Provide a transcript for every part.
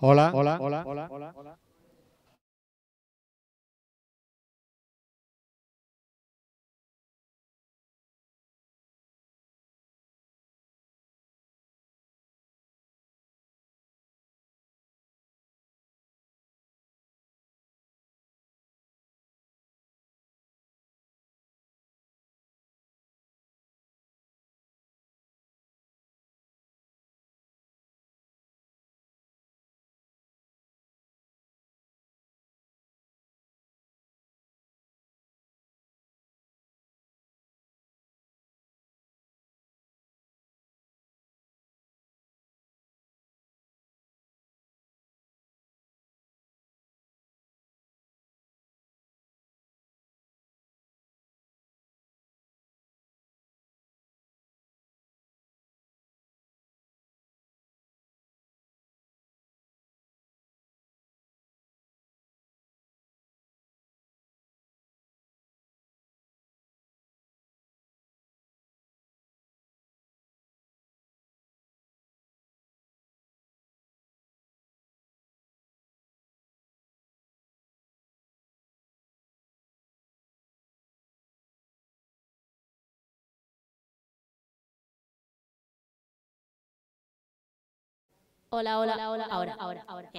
Hola, hola, hola, hola, hola. hola. Hola, hola, hola, ahora, ahora, ahora.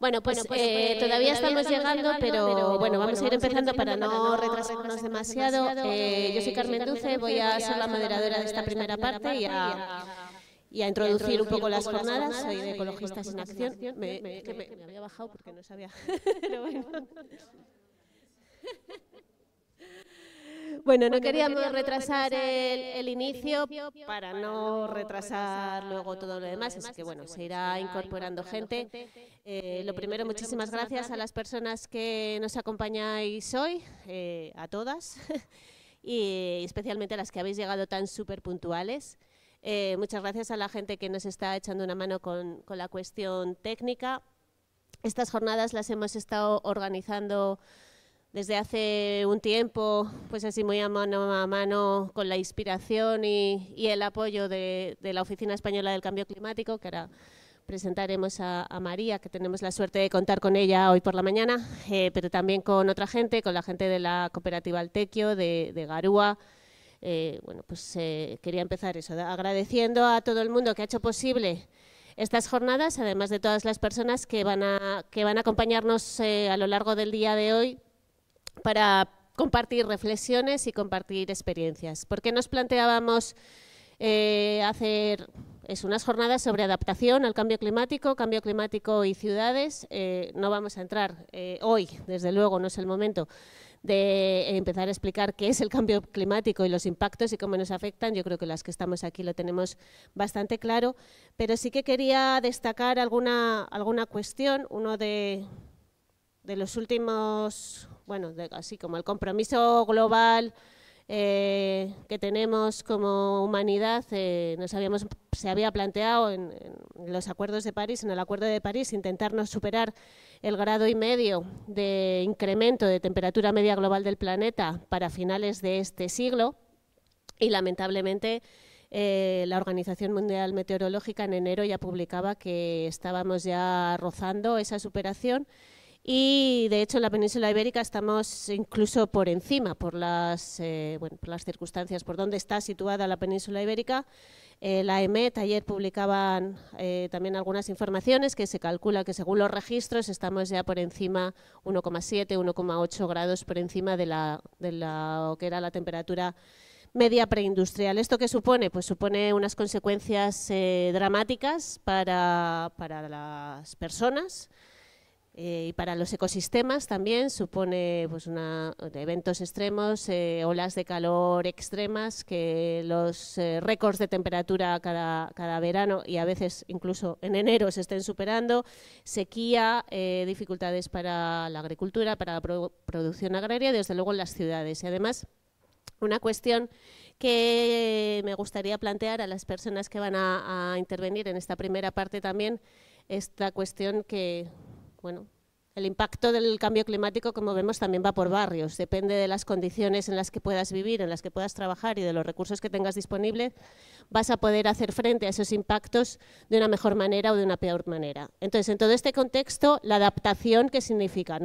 Bueno, pues, bueno, pues, eh, pues todavía, estamos, llegando, pero, bueno, vamos, a ir empezando para no retrasarnos demasiado. Eh, yo eh, soy Carmen Duce, voy a ser la moderadora de esta primera parte y a, introducir un poco las jornadas. Soy de Ecologistas en Acción. había bajado porque no sabía. bueno. Bueno, no queríamos retrasar el, inicio para no retrasar luego todo lo demás, así que bueno, se irá incorporando gente. Eh, eh, lo primero, muchísimas gracias a las personas que nos acompañáis hoy, eh, a todas, y especialmente a las que habéis llegado tan súper puntuales. muchas gracias a la gente que nos está echando una mano con la cuestión técnica. Estas jornadas las hemos estado organizando desde hace un tiempo, pues así muy a mano a mano con la inspiración y, el apoyo de, la Oficina Española del Cambio Climático, que ahora presentaremos a, María, que tenemos la suerte de contar con ella hoy por la mañana, eh, pero también con otra gente, con la gente de la cooperativa Altequio, de, Garúa. Eh, bueno, pues eh, quería empezar eso, agradeciendo a todo el mundo que ha hecho posible estas jornadas, además de todas las personas que van a, que van a acompañarnos a lo largo del día de hoy para compartir reflexiones y compartir experiencias. Porque nos planteábamos eh, hacer es unas jornadas sobre adaptación al cambio climático, cambio climático y ciudades. Eh, no vamos a entrar eh, hoy, desde luego, no es el momento de empezar a explicar qué es el cambio climático y los impactos y cómo nos afectan. Yo creo que las que estamos aquí lo tenemos bastante claro, pero sí que quería destacar alguna, alguna cuestión. Uno de los últimos bueno, así como el compromiso global eh, que tenemos como humanidad, eh, se había planteado en, los acuerdos de París, en el Acuerdo de París, intentarnos superar el grado y medio de incremento de temperatura media global del planeta para finales de este siglo y lamentablemente eh, la Organización Mundial Meteorológica en enero ya publicaba que estábamos ya rozando esa superación y de hecho en la península ibérica estamos incluso por encima, por las, eh, circunstancias, por donde está situada la península ibérica. Eh, la EMET ayer publicaban eh, también algunas informaciones que se calcula que según los registros estamos ya por encima 1,7, 1,8 grados por encima de la, que era la temperatura media preindustrial. ¿Esto qué supone? Pues supone unas consecuencias dramáticas para, las personas, eh, y para los ecosistemas también supone pues una, eh, eventos extremos, eh, olas de calor extremas, que los récords de temperatura cada, verano y a veces incluso en enero se estén superando, sequía, dificultades para la agricultura, para la producción agraria y desde luego en las ciudades. Y además una cuestión que me gustaría plantear a las personas que van a, a intervenir en esta primera parte también, esta cuestión que bueno, el impacto del cambio climático, como vemos, también va por barrios. Depende de las condiciones en las que puedas vivir, en las que puedas trabajar y de los recursos que tengas disponibles, vas a poder hacer frente a esos impactos de una mejor manera o de una peor manera. Entonces, en todo este contexto, la adaptación, ¿qué significa?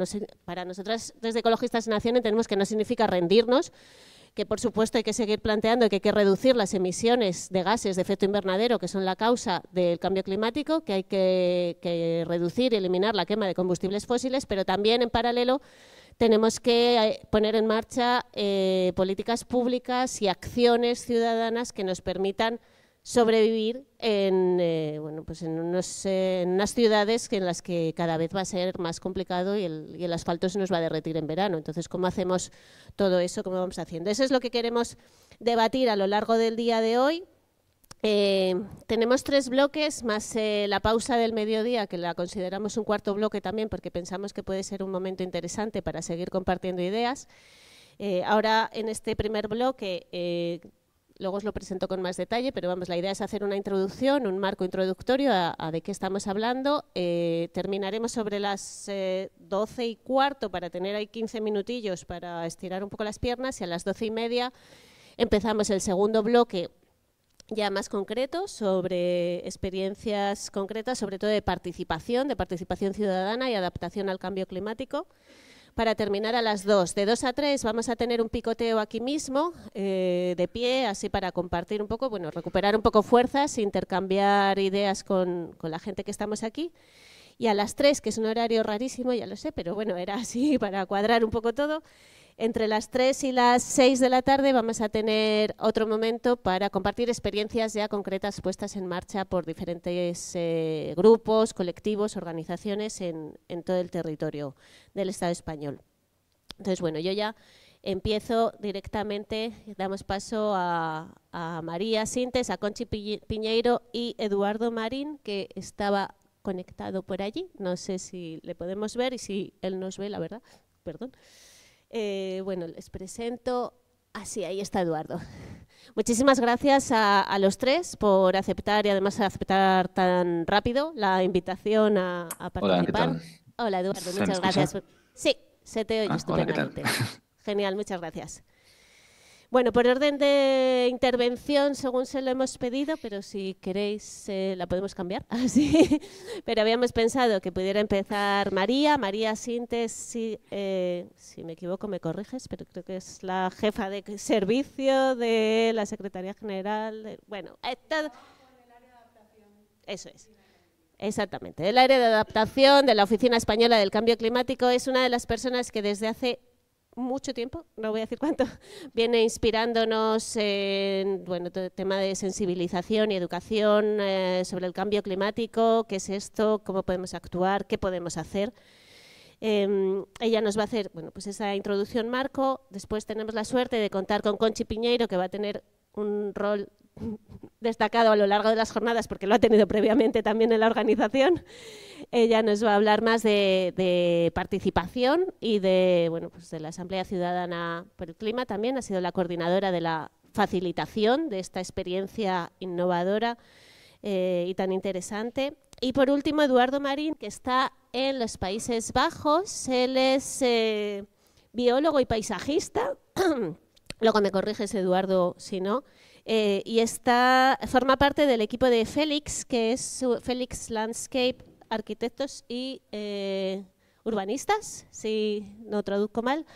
para nosotras, desde Ecologistas en acción, entendemos que no significa rendirnos, que por supuesto hay que seguir planteando que hay que reducir las emisiones de gases de efecto invernadero que son la causa del cambio climático, que hay que, reducir y eliminar la quema de combustibles fósiles, pero también en paralelo tenemos que eh, poner en marcha eh, políticas públicas y acciones ciudadanas que nos permitan sobrevivir en, eh, bueno, pues en, eh, unas ciudades en las que cada vez va a ser más complicado y el, y el, asfalto se nos va a derretir en verano. Entonces, ¿cómo hacemos todo eso? ¿Cómo vamos haciendo? Eso es lo que queremos debatir a lo largo del día de hoy. Eh, tenemos tres bloques, más la pausa del mediodía, que la consideramos un cuarto bloque también, porque pensamos que puede ser un momento interesante para seguir compartiendo ideas. ahora, en este primer bloque Luego os lo presento con más detalle, pero vamos, la idea es hacer una introducción, un marco introductorio a, de qué estamos hablando. Eh, terminaremos sobre las eh, doce y cuarto para tener ahí quince minutillos para estirar un poco las piernas y a las doce y media empezamos el segundo bloque ya más concreto sobre experiencias concretas, sobre todo de participación, de participación ciudadana y adaptación al cambio climático para terminar a las 2. De 2 a 3 vamos a tener un picoteo aquí mismo, eh, de pie, así para compartir un poco, bueno, recuperar un poco fuerzas, intercambiar ideas con, con la gente que estamos aquí. Y a las 3, que es un horario rarísimo, ya lo sé, pero bueno, era así para cuadrar un poco todo. Entre las 3 y las 6 de la tarde vamos a tener otro momento para compartir experiencias ya concretas puestas en marcha por diferentes eh, grupos, colectivos, organizaciones en, todo el territorio del Estado español. Entonces, bueno, yo ya empiezo directamente, damos paso a, a, María Sintes, a Conchi Piñeiro y Eduardo Marín, que estaba conectado por allí. No sé si le podemos ver y si él nos ve, la verdad. Perdón. Eh, bueno, les presento. Así, ahí está Eduardo. Muchísimas gracias a, los tres por aceptar y además aceptar tan rápido la invitación a, participar. Hola, ¿qué hola Eduardo, muchas gracias. Sí, se te oye ah, estupendamente. Genial, muchas gracias. Bueno, por orden de intervención, según se lo hemos pedido, pero si queréis eh, la podemos cambiar. Así. pero habíamos pensado que pudiera empezar María. María Sintes, eh, si, me equivoco me corriges, pero creo que es la jefa de servicio de la Secretaría General. De, bueno, eh, eso es. Exactamente. El área de adaptación de la Oficina Española del Cambio Climático es una de las personas que desde hace mucho tiempo, no voy a decir cuánto, viene inspirándonos en bueno, tema de sensibilización y educación eh, sobre el cambio climático, qué es esto, cómo podemos actuar, qué podemos hacer. Em, ella nos va a hacer bueno, pues esa introducción marco, después tenemos la suerte de contar con Conchi Piñeiro, que va a tener un rol destacado a lo largo de las jornadas, porque lo ha tenido previamente también en la organización. Ella nos va a hablar más de, participación y de, bueno, pues de la Asamblea Ciudadana por el Clima también. Ha sido la coordinadora de la facilitación de esta experiencia innovadora eh, y tan interesante. Y por último, Eduardo Marín, que está en los Países Bajos. Él es eh, biólogo y paisajista. Luego me corriges, Eduardo, si no eh, y está, forma parte del equipo de Félix, que es Félix Landscape Arquitectos y eh, Urbanistas, si no traduzco mal,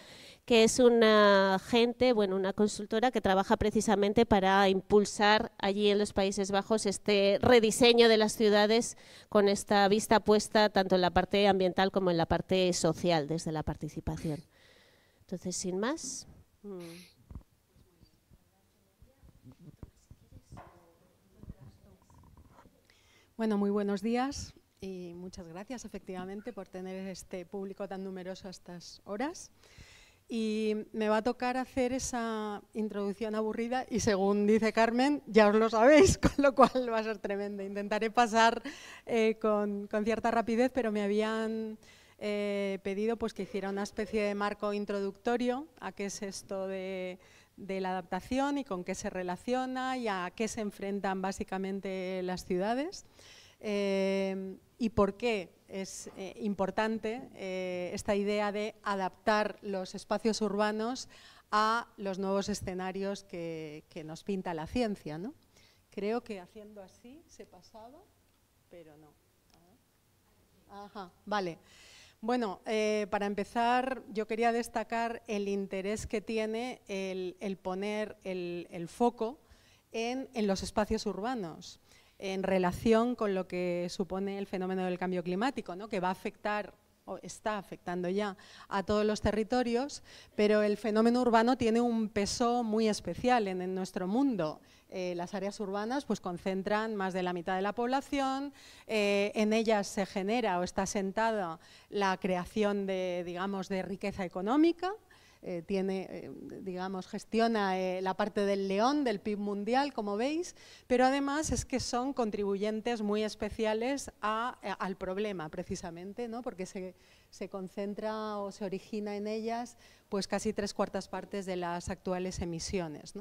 que es una gente, bueno, una consultora que trabaja precisamente para impulsar allí en los Países Bajos este rediseño de las ciudades con esta vista puesta tanto en la parte ambiental como en la parte social desde la participación. Entonces, sin más. Mm. Bueno, muy buenos días y muchas gracias efectivamente por tener este público tan numeroso a estas horas. Y me va a tocar hacer esa introducción aburrida y según dice Carmen, ya os lo sabéis, con lo cual va a ser tremendo. Intentaré pasar eh, con, cierta rapidez, pero me habían eh, pedido pues, que hiciera una especie de marco introductorio a qué es esto de de la adaptación y con qué se relaciona y a qué se enfrentan básicamente las ciudades eh, y por qué es eh, importante eh, esta idea de adaptar los espacios urbanos a los nuevos escenarios que, nos pinta la ciencia. ¿no? Creo que haciendo así se pasaba, pero no. Ajá, vale. Bueno, eh, para empezar, yo quería destacar el interés que tiene el, poner el, foco en, en, los espacios urbanos, en relación con lo que supone el fenómeno del cambio climático, ¿no? que va a afectar o está afectando ya a todos los territorios, pero el fenómeno urbano tiene un peso muy especial en, nuestro mundo. Eh, las áreas urbanas pues, concentran más de la mitad de la población, eh, en ellas se genera o está sentada la creación digamos, de riqueza económica, eh, tiene, eh, digamos, gestiona eh, la parte del león del PIB mundial, como veis, pero además es que son contribuyentes muy especiales al problema, precisamente, porque se, concentra o se origina en ellas pues casi tres cuartas partes de las actuales emisiones.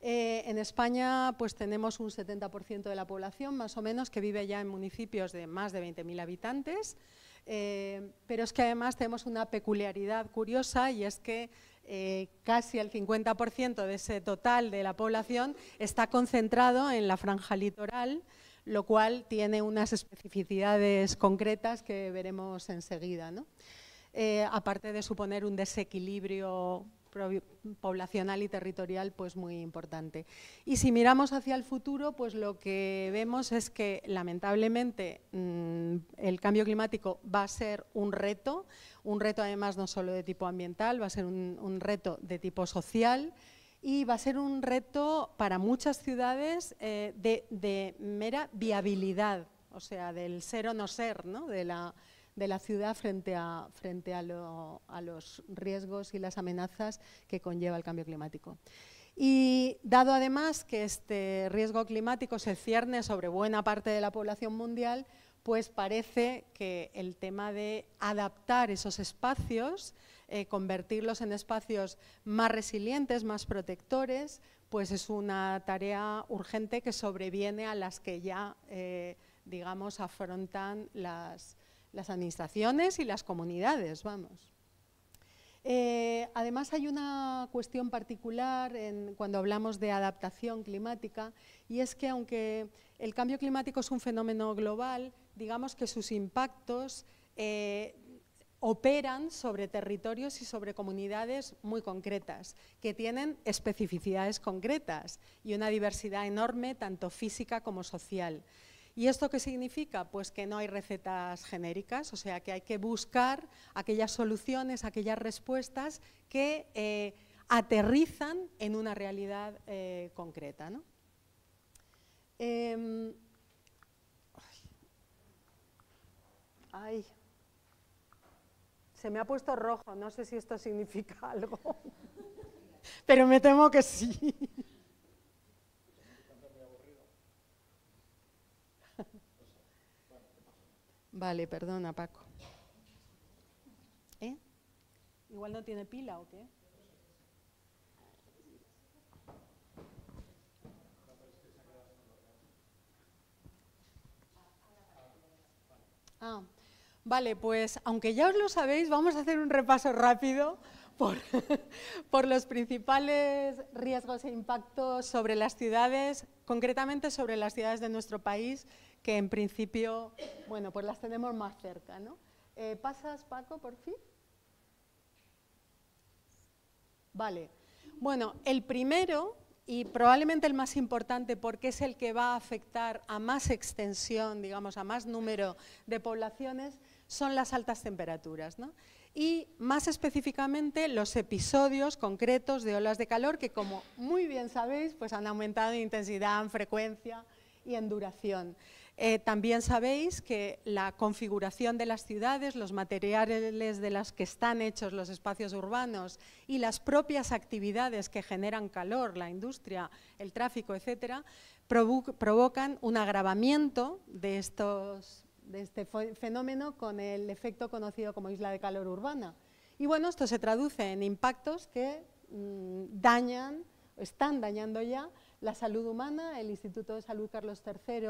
en España pues tenemos un 70% de la población, más o menos, que vive ya en municipios de más de 20.000 habitantes, eh, pero es que además tenemos una peculiaridad curiosa y es que eh, casi el 50% de ese total de la población está concentrado en la franja litoral, lo cual tiene unas especificidades concretas que veremos enseguida. Eh, aparte de suponer un desequilibrio poblacional y territorial pues muy importante. Y si miramos hacia el futuro, pues lo que vemos es que lamentablemente mm, el cambio climático va a ser un reto, un reto además no solo de tipo ambiental, va a ser un, reto de tipo social, y va a ser un reto para muchas ciudades eh, de, mera viabilidad, o sea, del ser o no ser, ¿no? De la, de la ciudad frente, a, frente a, los riesgos y las amenazas que conlleva el cambio climático. Y dado además que este riesgo climático se cierne sobre buena parte de la población mundial, pues parece que el tema de adaptar esos espacios, eh, convertirlos en espacios más resilientes, más protectores, pues es una tarea urgente que sobreviene a las que ya, eh, digamos, afrontan las, las administraciones y las comunidades, vamos. Eh, además hay una cuestión particular cuando hablamos de adaptación climática y es que aunque el cambio climático es un fenómeno global, digamos que sus impactos eh, operan sobre territorios y sobre comunidades muy concretas, que tienen especificidades concretas y una diversidad enorme tanto física como social. ¿Y esto qué significa? Pues que no hay recetas genéricas, o sea que hay que buscar aquellas soluciones, aquellas respuestas que eh, aterrizan en una realidad eh, concreta. Em, ay, se me ha puesto rojo, no sé si esto significa algo, pero me temo que sí. Vale, perdona, Paco. ¿Eh? Igual no tiene pila o qué. Ah, vale, pues aunque ya os lo sabéis, vamos a hacer un repaso rápido por, por, los principales riesgos e impactos sobre las ciudades, concretamente sobre las ciudades de nuestro país que en principio, bueno, pues las tenemos más cerca, ¿no? Eh, ¿Pasas, Paco, por fin? Vale. Bueno, el primero y probablemente el más importante porque es el que va a afectar a más extensión, digamos, a más número de poblaciones, son las altas temperaturas. ¿no? Y más específicamente los episodios concretos de olas de calor que, como muy bien sabéis, pues han aumentado en intensidad, en frecuencia y en duración. Eh, también sabéis que la configuración de las ciudades, los materiales de las que están hechos los espacios urbanos y las propias actividades que generan calor, la industria, el tráfico, etcétera, provocan un agravamiento de, este fenómeno con el efecto conocido como isla de calor urbana. Y bueno, esto se traduce en impactos que dañan, mm, dañan, están dañando ya la salud humana. El Instituto de Salud Carlos III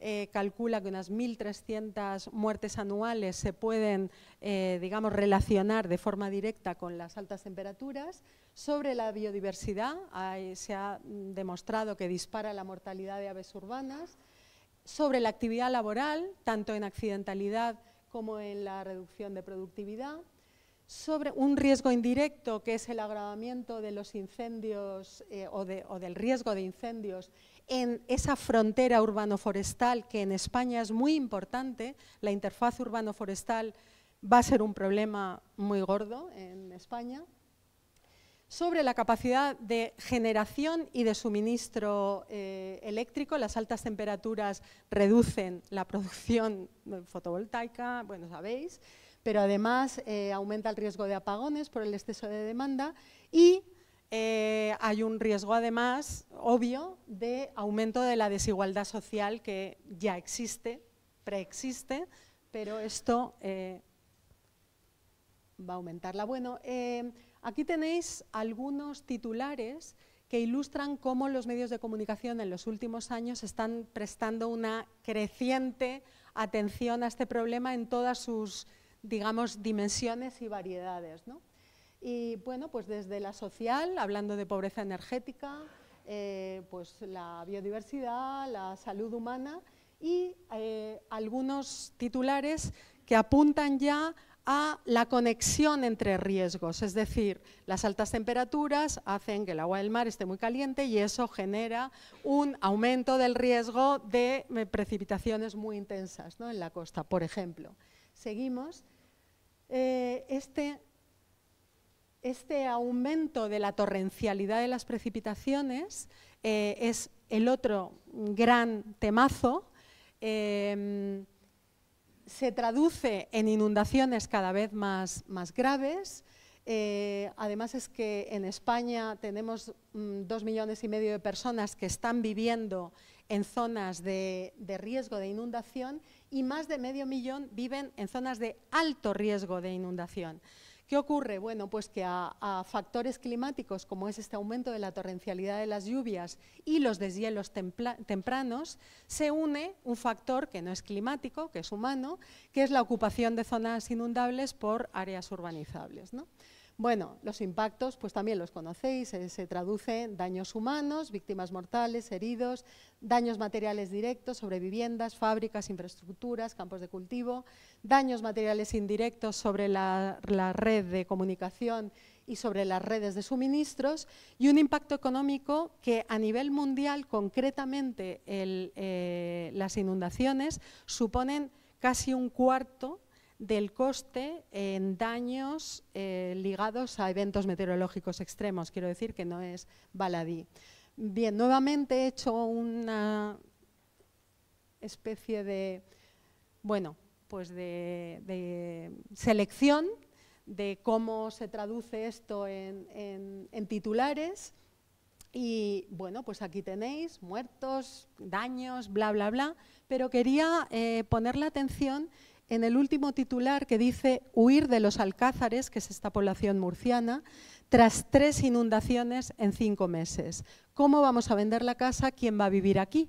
eh, calcula que unas 1.300 muertes anuales se pueden, eh, digamos, relacionar de forma directa con las altas temperaturas. Sobre la biodiversidad, se ha demostrado que dispara la mortalidad de aves urbanas. Sobre la actividad laboral, tanto en accidentalidad como en la reducción de productividad sobre un riesgo indirecto, que es el agravamiento de los incendios eh, o, del riesgo de incendios en esa frontera urbano-forestal que en España es muy importante. La interfaz urbano-forestal va a ser un problema muy gordo en España. Sobre la capacidad de generación y de suministro eh, eléctrico, las altas temperaturas reducen la producción fotovoltaica, bueno, sabéis pero además eh, aumenta el riesgo de apagones por el exceso de demanda y eh, hay un riesgo además obvio de aumento de la desigualdad social que ya existe, preexiste, pero esto eh, va a aumentarla. Bueno, aquí tenéis algunos titulares que ilustran cómo los medios de comunicación en los últimos años están prestando una creciente atención a este problema en todas sus digamos, dimensiones y variedades. Y bueno, pues desde la social, hablando de pobreza energética, eh, pues la biodiversidad, la salud humana y eh, algunos titulares que apuntan ya a la conexión entre riesgos, es decir, las altas temperaturas hacen que el agua del mar esté muy caliente y eso genera un aumento del riesgo de eh, precipitaciones muy intensas en la costa, por ejemplo. Seguimos eh, este, este, aumento de la torrencialidad de las precipitaciones eh, es el otro gran temazo. Em, se traduce en inundaciones cada vez más, graves. Eh, además es que en España tenemos mm, dos millones y medio de personas que están viviendo en zonas de riesgo de inundación y más de medio millón viven en zonas de alto riesgo de inundación. ¿Qué ocurre? Bueno, pues que a, factores climáticos como es este aumento de la torrencialidad de las lluvias y los deshielos tempranos, se une un factor que no es climático, que es humano, que es la ocupación de zonas inundables por áreas urbanizables. ¿no? Bueno, los impactos, pues también los conocéis, eh, se traducen daños humanos, víctimas mortales, heridos, daños materiales directos sobre viviendas, fábricas, infraestructuras, campos de cultivo, daños materiales indirectos sobre la, red de comunicación y sobre las redes de suministros y un impacto económico que a nivel mundial, concretamente eh, las inundaciones, suponen casi un cuarto del coste en daños eh, ligados a eventos meteorológicos extremos. Quiero decir que no es baladí. Bien, nuevamente he hecho una especie de, bueno, pues de, selección de cómo se traduce esto en, titulares. Y bueno, pues aquí tenéis muertos, daños, bla, bla, bla. Pero quería eh, poner la atención en el último titular que dice huir de los alcázares, que es esta población murciana, tras tres inundaciones en cinco meses. ¿Cómo vamos a vender la casa? ¿Quién va a vivir aquí?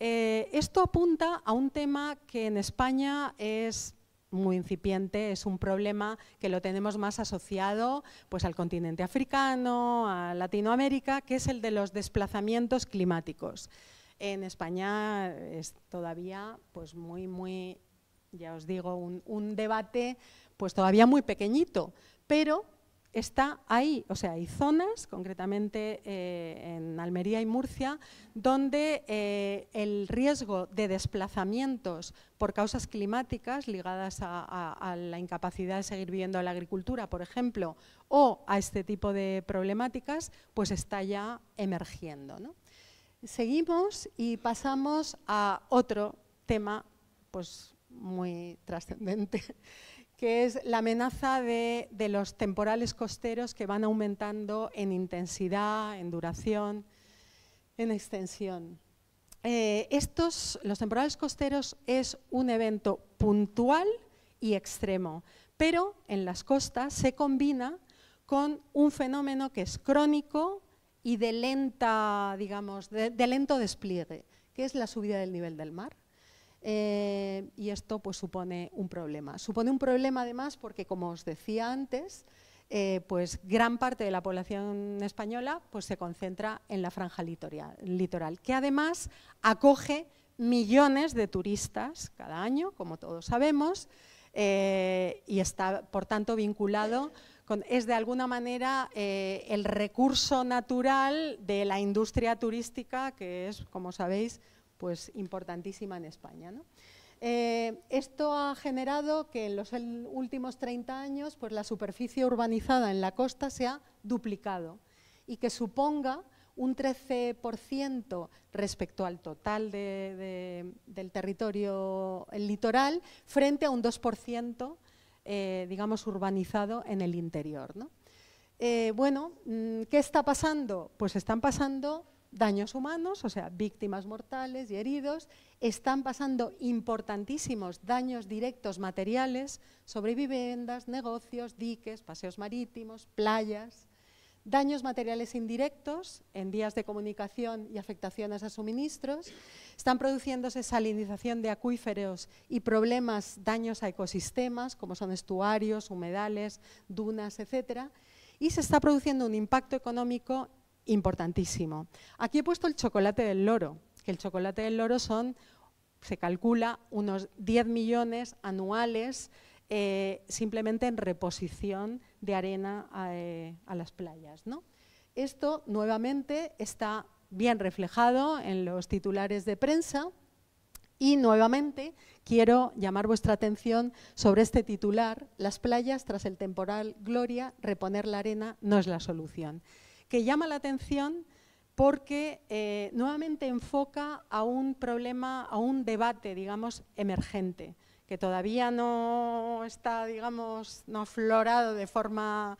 Eh, esto apunta a un tema que en España es muy incipiente, es un problema que lo tenemos más asociado pues, al continente africano, a Latinoamérica, que es el de los desplazamientos climáticos. En España es todavía pues, muy, muy ya os digo, un, debate pues todavía muy pequeñito, pero está ahí, o sea, hay zonas, concretamente eh, en Almería y Murcia, donde eh, el riesgo de desplazamientos por causas climáticas ligadas a, la incapacidad de seguir viviendo a la agricultura, por ejemplo, o a este tipo de problemáticas, pues está ya emergiendo. Seguimos y pasamos a otro tema pues, muy trascendente, que es la amenaza de, los temporales costeros que van aumentando en intensidad, en duración, en extensión. Eh, estos, los temporales costeros es un evento puntual y extremo, pero en las costas se combina con un fenómeno que es crónico y de, lenta, digamos, de lento despliegue, que es la subida del nivel del mar. Eh, y esto pues supone un problema. Supone un problema además porque, como os decía antes, eh, pues gran parte de la población española pues se concentra en la franja litoral, que además acoge millones de turistas cada año, como todos sabemos, eh, y está por tanto vinculado con, es de alguna manera el recurso natural de la industria turística, que es, como sabéis, pues, importantísima en España. Eh, esto ha generado que en los últimos 30 años pues, la superficie urbanizada en la costa se ha duplicado y que suponga un 13% respecto al total del territorio litoral frente a un 2% eh, digamos urbanizado en el interior. Eh, bueno, mm, ¿qué está pasando? Pues están pasando daños humanos, o sea, víctimas mortales y heridos, están pasando importantísimos daños directos materiales sobre viviendas, negocios, diques, paseos marítimos, playas, daños materiales indirectos en vías de comunicación y afectaciones a suministros, están produciéndose salinización de acuíferos y problemas, daños a ecosistemas, como son estuarios, humedales, dunas, etc., y se está produciendo un impacto económico importantísimo. Aquí he puesto el chocolate del loro, que el chocolate del loro son, se calcula, unos 10 millones anuales eh, simplemente en reposición de arena eh, a, las playas. Esto nuevamente está bien reflejado en los titulares de prensa y nuevamente quiero llamar vuestra atención sobre este titular, las playas tras el temporal Gloria, reponer la arena no es la solución que llama la atención porque eh, nuevamente enfoca a un problema, a un debate, digamos, emergente, que todavía no está, digamos, no aflorado de forma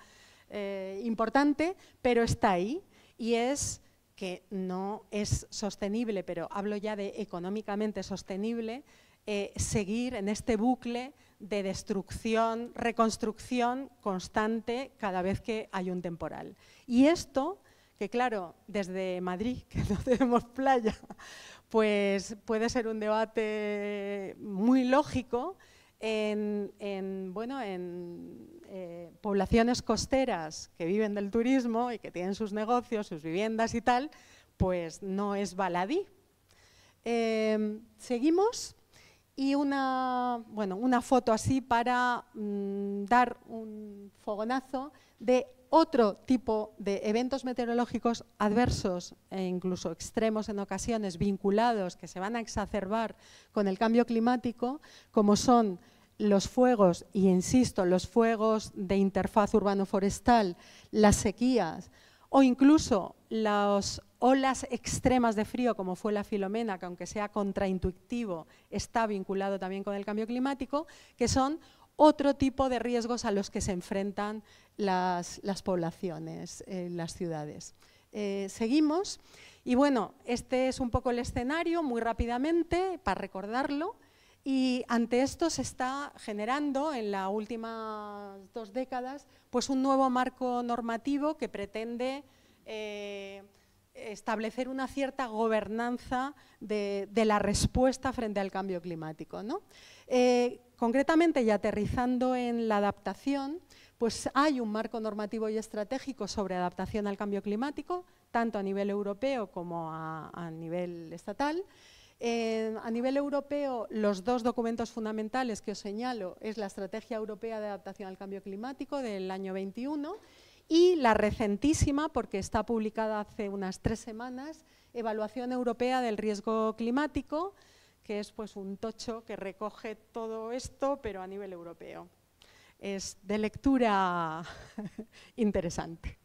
eh, importante, pero está ahí y es que no es sostenible, pero hablo ya de económicamente sostenible, eh, seguir en este bucle de destrucción, reconstrucción constante cada vez que hay un temporal. Y esto, que claro, desde Madrid, que no tenemos playa, pues puede ser un debate muy lógico en, bueno, en eh, poblaciones costeras que viven del turismo y que tienen sus negocios, sus viviendas y tal, pues no es baladí. Em, seguimos y una, bueno, una foto así para mm, dar un fogonazo de otro tipo de eventos meteorológicos adversos e incluso extremos en ocasiones vinculados que se van a exacerbar con el cambio climático, como son los fuegos, y insisto, los fuegos de interfaz urbano-forestal, las sequías o incluso las olas extremas de frío, como fue la Filomena, que aunque sea contraintuitivo, está vinculado también con el cambio climático, que son otro tipo de riesgos a los que se enfrentan las, poblaciones, eh, las ciudades. Eh, seguimos. Y bueno, este es un poco el escenario, muy rápidamente, para recordarlo. Y ante esto se está generando en las últimas dos décadas pues un nuevo marco normativo que pretende eh, establecer una cierta gobernanza de, de, la respuesta frente al cambio climático. ¿no? Eh, concretamente, y aterrizando en la adaptación, pues hay un marco normativo y estratégico sobre adaptación al cambio climático, tanto a nivel europeo como a, nivel estatal. a nivel europeo, los dos documentos fundamentales que os señalo es la Estrategia Europea de Adaptación al Cambio Climático del año 21 y la recentísima, porque está publicada hace unas tres semanas, Evaluación Europea del Riesgo Climático, que es pues un tocho que recoge todo esto, pero a nivel europeo. Es de lectura interesante.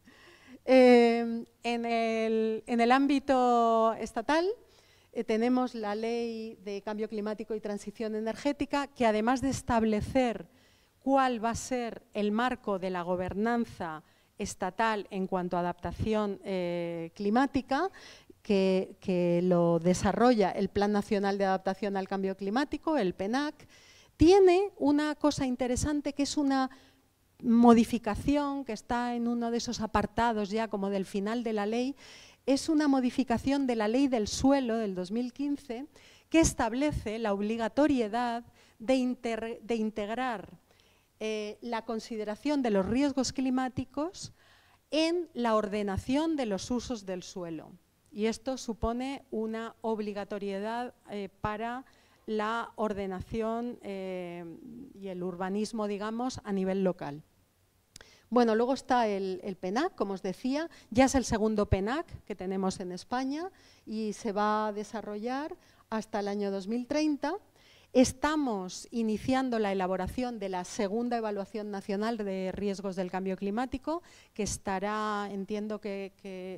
Em, en, el, ámbito estatal eh, tenemos la Ley de Cambio Climático y Transición Energética, que además de establecer cuál va a ser el marco de la gobernanza estatal en cuanto a adaptación eh, climática, que, lo desarrolla el Plan Nacional de Adaptación al Cambio Climático, el PENAC, tiene una cosa interesante que es una modificación que está en uno de esos apartados ya como del final de la ley, es una modificación de la ley del suelo del 2015 que establece la obligatoriedad de, integrar eh, la consideración de los riesgos climáticos en la ordenación de los usos del suelo y esto supone una obligatoriedad eh, para la ordenación eh, y el urbanismo, digamos, a nivel local. Bueno, luego está el, el, PENAC, como os decía, ya es el segundo PENAC que tenemos en España y se va a desarrollar hasta el año 2030 Estamos iniciando la elaboración de la segunda evaluación nacional de riesgos del cambio climático, que estará, entiendo que,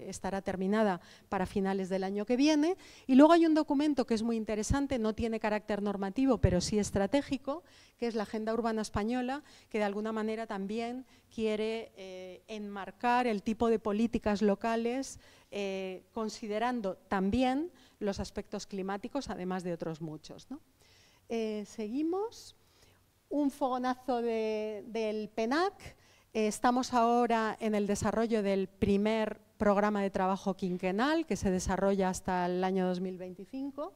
estará terminada para finales del año que viene. Y luego hay un documento que es muy interesante, no tiene carácter normativo, pero sí estratégico, que es la Agenda Urbana Española, que de alguna manera también quiere eh, enmarcar el tipo de políticas locales, eh, considerando también los aspectos climáticos, además de otros muchos. ¿no? Eh, seguimos. Un fogonazo del PENAC. Eh, estamos ahora en el desarrollo del primer programa de trabajo quinquenal que se desarrolla hasta el año 2025.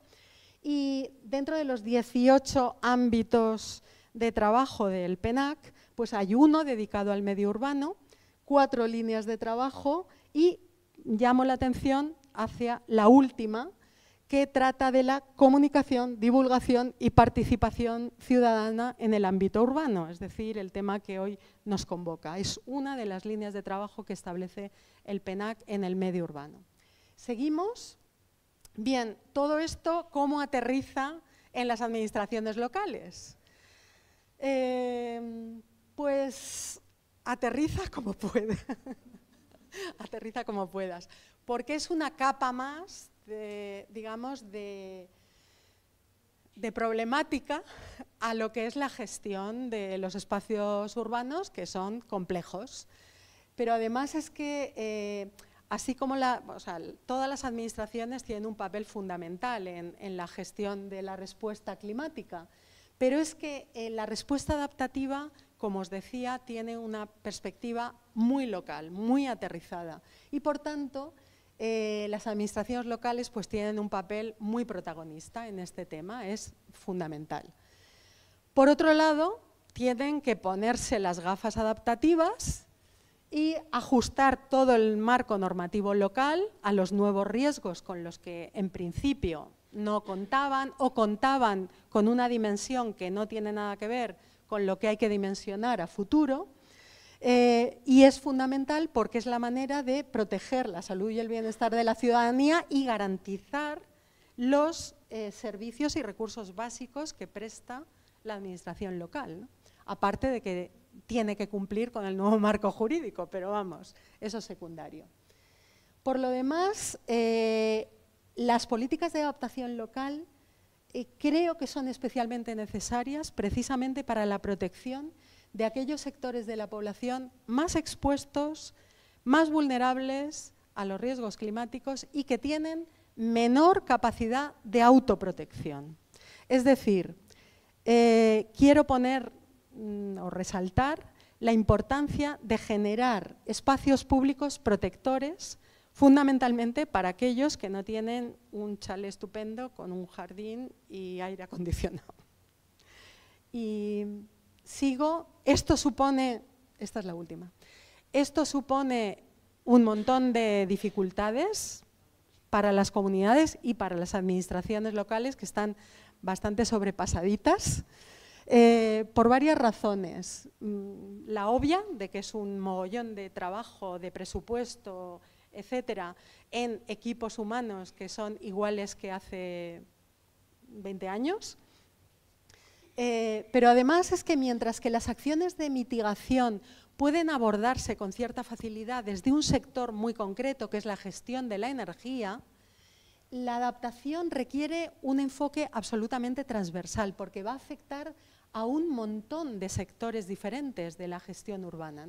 Y dentro de los 18 ámbitos de trabajo del PENAC, pues hay uno dedicado al medio urbano, cuatro líneas de trabajo y llamo la atención hacia la última, que trata de la comunicación, divulgación y participación ciudadana en el ámbito urbano, es decir, el tema que hoy nos convoca. Es una de las líneas de trabajo que establece el PENAC en el medio urbano. Seguimos. Bien, todo esto, ¿cómo aterriza en las administraciones locales? Eh, pues aterriza como pueda. aterriza como puedas. Porque es una capa más de, digamos, de, problemática a lo que es la gestión de los espacios urbanos, que son complejos. Pero además es que, eh, así como la, todas las administraciones tienen un papel fundamental en, la gestión de la respuesta climática, pero es que eh, la respuesta adaptativa, como os decía, tiene una perspectiva muy local, muy aterrizada y, por tanto, eh, las administraciones locales pues tienen un papel muy protagonista en este tema, es fundamental. Por otro lado, tienen que ponerse las gafas adaptativas y ajustar todo el marco normativo local a los nuevos riesgos con los que en principio no contaban o contaban con una dimensión que no tiene nada que ver con lo que hay que dimensionar a futuro eh, y es fundamental porque es la manera de proteger la salud y el bienestar de la ciudadanía y garantizar los eh, servicios y recursos básicos que presta la administración local. Aparte de que tiene que cumplir con el nuevo marco jurídico, pero vamos, eso es secundario. Por lo demás, eh, las políticas de adaptación local creo que son especialmente necesarias precisamente para la protección de aquellos sectores de la población más expuestos, más vulnerables a los riesgos climáticos y que tienen menor capacidad de autoprotección. Es decir, eh, quiero poner mm, o resaltar la importancia de generar espacios públicos protectores, fundamentalmente para aquellos que no tienen un chale estupendo con un jardín y aire acondicionado. Y sigo esto supone, esta es la última, esto supone un montón de dificultades para las comunidades y para las administraciones locales que están bastante sobrepasaditas eh, por varias razones. Mm, la obvia, de que es un mogollón de trabajo, de presupuesto, etcétera, en equipos humanos que son iguales que hace 20 años, eh, pero además es que mientras que las acciones de mitigación pueden abordarse con cierta facilidad desde un sector muy concreto, que es la gestión de la energía, la adaptación requiere un enfoque absolutamente transversal, porque va a afectar a un montón de sectores diferentes de la gestión urbana.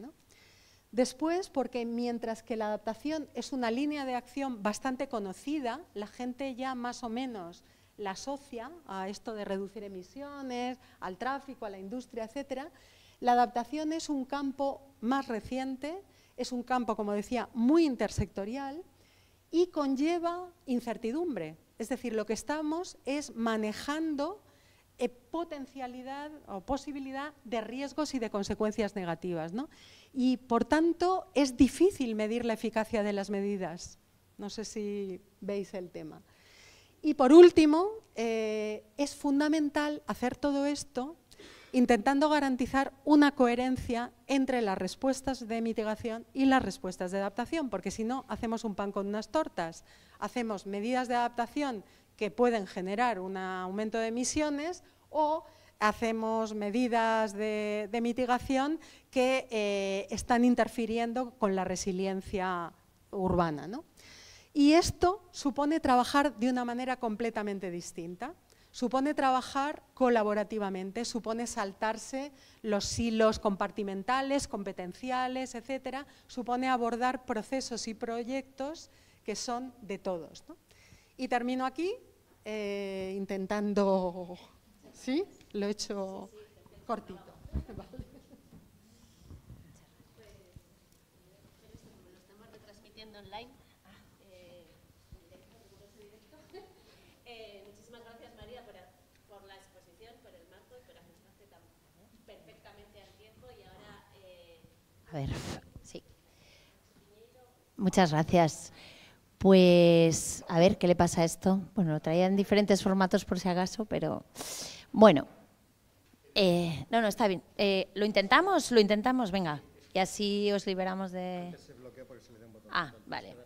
Después, porque mientras que la adaptación es una línea de acción bastante conocida, la gente ya más o menos la asocia a esto de reducir emisiones, al tráfico, a la industria, etcétera. La adaptación es un campo más reciente, es un campo, como decía, muy intersectorial y conlleva incertidumbre. Es decir, lo que estamos es manejando eh, potencialidad o posibilidad de riesgos y de consecuencias negativas. ¿no? Y, por tanto, es difícil medir la eficacia de las medidas. No sé si veis el tema. Y por último, eh, es fundamental hacer todo esto intentando garantizar una coherencia entre las respuestas de mitigación y las respuestas de adaptación, porque si no, hacemos un pan con unas tortas. Hacemos medidas de adaptación que pueden generar un aumento de emisiones o hacemos medidas de, mitigación que eh, están interfiriendo con la resiliencia urbana. ¿no? Y esto supone trabajar de una manera completamente distinta. Supone trabajar colaborativamente, supone saltarse los hilos compartimentales, competenciales, etcétera, supone abordar procesos y proyectos que son de todos. Y termino aquí eh, intentando... ¿Sí? Lo he hecho cortito. A ver, sí. Muchas gracias. Pues, a ver, ¿qué le pasa a esto? Bueno, lo traía en diferentes formatos por si acaso, pero bueno. Eh, no, no, está bien. Eh, ¿Lo intentamos? Lo intentamos, venga. Y así os liberamos de... Ah, vale.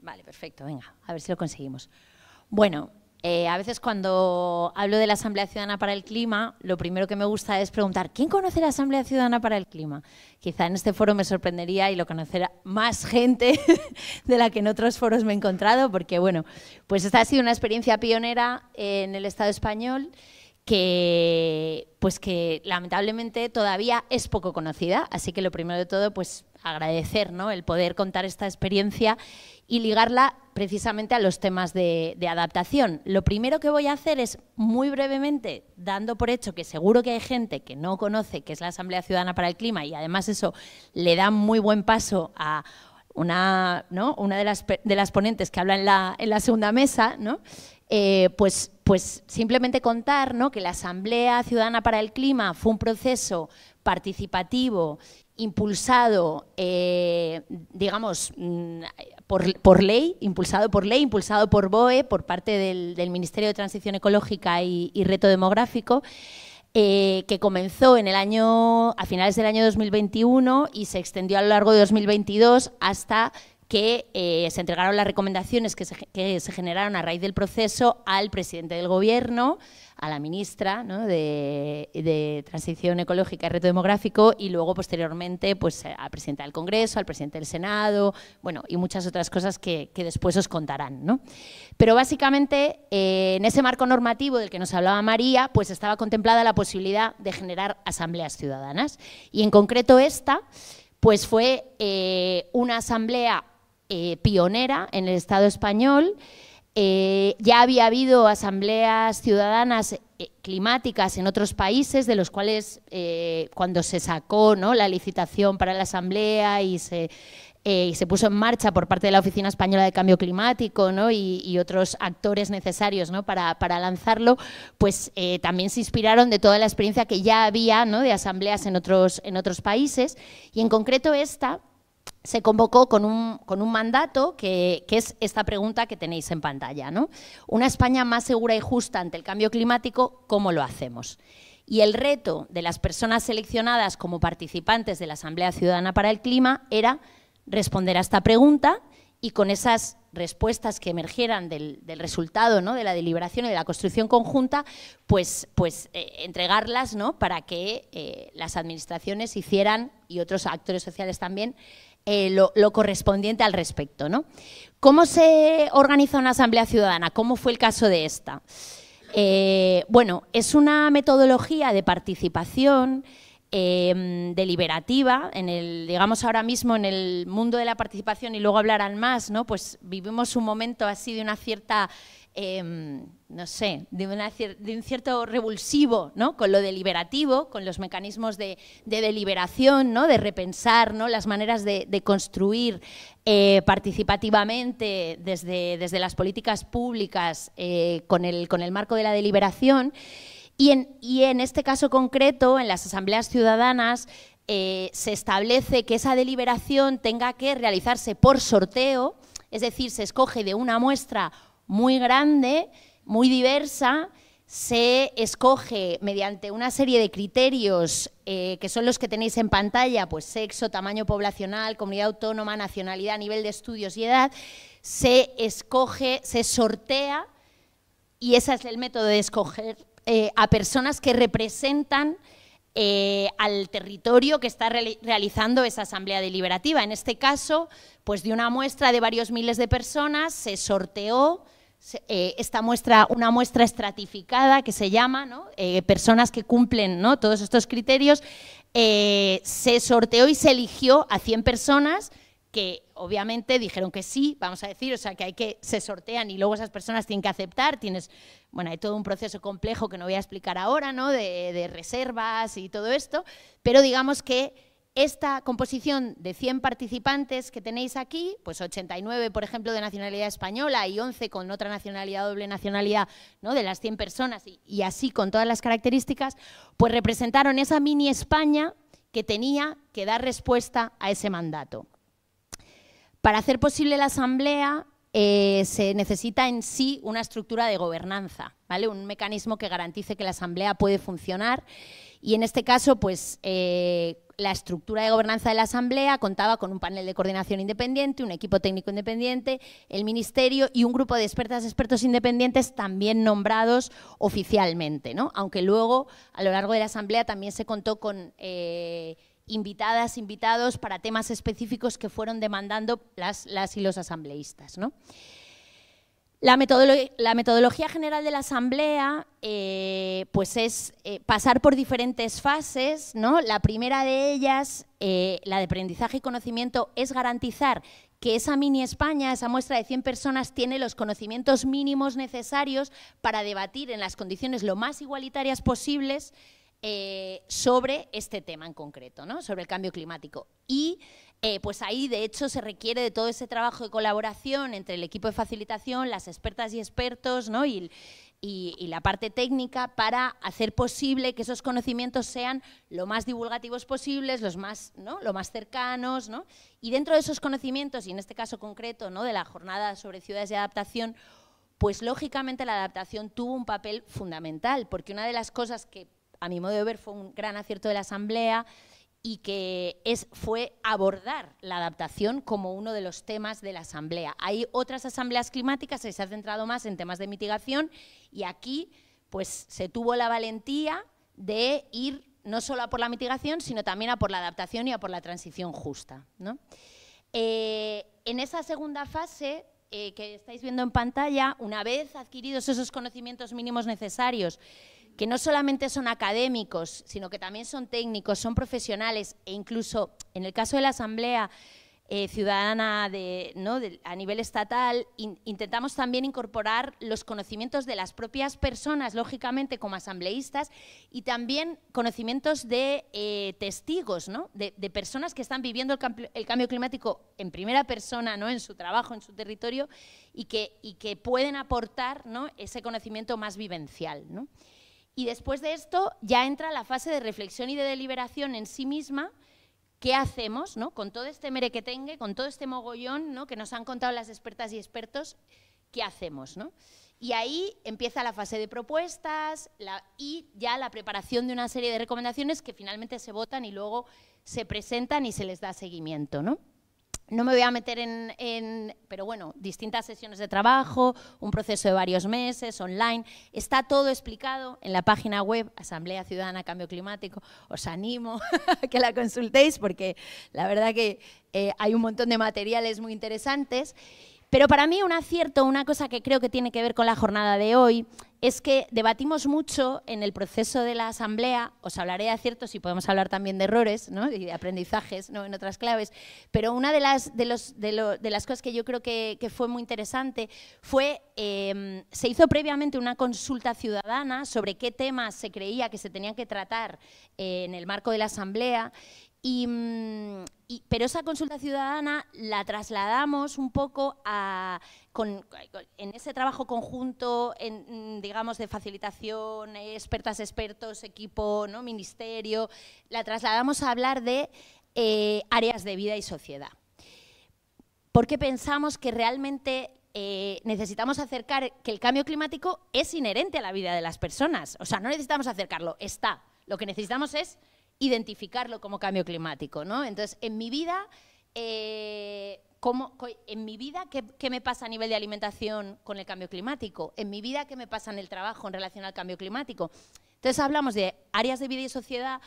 Vale, perfecto, venga. A ver si lo conseguimos. Bueno, eh, a veces cuando hablo de la Asamblea Ciudadana para el Clima, lo primero que me gusta es preguntar, ¿quién conoce la Asamblea Ciudadana para el Clima? Quizá en este foro me sorprendería y lo conocerá más gente de la que en otros foros me he encontrado, porque bueno, pues esta ha sido una experiencia pionera en el Estado español que pues que lamentablemente todavía es poco conocida, así que lo primero de todo pues agradecer ¿no? el poder contar esta experiencia y ligarla precisamente a los temas de, adaptación. Lo primero que voy a hacer es, muy brevemente, dando por hecho que seguro que hay gente que no conoce que es la Asamblea Ciudadana para el Clima y además eso le da muy buen paso a una, una de, las, ponentes que habla en la, segunda mesa, eh, pues, pues, simplemente contar ¿no? que la Asamblea Ciudadana para el Clima fue un proceso participativo impulsado, eh, digamos, mm, por, ley, impulsado por ley, impulsado por BOE, por parte del, Ministerio de Transición Ecológica y, Reto Demográfico, eh, que comenzó en el año, a finales del año 2021 y se extendió a lo largo de 2022 hasta que eh, se entregaron las recomendaciones que se generaron a raíz del proceso al presidente del Gobierno, a la ministra de, Transición Ecológica y Reto Demográfico y luego posteriormente pues, eh, al presidente del Congreso, al presidente del Senado, bueno, y muchas otras cosas que, después os contarán. Pero básicamente eh, en ese marco normativo del que nos hablaba María, pues estaba contemplada la posibilidad de generar asambleas ciudadanas y en concreto esta pues fue eh, una asamblea pionera en el Estado español eh, ya había habido asambleas ciudadanas eh, climáticas en otros países, de los cuales eh, cuando se sacó la licitación para la asamblea y se, puso en marcha por parte de la Oficina Española de Cambio Climático y, otros actores necesarios para, lanzarlo, pues también se inspiraron de toda la experiencia que ya había de asambleas en otros, en otros países. Y en concreto esta se convocó con un, mandato que, es esta pregunta que tenéis en pantalla. ¿no? Una España más segura y justa ante el cambio climático, ¿cómo lo hacemos? Y el reto de las personas seleccionadas como participantes de la Asamblea Ciudadana para el Clima era responder a esta pregunta y con esas respuestas que emergieran del, resultado ¿no? de la deliberación y de la construcción conjunta, pues, pues eh, entregarlas ¿no? para que eh, las administraciones hicieran, y otros actores sociales también, eh, lo, correspondiente al respecto. ¿no? ¿Cómo se organiza una asamblea ciudadana? ¿Cómo fue el caso de esta? Eh, bueno, es una metodología de participación em, deliberativa, en el, digamos ahora mismo en el mundo de la participación y luego hablarán más, ¿no? pues vivimos un momento así de una cierta Em, no sé, de, un cierto revulsivo, ¿no? Con lo deliberativo, con los mecanismos de, deliberación, ¿no? De repensar, ¿no? Las maneras de, construir eh, participativamente desde, desde, las políticas públicas eh, con, el, con el marco de la deliberación. Y en, en este caso concreto, en las asambleas ciudadanas, eh, se establece que esa deliberación tenga que realizarse por sorteo, es decir, se escoge de una muestra muy grande, muy diversa, se escoge mediante una serie de criterios eh, que son los que tenéis en pantalla, pues sexo, tamaño poblacional, comunidad autónoma, nacionalidad, nivel de estudios y edad, se escoge, se sortea, y ese es el método de escoger eh, a personas que representan eh, al territorio que está realizando esa asamblea deliberativa. En este caso, pues de una muestra de varios miles de personas se sorteó eh, esta muestra, una muestra estratificada que se llama, eh, personas que cumplen ¿no? todos estos criterios, eh, se sorteó y se eligió a 100 personas que obviamente dijeron que sí, vamos a decir, o sea, que hay que se sortean y luego esas personas tienen que aceptar, tienes, bueno, hay todo un proceso complejo que no voy a explicar ahora, ¿no? de reservas y todo esto, pero digamos que esta composición de 100 participantes que tenéis aquí, pues 89, por ejemplo, de nacionalidad española y 11 con otra nacionalidad, doble nacionalidad, ¿no? de las 100 personas y, así con todas las características, pues representaron esa mini España que tenía que dar respuesta a ese mandato. Para hacer posible la asamblea eh, se necesita en sí una estructura de gobernanza, ¿vale? un mecanismo que garantice que la asamblea puede funcionar y en este caso, pues eh, la estructura de gobernanza de la Asamblea contaba con un panel de coordinación independiente, un equipo técnico independiente, el Ministerio y un grupo de expertas expertos independientes también nombrados oficialmente, ¿no? aunque luego a lo largo de la Asamblea también se contó con eh, invitadas, invitados para temas específicos que fueron demandando las, las y los asambleístas. ¿no? La, metodología general de la asamblea eh, pues es eh, pasar por diferentes fases. ¿no? La primera de ellas, eh, la de aprendizaje y conocimiento, es garantizar que esa mini España, esa muestra de 100 personas, tiene los conocimientos mínimos necesarios para debatir en las condiciones lo más igualitarias posibles sobre este tema en concreto, ¿no? sobre el cambio climático. Y eh, pues ahí, de hecho, se requiere de todo ese trabajo de colaboración entre el equipo de facilitación, las expertas y expertos y, la parte técnica para hacer posible que esos conocimientos sean lo más divulgativos posibles, los más, lo más cercanos. Y dentro de esos conocimientos, y en este caso concreto ¿no? de la jornada sobre ciudades de adaptación, pues lógicamente la adaptación tuvo un papel fundamental, porque una de las cosas que, a mi modo de ver, fue un gran acierto de la Asamblea y que fue abordar la adaptación como uno de los temas de la asamblea. Hay otras asambleas climáticas que se han centrado más en temas de mitigación y aquí pues, se tuvo la valentía de ir no solo a por la mitigación, sino también a por la adaptación y a por la transición justa. ¿no? Eh, en esa segunda fase eh, que estáis viendo en pantalla, una vez adquiridos esos conocimientos mínimos necesarios que no solamente son académicos, sino que también son técnicos, son profesionales e incluso en el caso de la Asamblea eh, Ciudadana a nivel estatal, intentamos también incorporar los conocimientos de las propias personas, lógicamente como asambleístas, y también conocimientos de eh, testigos, de, personas que están viviendo el, cambio climático en primera persona, ¿no? en su trabajo, en su territorio, y que, que pueden aportar ese conocimiento más vivencial. Y después de esto ya entra la fase de reflexión y de deliberación en sí misma. ¿Qué hacemos ¿no? con todo este merequetengue, con todo este mogollón ¿no? que nos han contado las expertas y expertos? ¿Qué hacemos? ¿no? Y ahí empieza la fase de propuestas y ya la preparación de una serie de recomendaciones que finalmente se votan y luego se presentan y se les da seguimiento. ¿no? No me voy a meter en, pero bueno, distintas sesiones de trabajo, un proceso de varios meses, online. Está todo explicado en la página web Asamblea Ciudadana Cambio Climático. Os animo a que la consultéis porque la verdad que eh, hay un montón de materiales muy interesantes. Pero para mí un acierto, una cosa que creo que tiene que ver con la jornada de hoy, es que debatimos mucho en el proceso de la asamblea, os hablaré de ciertos y podemos hablar también de errores ¿no? y de aprendizajes ¿no? en otras claves, pero una de las, de los, de las cosas que yo creo que, fue muy interesante fue, em, se hizo previamente una consulta ciudadana sobre qué temas se creía que se tenían que tratar eh, en el marco de la asamblea Mm, y, pero esa consulta ciudadana la trasladamos un poco a, en ese trabajo conjunto, mm, digamos, de facilitación, expertas, expertos, equipo, ¿no? ministerio, la trasladamos a hablar de eh, áreas de vida y sociedad. Porque pensamos que realmente eh, necesitamos acercar que el cambio climático es inherente a la vida de las personas. O sea, no necesitamos acercarlo, está. Lo que necesitamos es identificarlo como cambio climático, ¿no? Entonces, en mi vida, eh, en mi vida ¿qué, ¿qué, me pasa a nivel de alimentación con el cambio climático? En mi vida, ¿qué me pasa en el trabajo en relación al cambio climático? Entonces, hablamos de áreas de vida y sociedad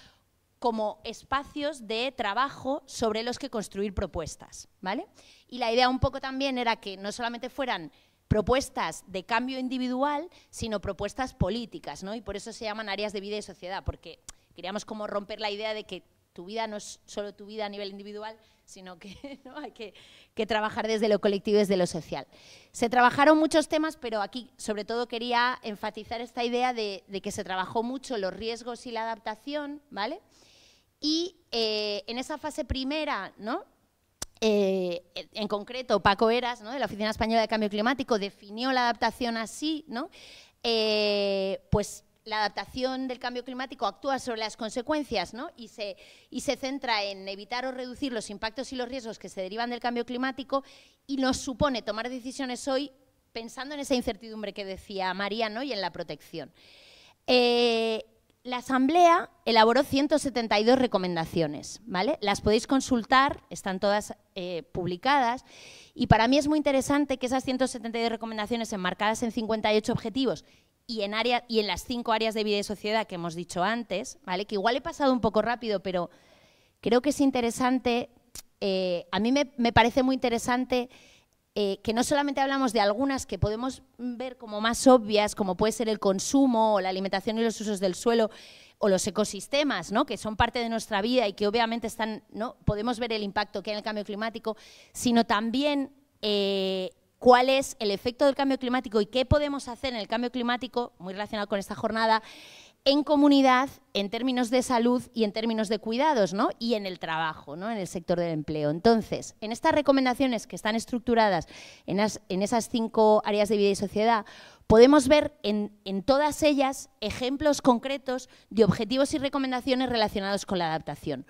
como espacios de trabajo sobre los que construir propuestas, ¿vale? Y la idea un poco también era que no solamente fueran propuestas de cambio individual, sino propuestas políticas, ¿no? Y por eso se llaman áreas de vida y sociedad, porque queríamos como romper la idea de que tu vida no es solo tu vida a nivel individual, sino que hay que, trabajar desde lo colectivo, y desde lo social. Se trabajaron muchos temas, pero aquí sobre todo quería enfatizar esta idea de, que se trabajó mucho los riesgos y la adaptación, ¿vale? Y eh, en esa fase primera, ¿no? Eh, en concreto, Paco Eras, de la Oficina Española de Cambio Climático, definió la adaptación así, ¿no? Eh, pues la adaptación del cambio climático actúa sobre las consecuencias ¿no? y, se, se centra en evitar o reducir los impactos y los riesgos que se derivan del cambio climático y nos supone tomar decisiones hoy pensando en esa incertidumbre que decía María y en la protección. Eh, la Asamblea elaboró 172 recomendaciones, ¿vale? Las podéis consultar, están todas eh, publicadas, y para mí es muy interesante que esas 172 recomendaciones enmarcadas en 58 objetivos y en, área, y en las cinco áreas de vida y sociedad que hemos dicho antes, ¿vale? que igual he pasado un poco rápido, pero creo que es interesante, eh, a mí me, parece muy interesante eh, que no solamente hablamos de algunas que podemos ver como más obvias, como puede ser el consumo o la alimentación y los usos del suelo, o los ecosistemas, ¿no? que son parte de nuestra vida y que obviamente están, ¿no? podemos ver el impacto que hay en el cambio climático, sino también eh, cuál es el efecto del cambio climático y qué podemos hacer en el cambio climático, muy relacionado con esta jornada, en comunidad, en términos de salud y en términos de cuidados, ¿no? Y en el trabajo, ¿no? En el sector del empleo. Entonces, en estas recomendaciones que están estructuradas en, esas cinco áreas de vida y sociedad, podemos ver en, todas ellas ejemplos concretos de objetivos y recomendaciones relacionados con la adaptación.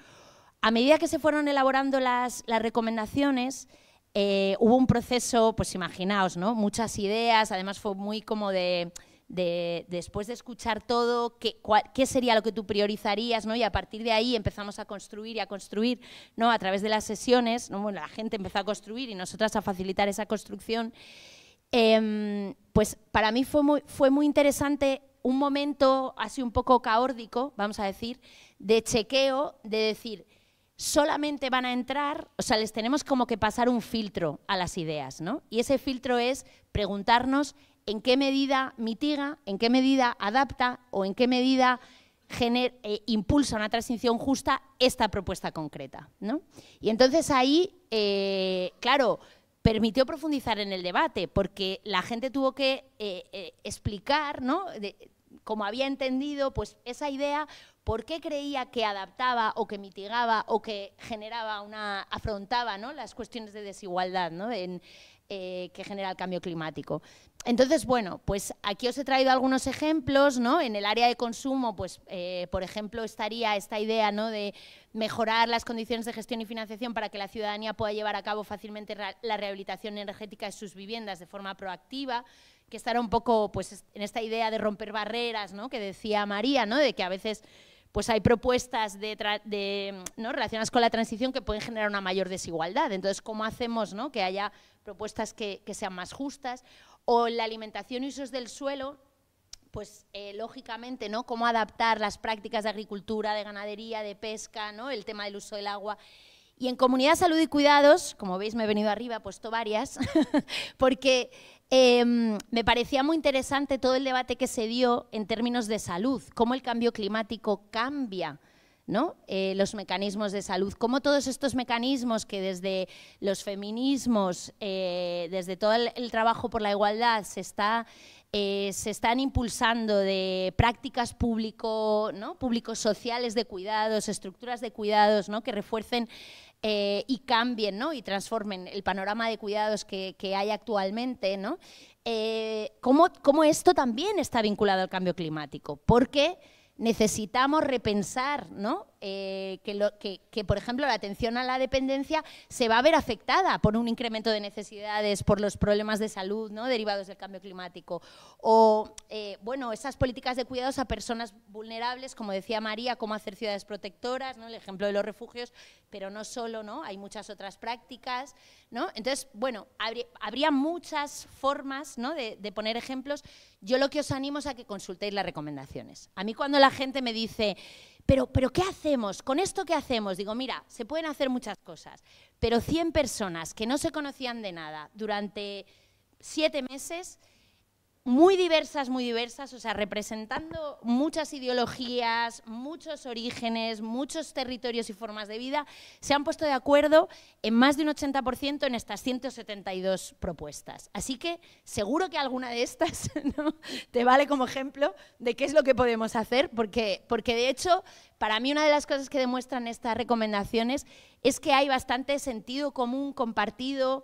A medida que se fueron elaborando las recomendaciones, eh, hubo un proceso, pues imaginaos, ¿no? Muchas ideas, además fue muy como de, después de escuchar todo, qué, sería lo que tú priorizarías, ¿no? Y a partir de ahí empezamos a construir y a construir, ¿no? A través de las sesiones, ¿no? la gente empezó a construir y nosotras a facilitar esa construcción. Em, pues para mí fue muy, fue muy interesante un momento así un poco caórdico, vamos a decir, de chequeo, de decir, solamente van a entrar, o sea, les tenemos como que pasar un filtro a las ideas, ¿no? Y ese filtro es preguntarnos en qué medida mitiga, en qué medida adapta o en qué medida eh, impulsa una transición justa esta propuesta concreta, ¿no? Y entonces ahí, eh, claro, permitió profundizar en el debate, porque la gente tuvo que eh, explicar, ¿no? como había entendido, pues esa idea por qué creía que adaptaba o que mitigaba o que generaba una, afrontaba ¿no? las cuestiones de desigualdad eh, que genera el cambio climático. Entonces, bueno, pues aquí os he traído algunos ejemplos, ¿no? En el área de consumo, pues, eh, por ejemplo, estaría esta idea, ¿no? De mejorar las condiciones de gestión y financiación para que la ciudadanía pueda llevar a cabo fácilmente la rehabilitación energética de sus viviendas de forma proactiva, que estará un poco, pues, en esta idea de romper barreras, Que decía María, ¿no? De que a veces pues hay propuestas ¿no? relacionadas con la transición que pueden generar una mayor desigualdad. Entonces, ¿cómo hacemos que haya propuestas que, sean más justas? O la alimentación y usos del suelo, pues eh, lógicamente, ¿no? ¿Cómo adaptar las prácticas de agricultura, de ganadería, de pesca, ¿no? el tema del uso del agua? Y en comunidad salud y cuidados, como veis me he venido arriba, he puesto varias, porque Em, me parecía muy interesante todo el debate que se dio en términos de salud, cómo el cambio climático cambia eh, los mecanismos de salud, cómo todos estos mecanismos que desde los feminismos, eh, desde todo el, trabajo por la igualdad eh, se, están impulsando de prácticas público, ¿no? públicos sociales de cuidados, estructuras de cuidados ¿no? que refuercen eh, y cambien y transformen el panorama de cuidados que, hay actualmente, ¿no? Eh, ¿cómo, ¿cómo, esto también está vinculado al cambio climático? Porque necesitamos repensar ¿no? Eh, que, por ejemplo, la atención a la dependencia se va a ver afectada por un incremento de necesidades, por los problemas de salud ¿no? derivados del cambio climático. O, eh, bueno, esas políticas de cuidados a personas vulnerables, como decía María, cómo hacer ciudades protectoras, ¿no? el ejemplo de los refugios, pero no solo, ¿no? hay muchas otras prácticas. ¿no? Entonces, bueno, habría, muchas formas de poner ejemplos. Yo lo que os animo es a que consultéis las recomendaciones. A mí cuando la gente me dice, pero, ¿qué hacemos? ¿Con esto qué hacemos? Digo, mira, se pueden hacer muchas cosas, pero 100 personas que no se conocían de nada durante siete meses muy diversas, muy diversas, o sea, representando muchas ideologías, muchos orígenes, muchos territorios y formas de vida, se han puesto de acuerdo en más de un 80% en estas 172 propuestas. Así que seguro que alguna de estas te vale como ejemplo de qué es lo que podemos hacer, porque, porque de hecho, para mí una de las cosas que demuestran estas recomendaciones es que hay bastante sentido común compartido,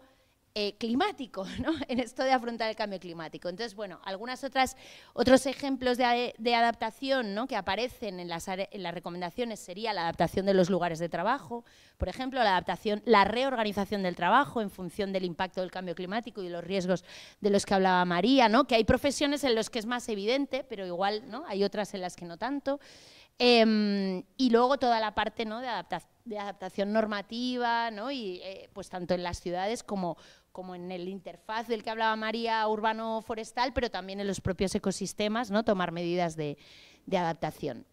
eh, climático, ¿no? en esto de afrontar el cambio climático. Entonces, bueno, algunas otras, otros ejemplos de, adaptación ¿no? que aparecen en las, en las, recomendaciones sería la adaptación de los lugares de trabajo, por ejemplo, la adaptación, la reorganización del trabajo en función del impacto del cambio climático y los riesgos de los que hablaba María, ¿no? que hay profesiones en las que es más evidente, pero igual ¿no? hay otras en las que no tanto. Em, y luego toda la parte ¿no? de adaptación de adaptación normativa, ¿no? y eh, pues tanto en las ciudades como, como en el interfaz del que hablaba María, urbano-forestal, pero también en los propios ecosistemas, ¿no? tomar medidas de, adaptación.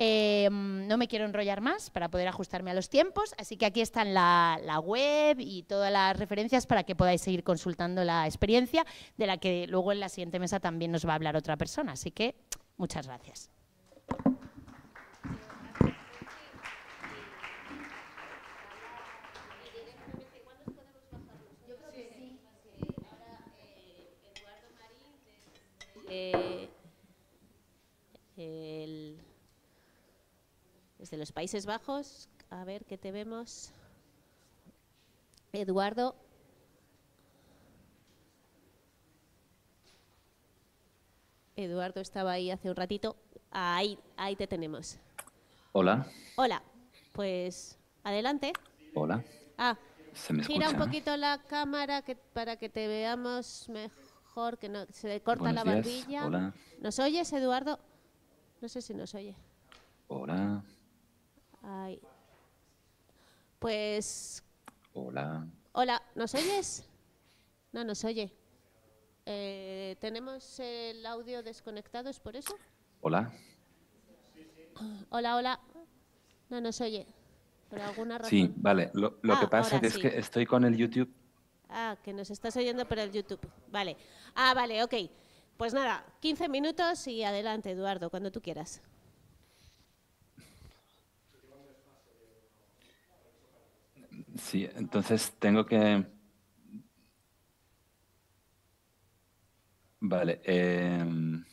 Em, no me quiero enrollar más para poder ajustarme a los tiempos, así que aquí están la, la, web y todas las referencias para que podáis seguir consultando la experiencia, de la que luego en la siguiente mesa también nos va a hablar otra persona. Así que muchas gracias. desde los Países Bajos. A ver, ¿qué te vemos? Eduardo. Eduardo estaba ahí hace un ratito. Ahí, ahí te tenemos. Hola. Hola. Pues adelante. Hola. Ah, Gira un poquito la cámara para que te veamos mejor, que no se corta la barbilla. ¿Nos oyes, Eduardo? No sé si nos oye. Hola. Ay. Pues. Hola. Hola, ¿nos oyes? No nos oye. Eh, ¿Tenemos el audio desconectado? ¿Es por eso? Hola. Hola, hola. No nos oye. Por alguna razón. Sí, vale. Lo, que ah, pasa es que estoy con el YouTube. Ah, que nos estás oyendo por el YouTube. Vale. Ah, vale, ok. Pues nada, 15 minutos y adelante, Eduardo, cuando tú quieras. Sí, entonces tengo que... Vale. Em,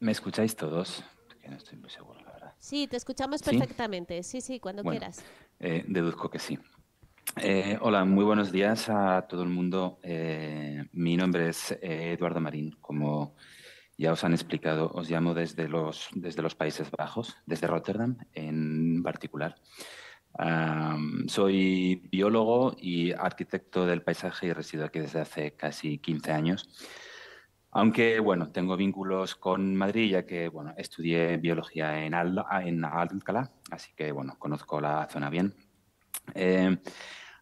¿Me escucháis todos? Sí, te escuchamos perfectamente. Sí, sí, cuando quieras. Eh, deduzco que sí. Eh, hola, muy buenos días a todo el mundo. Eh, mi nombre es eh, Eduardo Marín. Como ya os han explicado, os llamo desde los, desde los Países Bajos, desde Rotterdam en particular. soy biólogo y arquitecto del paisaje y resido aquí desde hace casi 15 años. Aunque, bueno, tengo vínculos con Madrid, ya que, bueno, estudié biología en, Alcalá, así que, bueno, conozco la zona bien.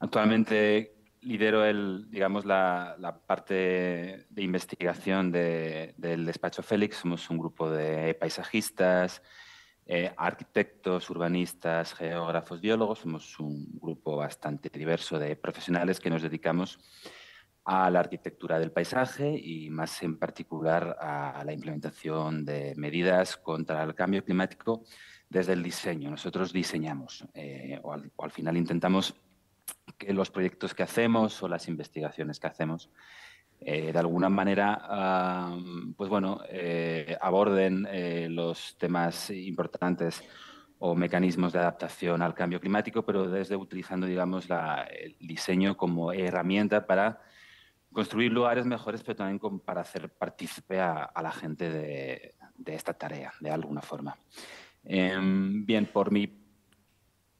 Actualmente lidero el, digamos, la, parte de investigación del despacho Félix. Somos un grupo de paisajistas, eh, arquitectos, urbanistas, geógrafos, biólogos. Somos un grupo bastante diverso de profesionales que nos dedicamos a la arquitectura del paisaje y más en particular a la implementación de medidas contra el cambio climático desde el diseño. Nosotros diseñamos eh, o al final intentamos que los proyectos que hacemos o las investigaciones que hacemos eh, de alguna manera, pues bueno, eh, aborden eh, los temas importantes o mecanismos de adaptación al cambio climático, pero desde utilizando, digamos, el diseño como herramienta para construir lugares mejores, pero también para hacer partícipe a, la gente de, de, esta tarea, de alguna forma. Em, bien, por mi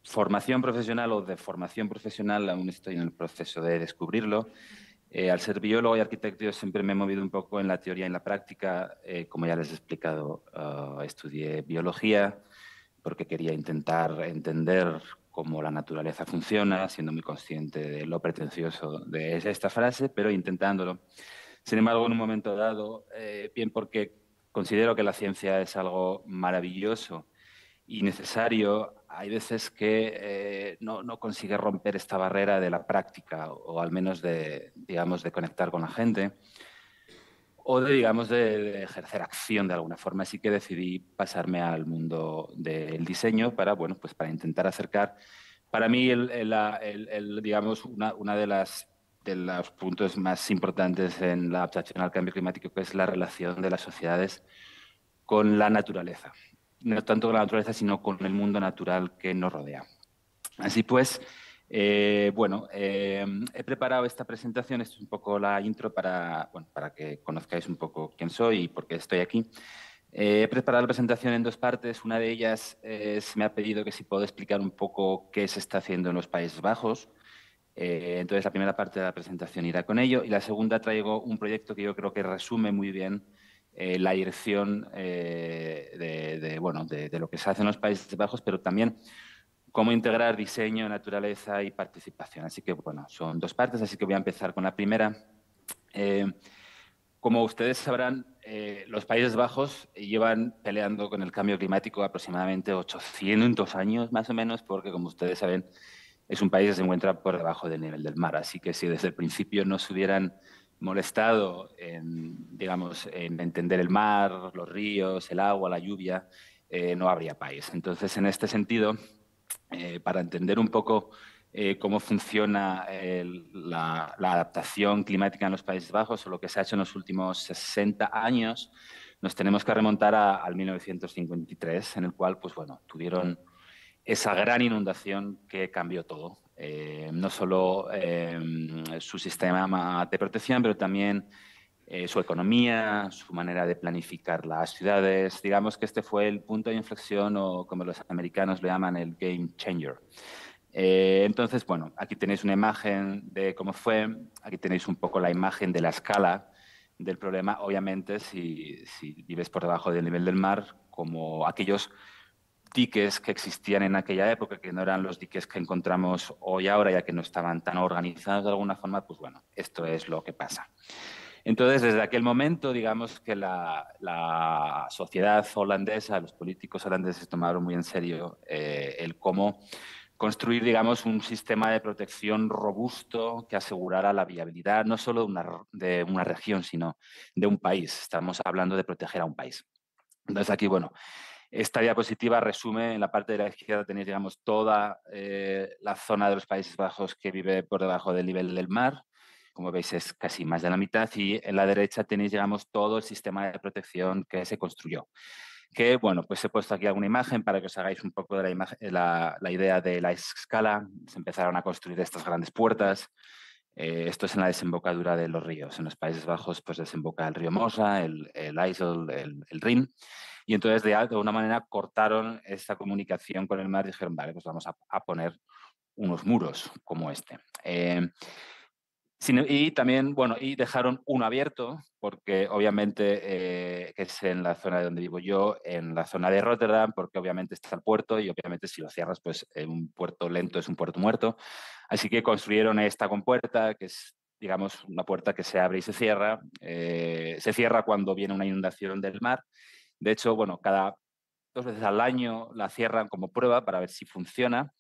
formación profesional o de formación profesional, aún estoy en el proceso de descubrirlo. Eh, al ser biólogo y arquitecto, siempre me he movido un poco en la teoría y en la práctica. Eh, como ya les he explicado, eh, estudié biología porque quería intentar entender cómo la naturaleza funciona, siendo muy consciente de lo pretencioso de esta frase, pero intentándolo. Sin embargo, en un momento dado, bien porque considero que la ciencia es algo maravilloso y necesario, hay veces que eh, no, consigue romper esta barrera de la práctica o, al menos de, digamos, de conectar con la gente o de, digamos, de, ejercer acción de alguna forma. Así que decidí pasarme al mundo del diseño para, bueno, pues para intentar acercar. Para mí, el, digamos, una, de las de los puntos más importantes en la adaptación al cambio climático, que es la relación de las sociedades con la naturaleza no tanto con la naturaleza, sino con el mundo natural que nos rodea. Así pues, eh, bueno, eh, he preparado esta presentación, esto es un poco la intro para, para que conozcáis un poco quién soy y por qué estoy aquí. Eh, he preparado la presentación en dos partes. Una de ellas es, me ha pedido que si puedo explicar un poco qué se está haciendo en los Países Bajos. entonces, la primera parte de la presentación irá con ello. Y la segunda traigo un proyecto que yo creo que resume muy bien eh, la dirección eh, de, lo que se hace en los Países Bajos, pero también cómo integrar diseño, naturaleza y participación. Así que, bueno, son dos partes, así que voy a empezar con la primera. Eh, como ustedes sabrán, los Países Bajos llevan peleando con el cambio climático aproximadamente 800 años, más o menos, porque, como ustedes saben, es un país que se encuentra por debajo del nivel del mar. Así que si desde el principio no se hubieran molestado en, digamos, en entender el mar, los ríos, el agua, la lluvia, eh, no habría país. Entonces, en este sentido, eh, para entender un poco eh, cómo funciona la, adaptación climática en los Países Bajos o lo que se ha hecho en los últimos 60 años, nos tenemos que remontar a, al 1953, en el cual, pues bueno, tuvieron esa gran inundación que cambió todo eh, no solo eh, su sistema de protección, pero también eh, su economía, su manera de planificar las ciudades. Digamos que este fue el punto de inflexión o como los americanos lo llaman el game changer. entonces, bueno, aquí tenéis una imagen de cómo fue, aquí tenéis un poco la imagen de la escala del problema. Obviamente, si vives por debajo del nivel del mar, como aquellos diques que existían en aquella época, que no eran los diques que encontramos hoy ahora, ya que no estaban tan organizados de alguna forma, pues bueno, esto es lo que pasa. Entonces, desde aquel momento, digamos que la, sociedad holandesa, los políticos holandeses tomaron muy en serio eh, el cómo construir, digamos, un sistema de protección robusto que asegurara la viabilidad no solo de una, de una región, sino de un país. Estamos hablando de proteger a un país. Entonces aquí, bueno, esta diapositiva resume, en la parte de la izquierda tenéis, digamos, toda eh, la zona de los Países Bajos que vive por debajo del nivel del mar. Como veis, es casi más de la mitad. Y en la derecha tenéis, digamos, todo el sistema de protección que se construyó. Que, bueno, pues he puesto aquí alguna imagen para que os hagáis un poco de la, la, idea de la escala. Se empezaron a construir estas grandes puertas. Eh, esto es en la desembocadura de los ríos. En los Países Bajos, pues desemboca el río Mosa, el, el el, el Rin. Y entonces de alguna manera cortaron esa comunicación con el mar y dijeron, vale, pues vamos a, poner unos muros como este. Eh, y también, bueno, y dejaron uno abierto, porque obviamente eh, es en la zona de donde vivo yo, en la zona de Rotterdam, porque obviamente está el puerto y obviamente si lo cierras, pues eh, un puerto lento es un puerto muerto. Así que construyeron esta compuerta, que es, digamos, una puerta que se abre y se cierra. se cierra cuando viene una inundación del mar de hecho, bueno, cada dos veces al año la cierran como prueba para ver si funciona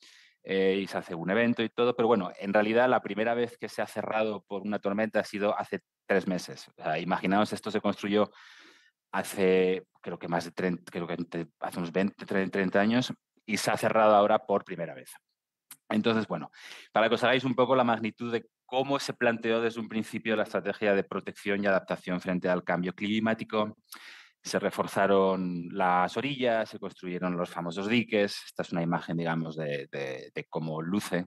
eh, y se hace un evento y todo, pero bueno, en realidad la primera vez que se ha cerrado por una tormenta ha sido hace tres meses. imaginaos, esto se construyó hace, creo que más de 30, creo que hace unos 20, 30 años y se ha cerrado ahora por primera vez. Entonces, bueno, para que os hagáis un poco la magnitud de cómo se planteó desde un principio la estrategia de protección y adaptación frente al cambio climático, se reforzaron las orillas, se construyeron los famosos diques. Esta es una imagen, digamos, de, cómo luce.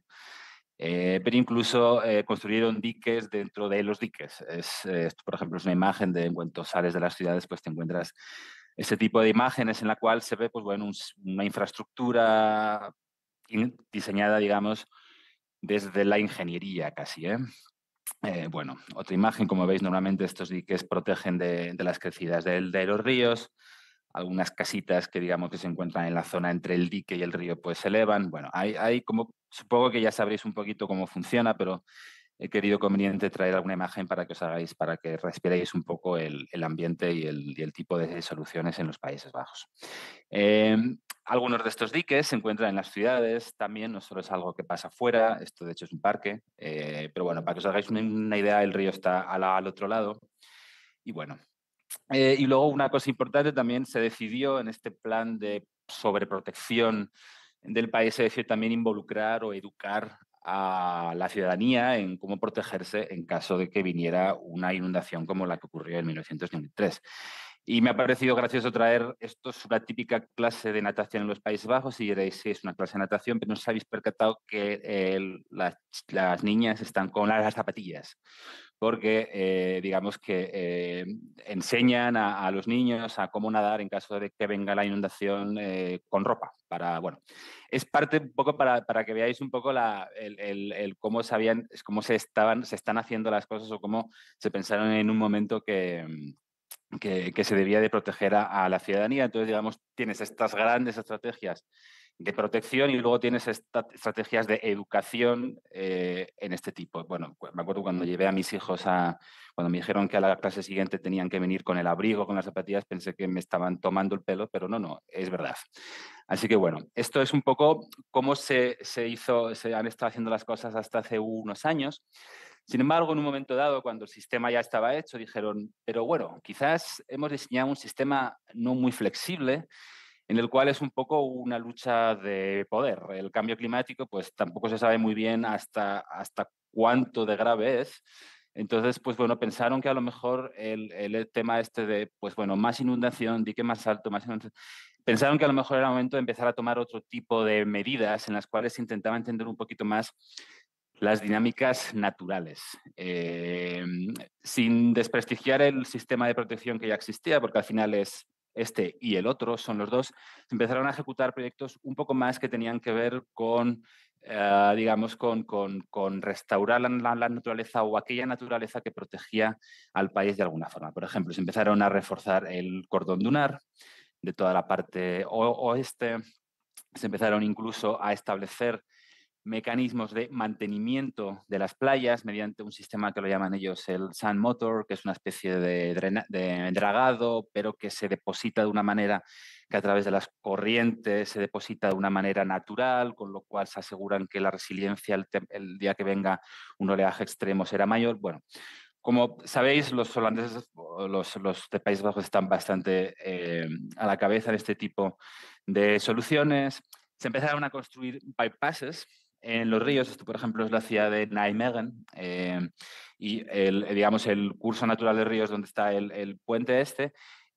Eh, pero incluso eh, construyeron diques dentro de los diques. Es, eh, por ejemplo, es una imagen de en sales de las ciudades, pues te encuentras este tipo de imágenes en la cual se ve pues, bueno, una infraestructura diseñada, digamos, desde la ingeniería casi. Eh, bueno, otra imagen, como veis, normalmente estos diques protegen de, las crecidas de, de, los ríos. Algunas casitas que digamos que se encuentran en la zona entre el dique y el río pues se elevan. Bueno, hay como supongo que ya sabréis un poquito cómo funciona, pero he querido conveniente traer alguna imagen para que os hagáis, para que respiréis un poco el, ambiente y el, tipo de soluciones en los Países Bajos. Em, algunos de estos diques se encuentran en las ciudades también, no solo es algo que pasa afuera, esto de hecho es un parque, eh, pero bueno, para que os hagáis una, idea, el río está al, otro lado. Y bueno, eh, y luego una cosa importante también se decidió en este plan de sobreprotección del país, es decir, también involucrar o educar a la ciudadanía en cómo protegerse en caso de que viniera una inundación como la que ocurrió en 1993. Y me ha parecido gracioso traer esto, es una típica clase de natación en los Países Bajos, si queréis es una clase de natación, pero no os habéis percatado que las, niñas están con las zapatillas porque eh, digamos que eh, enseñan a, los niños a cómo nadar en caso de que venga la inundación eh, con ropa. Para, bueno, es parte un poco para, que veáis un poco el, cómo, sabían, cómo se, estaban, se están haciendo las cosas o cómo se pensaron en un momento que, que, se debía de proteger a la ciudadanía. Entonces, digamos, tienes estas grandes estrategias de protección y luego tienes estrategias de educación eh, en este tipo. Bueno, pues, me acuerdo cuando llevé a mis hijos a, cuando me dijeron que a la clase siguiente tenían que venir con el abrigo, con las zapatillas, pensé que me estaban tomando el pelo, pero no, no, es verdad. Así que bueno, esto es un poco cómo se, se hizo, se han estado haciendo las cosas hasta hace unos años. Sin embargo, en un momento dado, cuando el sistema ya estaba hecho, dijeron, pero bueno, quizás hemos diseñado un sistema no muy flexible en el cual es un poco una lucha de poder. El cambio climático, pues tampoco se sabe muy bien hasta, hasta cuánto de grave es. Entonces, pues bueno, pensaron que a lo mejor el, tema este de, pues bueno, más inundación, dique más alto, más inundación, pensaron que a lo mejor era momento de empezar a tomar otro tipo de medidas en las cuales intentaba entender un poquito más las dinámicas naturales, eh, sin desprestigiar el sistema de protección que ya existía, porque al final es este y el otro, son los dos, se empezaron a ejecutar proyectos un poco más que tenían que ver con, eh, digamos, con, restaurar la, la, naturaleza o aquella naturaleza que protegía al país de alguna forma. Por ejemplo, se empezaron a reforzar el cordón dunar de toda la parte oeste, se empezaron incluso a establecer mecanismos de mantenimiento de las playas mediante un sistema que lo llaman ellos el sand motor, que es una especie de, dragado, pero que se deposita de una manera que a través de las corrientes se deposita de una manera natural, con lo cual se aseguran que la resiliencia el, día que venga un oleaje extremo será mayor. Bueno, como sabéis, los holandeses, los, los de Países Bajos están bastante eh, a la cabeza de este tipo de soluciones. Se empezaron a construir bypasses, en los ríos, esto por ejemplo es la ciudad de Nijmegen, eh, y el, eh, digamos el curso natural de ríos donde está el, puente este,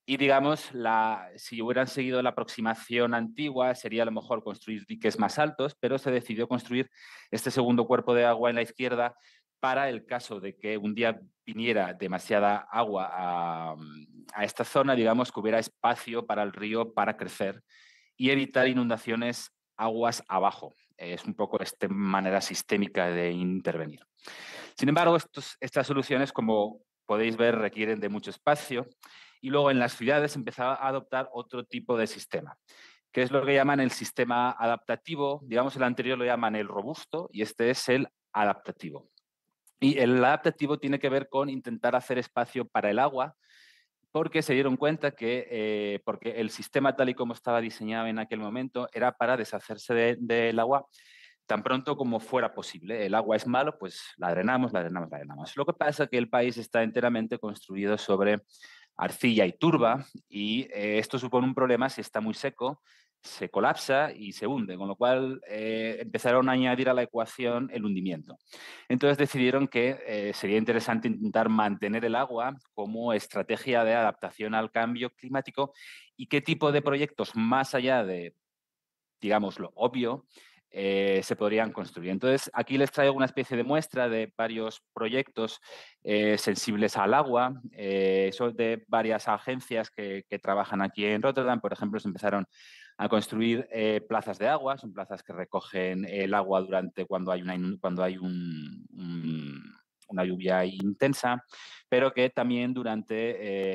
y digamos, la, si hubieran seguido la aproximación antigua, sería a lo mejor construir diques más altos, pero se decidió construir este segundo cuerpo de agua en la izquierda para el caso de que un día viniera demasiada agua a esta zona, digamos que hubiera espacio para el río para crecer y evitar inundaciones aguas abajo es un poco esta manera sistémica de intervenir. Sin embargo, estas soluciones, como podéis ver, requieren de mucho espacio y luego en las ciudades empezaba a adoptar otro tipo de sistema, que es lo que llaman el sistema adaptativo, digamos el anterior lo llaman el robusto y este es el adaptativo. Y el adaptativo tiene que ver con intentar hacer espacio para el agua, porque se dieron cuenta que eh, porque el sistema tal y como estaba diseñado en aquel momento era para deshacerse del agua tan pronto como fuera posible. El agua es malo, pues la drenamos, la drenamos, la drenamos. Lo que pasa es que el país está enteramente construido sobre arcilla y turba y eh, esto supone un problema si está muy seco se colapsa y se hunde, con lo cual eh, empezaron a añadir a la ecuación el hundimiento. Entonces decidieron que eh, sería interesante intentar mantener el agua como estrategia de adaptación al cambio climático y qué tipo de proyectos más allá de, digamos, lo obvio, eh, se podrían construir. Entonces, aquí les traigo una especie de muestra de varios proyectos sensibles al agua, son de varias agencias que, que, trabajan aquí en Rotterdam. Por ejemplo, se empezaron a construir eh, plazas de agua, son plazas que recogen el agua durante cuando hay una, cuando hay un, una lluvia intensa, pero que también durante,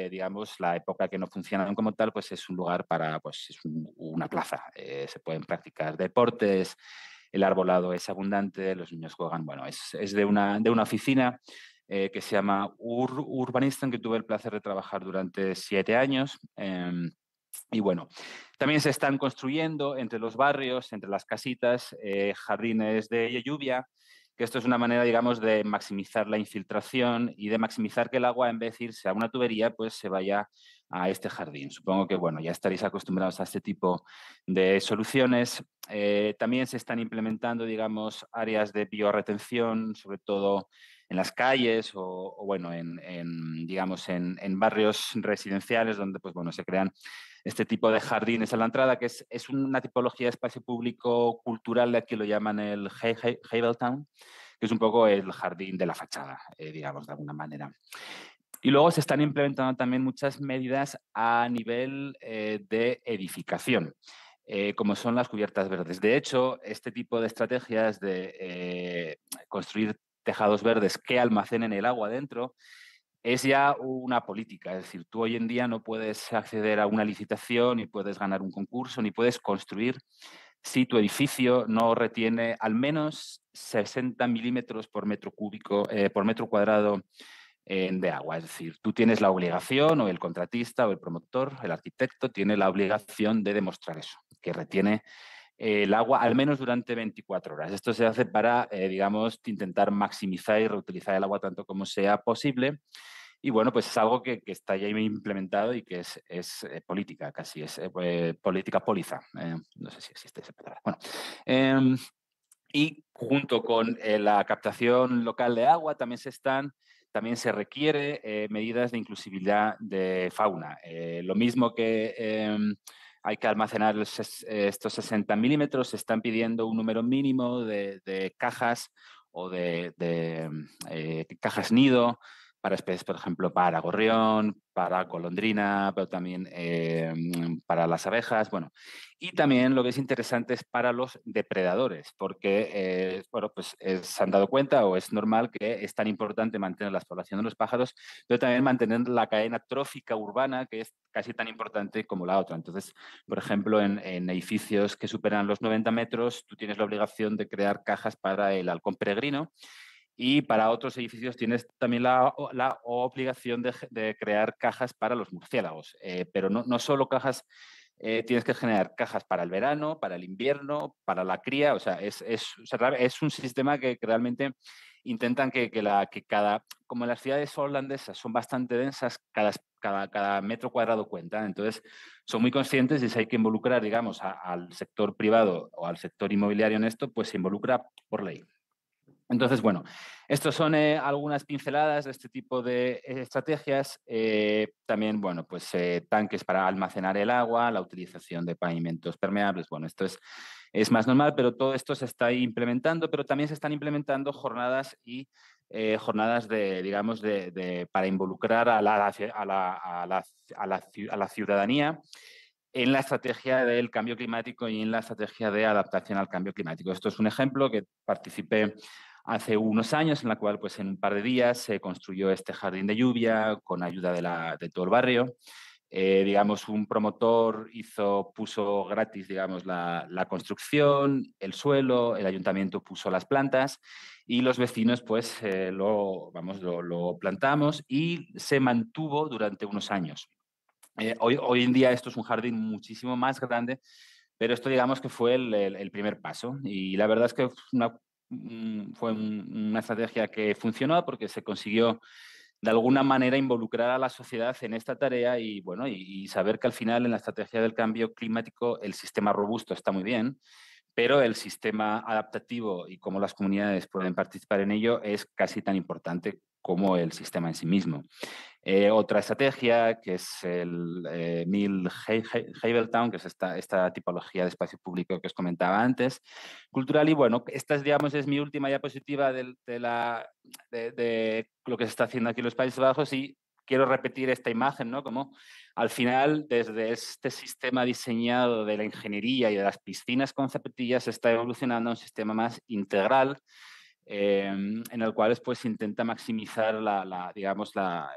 eh, digamos, la época que no funcionan como tal, pues es un lugar para, pues es una plaza, eh, se pueden practicar deportes, el arbolado es abundante, los niños juegan, bueno, es, es de, una, de una oficina que se llama Urbanistan, Urbanista, en que tuve el placer de trabajar durante siete años. Em, y bueno, también se están construyendo entre los barrios, entre las casitas, eh, jardines de lluvia, que esto es una manera, digamos, de maximizar la infiltración y de maximizar que el agua, en vez de irse a una tubería, pues se vaya a este jardín. Supongo que, bueno, ya estaréis acostumbrados a este tipo de soluciones. Eh, también se están implementando, digamos, áreas de bioretención, sobre todo en las calles o, bueno, en, digamos, en, barrios residenciales donde, pues, bueno, se crean este tipo de jardines a la entrada, que es, una tipología de espacio público cultural, de aquí lo llaman el He que es un poco el jardín de la fachada, eh, digamos, de alguna manera. Y luego se están implementando también muchas medidas a nivel eh, de edificación. Eh, como son las cubiertas verdes. De hecho, este tipo de estrategias de construir tejados verdes que almacenen el agua dentro es ya una política, es decir, tú hoy en día no puedes acceder a una licitación, ni puedes ganar un concurso, ni puedes construir si tu edificio no retiene al menos 60 milímetros por metro cúbico, eh, por metro cuadrado eh, de agua. Es decir, tú tienes la obligación, o el contratista, o el promotor, el arquitecto, tiene la obligación de demostrar eso, que retiene eh, el agua al menos durante 24 horas. Esto se hace para, eh, digamos, intentar maximizar y reutilizar el agua tanto como sea posible. Y bueno, pues es algo que, está ya implementado y que es, eh, política, casi es política poliza. no sé si existe esa palabra. Bueno, em, y junto con la captación local de agua también se están también se requiere medidas de inclusividad de fauna. lo mismo que em, hay que almacenar eh, estos 60 milímetros, se están pidiendo un número mínimo de, cajas o de, eh, cajas nido, para especies, por ejemplo, para gorrión, para colondrina, pero también em, para las abejas, bueno. Y también lo que es interesante es para los depredadores, porque, eh, bueno, pues eh, se han dado cuenta o es normal que es tan importante mantener la población de los pájaros, pero también mantener la cadena trófica urbana, que es casi tan importante como la otra. Entonces, por ejemplo, en, en edificios que superan los 90 metros, tú tienes la obligación de crear cajas para el halcón peregrino, y para otros edificios tienes también la, obligación de, crear cajas para los murciélagos, eh, pero no, solo cajas, eh, tienes que generar cajas para el verano, para el invierno, para la cría, o sea, es, un sistema que, realmente intentan que, cada, como las ciudades holandesas son bastante densas, cada, metro cuadrado cuenta, entonces son muy conscientes y si hay que involucrar, digamos, al sector privado o al sector inmobiliario en esto, pues se involucra por ley. Entonces, bueno, estos son eh, algunas pinceladas de este tipo de eh, estrategias. Eh, también, bueno, pues tanques para almacenar el agua, la utilización de pavimentos permeables. Bueno, esto es, es más normal, pero todo esto se está implementando, pero también se están implementando jornadas y jornadas de, digamos, de, para involucrar a la, a, la, a, la, a la, ciudadanía en la estrategia del cambio climático y en la estrategia de adaptación al cambio climático. Esto es un ejemplo que participé hace unos años, en la cual pues, en un par de días se construyó este jardín de lluvia con ayuda de, la, de todo el barrio. Eh, digamos, un promotor hizo, puso gratis, digamos, la, construcción, el suelo, el ayuntamiento puso las plantas y los vecinos, pues, eh, lo, vamos, lo, plantamos y se mantuvo durante unos años. Eh, hoy, hoy en día esto es un jardín muchísimo más grande, pero esto digamos que fue el, primer paso y la verdad es que una fue una estrategia que funcionó porque se consiguió de alguna manera involucrar a la sociedad en esta tarea y bueno y saber que al final en la estrategia del cambio climático el sistema robusto está muy bien pero el sistema adaptativo y cómo las comunidades pueden participar en ello es casi tan importante como el sistema en sí mismo. Eh, otra estrategia que es el Mill eh, Neil He que es esta, esta, tipología de espacio público que os comentaba antes, cultural. Y bueno, esta es, digamos, es mi última diapositiva de, la, de, lo que se está haciendo aquí en los Países Bajos y quiero repetir esta imagen, ¿no? Como al final, desde este sistema diseñado de la ingeniería y de las piscinas con zapatillas, se está evolucionando a un sistema más integral Em, en el cual se intenta maximizar la, digamos,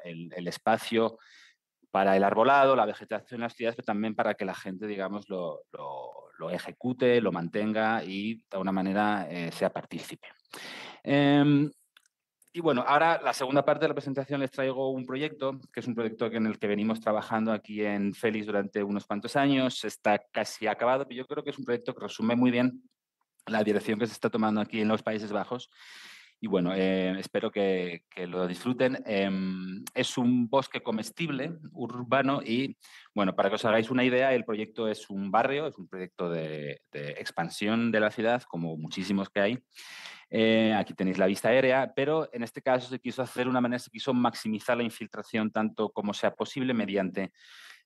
el, espacio para el arbolado, la vegetación las ciudades, pero también para que la gente digamos, lo, ejecute, lo mantenga y de alguna manera eh, sea partícipe. Em, y bueno, ahora la segunda parte de la presentación les traigo un proyecto, que es un proyecto en el que venimos trabajando aquí en Félix durante unos cuantos años, está casi acabado, pero yo creo que es un proyecto que resume muy bien la dirección que se está tomando aquí en los Países Bajos. Y bueno, eh, espero que, lo disfruten. Em, es un bosque comestible urbano y, bueno, para que os hagáis una idea, el proyecto es un barrio, es un proyecto de, expansión de la ciudad, como muchísimos que hay. Eh, aquí tenéis la vista aérea, pero en este caso se quiso hacer una manera, se quiso maximizar la infiltración tanto como sea posible mediante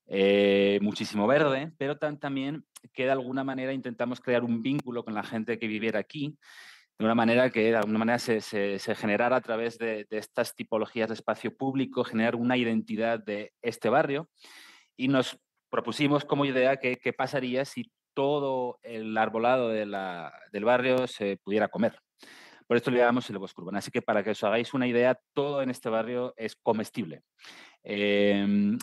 eh, muchísimo verde, pero tan, también que de alguna manera intentamos crear un vínculo con la gente que viviera aquí, de una manera que de alguna manera se, se, generara a través de, estas tipologías de espacio público, generar una identidad de este barrio. Y nos propusimos como idea que qué pasaría si todo el arbolado del barrio se pudiera comer. Por esto le llamamos el bosque urbano. Así que para que os hagáis una idea, todo en este barrio es comestible. Eh,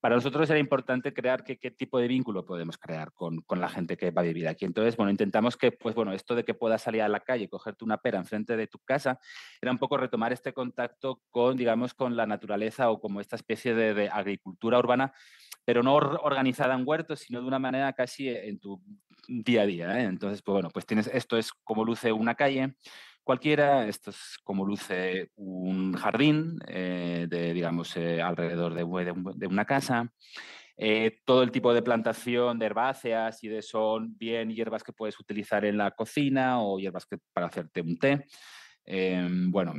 para nosotros era importante crear qué, tipo de vínculo podemos crear con, la gente que va a vivir aquí. Entonces, bueno, intentamos que, pues bueno, esto de que puedas salir a la calle, cogerte una pera enfrente de tu casa, era un poco retomar este contacto con, digamos, con la naturaleza o como esta especie de, agricultura urbana, pero no organizada en huertos, sino de una manera casi en tu día a día. ¿eh? Entonces, pues bueno, pues tienes, esto es cómo luce una calle, cualquiera. Esto es como luce un jardín eh, de, digamos, eh, alrededor de, una casa. Eh, todo el tipo de plantación de herbáceas y de son bien hierbas que puedes utilizar en la cocina o hierbas que, para hacerte un té. bueno,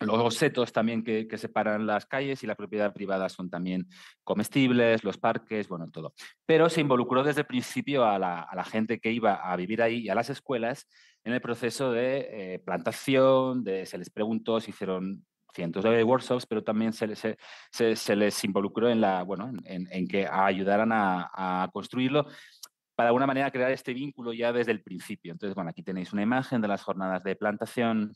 los setos también que, separan las calles y la propiedad privada son también comestibles, los parques, bueno, todo. Pero se involucró desde el principio a la, a la gente que iba a vivir ahí y a las escuelas en el proceso de eh, plantación, se les preguntó, se hicieron cientos de workshops, pero también se les, involucró en, la, bueno, en, que ayudaran a, construirlo para de alguna manera crear este vínculo ya desde el principio. Entonces, bueno, aquí tenéis una imagen de las jornadas de plantación.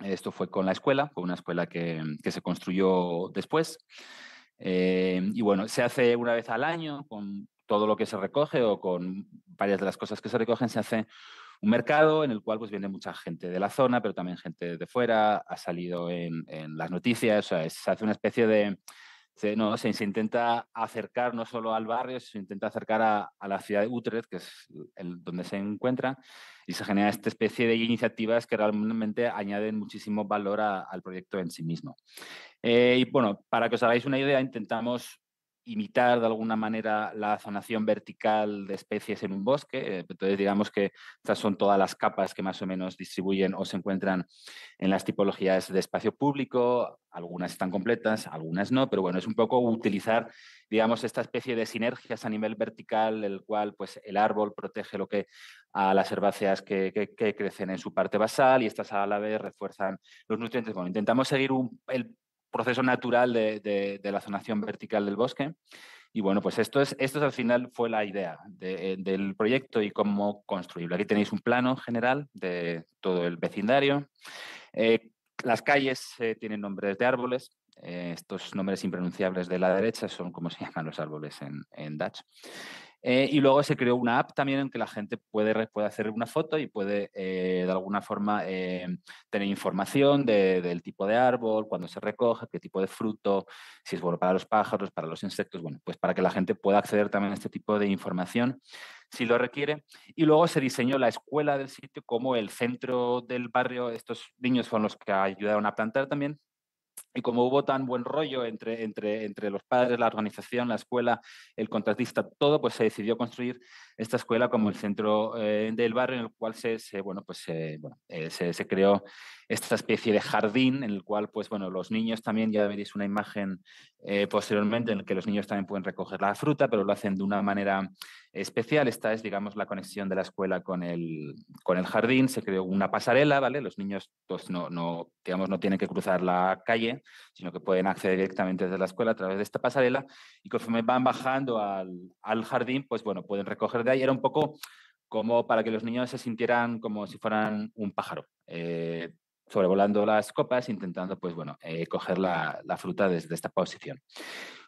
Esto fue con la escuela, con una escuela que, se construyó después. Eh, y bueno, se hace una vez al año con todo lo que se recoge o con varias de las cosas que se recogen, se hace un mercado en el cual pues, viene mucha gente de la zona, pero también gente de fuera, ha salido en, las noticias, se hace una especie de... Se, intenta acercar no solo al barrio, se intenta acercar a, la ciudad de Utrecht, que es donde se encuentra, y se genera esta especie de iniciativas que realmente añaden muchísimo valor al proyecto en sí mismo. Eh, y bueno, para que os hagáis una idea, intentamos imitar de alguna manera la zonación vertical de especies en un bosque. Eh, entonces, digamos que estas son todas las capas que más o menos distribuyen o se encuentran en las tipologías de espacio público. Algunas están completas, algunas no, pero bueno, es un poco utilizar, digamos, esta especie de sinergias a nivel vertical, el cual pues, el árbol protege lo que a las herbáceas que, crecen en su parte basal y estas a la vez refuerzan los nutrientes. Bueno, intentamos seguir un, el proceso natural de, la zonación vertical del bosque. Y bueno, pues esto es, esto es al final fue la idea eh, del proyecto y cómo construirlo. Aquí tenéis un plano general de todo el vecindario. Eh, las calles eh, tienen nombres de árboles. estos nombres impronunciables de la derecha son como se llaman los árboles en, en Dutch. Eh, y luego se creó una app también en que la gente puede, puede hacer una foto y puede eh, de alguna forma eh, tener información del tipo de árbol, cuándo se recoge, qué tipo de fruto, si es bueno para los pájaros, para los insectos, bueno, pues para que la gente pueda acceder también a este tipo de información si lo requiere. Y luego se diseñó la escuela del sitio como el centro del barrio. Estos niños son los que ayudaron a plantar también y como hubo tan buen rollo entre, entre, entre los padres, la organización, la escuela, el contratista, todo, pues se decidió construir esta escuela como el centro eh, del barrio en el cual se, bueno, pues, eh, se, creó esta especie de jardín en el cual pues, bueno, los niños también, ya veréis una imagen eh, posteriormente en la que los niños también pueden recoger la fruta, pero lo hacen de una manera especial. Esta es, digamos, la conexión de la escuela con el, con el jardín. Se creó una pasarela, ¿vale? Los niños pues, no, no, digamos, no tienen que cruzar la calle, sino que pueden acceder directamente desde la escuela a través de esta pasarela. Y conforme van bajando al, al jardín, pues bueno, pueden recoger de ahí. Era un poco como para que los niños se sintieran como si fueran un pájaro. Eh, sobrevolando las copas, intentando, pues bueno, eh, coger la, fruta desde esta posición.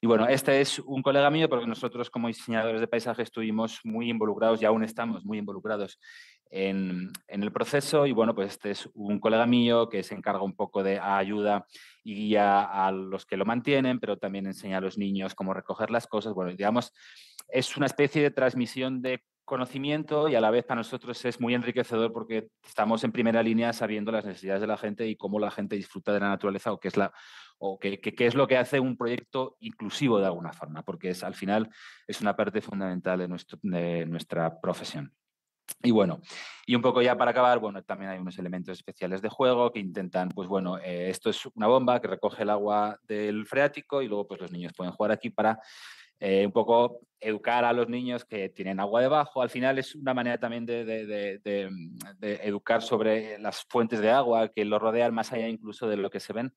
Y bueno, este es un colega mío, porque nosotros como diseñadores de paisaje estuvimos muy involucrados y aún estamos muy involucrados en, en, el proceso. Y bueno, pues este es un colega mío que se encarga un poco de ayuda y guía a los que lo mantienen, pero también enseña a los niños cómo recoger las cosas. Bueno, digamos, es una especie de transmisión de conocimiento y a la vez para nosotros es muy enriquecedor porque estamos en primera línea sabiendo las necesidades de la gente y cómo la gente disfruta de la naturaleza o qué es la o qué, es lo que hace un proyecto inclusivo de alguna forma, porque es al final es una parte fundamental de, nuestro, de nuestra profesión. Y bueno, y un poco ya para acabar, bueno, también hay unos elementos especiales de juego que intentan, pues bueno, eh, esto es una bomba que recoge el agua del freático y luego pues los niños pueden jugar aquí para eh, un poco educar a los niños que tienen agua debajo. Al final es una manera también de, mm, educar sobre las fuentes de agua que los rodean más allá incluso de lo que se ven.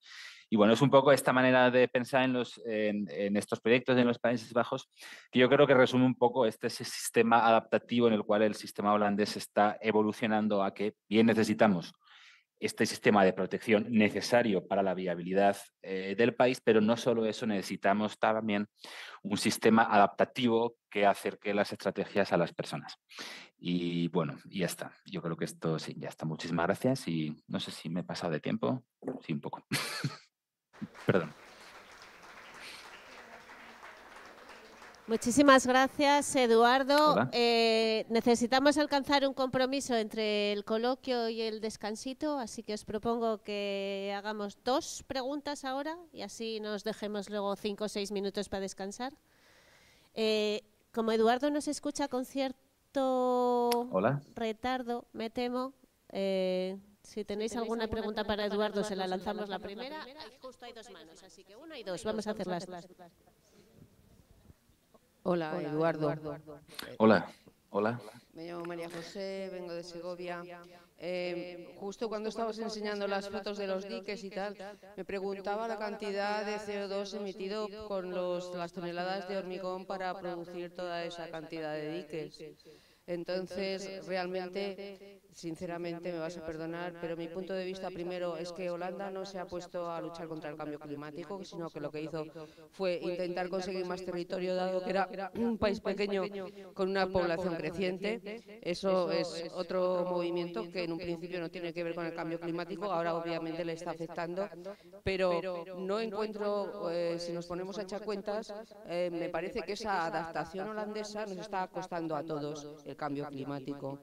Y bueno, es un poco esta manera de pensar en, los, en, estos proyectos en los Países Bajos, que yo creo que resume un poco este sistema adaptativo en el cual el sistema holandés está evolucionando a que bien necesitamos este sistema de protección necesario para la viabilidad eh, del país, pero no solo eso, necesitamos también un sistema adaptativo que acerque las estrategias a las personas. Y bueno, ya está. Yo creo que esto sí, ya está. Muchísimas gracias y no sé si me he pasado de tiempo. Sí, un poco. Perdón. Muchísimas gracias, Eduardo. Eh, necesitamos alcanzar un compromiso entre el coloquio y el descansito, así que os propongo que hagamos dos preguntas ahora y así nos dejemos luego cinco o seis minutos para descansar. Eh, como Eduardo nos escucha con cierto retardo, me temo, eh, si tenéis, alguna, pregunta, para Eduardo, se la lanzamos, la, primera. justo hay dos manos, así que una y dos, vamos a hacerlas. Hola, Eduardo. Hola, hola. Me llamo María José, vengo de Segovia. Eh, justo cuando estabas enseñando las fotos de los diques y tal, me preguntaba la cantidad de CO2 emitido con las toneladas de hormigón para producir toda esa cantidad de diques. Entonces, realmente sinceramente me vas a perdonar, pero mi punto de vista primero es que Holanda no se ha puesto a luchar contra el cambio climático, sino que lo que hizo fue intentar conseguir más territorio, dado que era un país pequeño con una población creciente. Eso es otro movimiento que en un principio no tiene que ver con el cambio climático, ahora obviamente le está afectando, pero no encuentro, eh, eh, si nos ponemos a echar cuentas, eh, me parece que esa adaptación holandesa nos está costando a todos el cambio climático.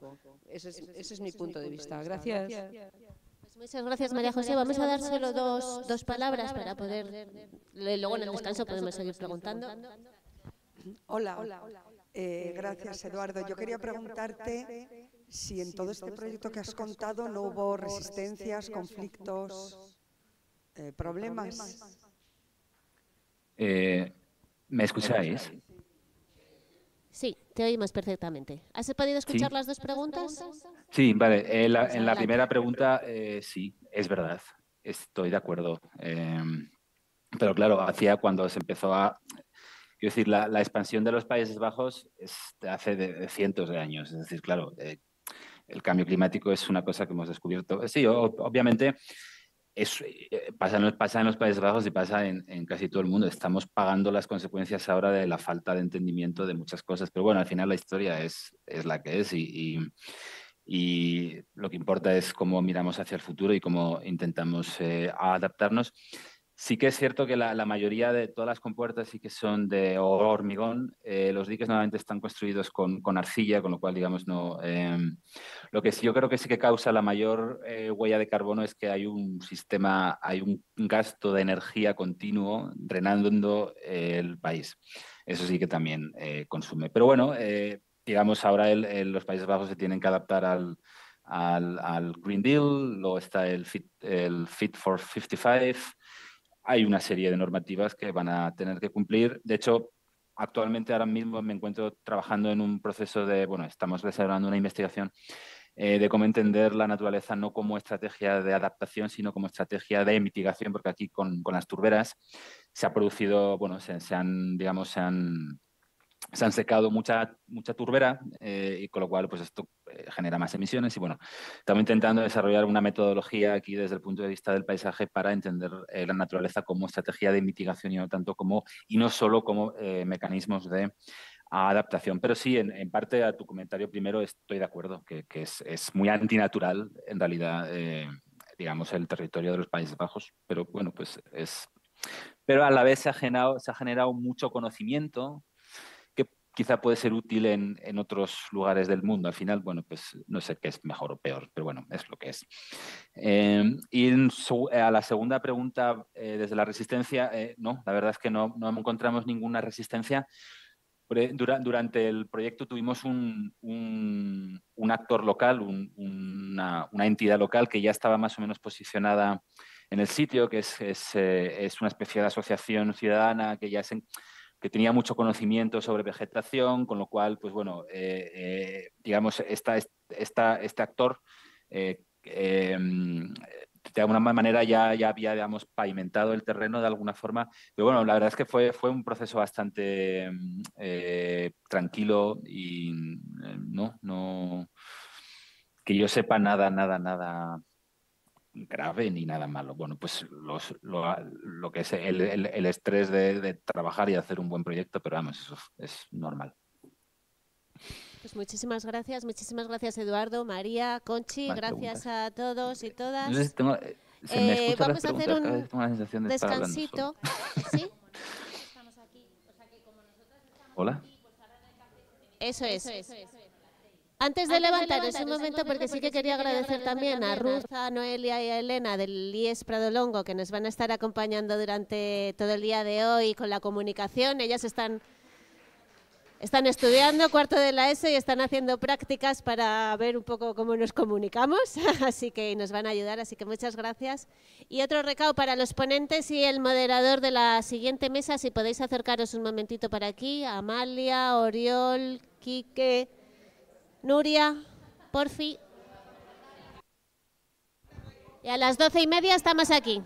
Ese es, mi punto de vista. Gracias. Pues muchas gracias, María José. Vamos a dar solo dos, dos palabras para poder. Luego en el descanso podemos seguir preguntando. Hola, hola. Eh, eh gracias, Eduardo. Yo quería preguntarte si en este todo este proyecto que has contado no hubo resistencias, conflictos, eh, problemas. Eh, ¿Me escucháis? Sí, te oímos perfectamente. ¿Has podido escuchar las dos preguntas? Sí, vale. Eh, en la primera pregunta, eh, sí, es verdad. Estoy de acuerdo. Em, pero claro, hacía cuando se empezó a... Quiero decir, la, expansión de los Países Bajos hace de, cientos de años. Es decir, claro, eh, el cambio climático es una cosa que hemos descubierto. Sí, obviamente es, eh, pasa, en los, pasa en los Países Bajos y pasa en, casi todo el mundo. Estamos pagando las consecuencias ahora de la falta de entendimiento de muchas cosas, pero bueno, al final la historia es, es la que es y, y, lo que importa es cómo miramos hacia el futuro y cómo intentamos eh, adaptarnos. Sí que es cierto que la, mayoría de todas las compuertas sí que son de hormigón. Eh, los diques normalmente están construidos con, arcilla, con lo cual, digamos, no. Em, lo que sí, yo creo que sí que causa la mayor eh, huella de carbono es que hay un sistema, hay un gasto de energía continuo drenando el país. Eso sí que también eh, consume. Pero bueno, digamos, ahora los Países Bajos se tienen que adaptar al, Green Deal, luego está el el fit for 55 hay una serie de normativas que van a tener que cumplir. De hecho, actualmente ahora mismo me encuentro trabajando en un proceso de, bueno, estamos desarrollando una investigación eh, de cómo entender la naturaleza no como estrategia de adaptación, sino como estrategia de mitigación, porque aquí con, las turberas se ha producido, bueno, se han, digamos, se han se han secado mucha, mucha turbera eh, y con lo cual pues esto eh, genera más emisiones y bueno, estamos intentando desarrollar una metodología aquí desde el punto de vista del paisaje para entender eh, la naturaleza como estrategia de mitigación y no tanto como y no solo como mecanismos de adaptación. Pero sí, en, parte a tu comentario primero estoy de acuerdo, que, es, es, muy antinatural en realidad, digamos, el territorio de los Países Bajos, pero bueno, pues es... Pero a la vez ha generado, se ha generado mucho conocimiento quizá puede ser útil en, otros lugares del mundo. Al final, bueno, pues no sé qué es mejor o peor, pero bueno, es lo que es. Eh, y eh, a la segunda pregunta, eh, desde la resistencia, no, la verdad es que no, no encontramos ninguna resistencia. durante el proyecto tuvimos un, actor local, una, entidad local que ya estaba más o menos posicionada en el sitio, que es, es, es una especie de asociación ciudadana que ya se que tenía mucho conocimiento sobre vegetación, con lo cual, pues bueno, eh, eh, digamos, este actor, eh, em, de alguna manera ya, había, digamos, pavimentado el terreno de alguna forma. Pero bueno, la verdad es que fue, fue un proceso bastante em, tranquilo y no, no, que yo sepa nada, nada, nada grave ni nada malo. Bueno, pues los, lo, ah, que es el, el, estrés de, trabajar y hacer un buen proyecto, pero vamos, eso es normal. Pues muchísimas gracias, muchísimas gracias Eduardo, María, Conchi, gracias a todos y todas. Eh, eh, vamos a hacer un descansito. Hola. Eso es. Eso es. Antes de levantar, un momento porque, sí que quería agradecer también a Ruth, Noelia y a Elena del IES Pradolongo que nos van a estar acompañando durante todo el día de hoy con la comunicación. Ellas están, están estudiando cuarto de la S y están haciendo prácticas para ver un poco cómo nos comunicamos, así que nos van a ayudar, así que muchas gracias. Y otro recado para los ponentes y el moderador de la siguiente mesa, si podéis acercaros un momentito para aquí, Amalia, Oriol, Quique... Nuria, Porfi. Y a las doce y media estamos aquí.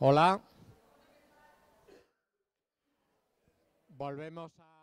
Hola. Volvemos a...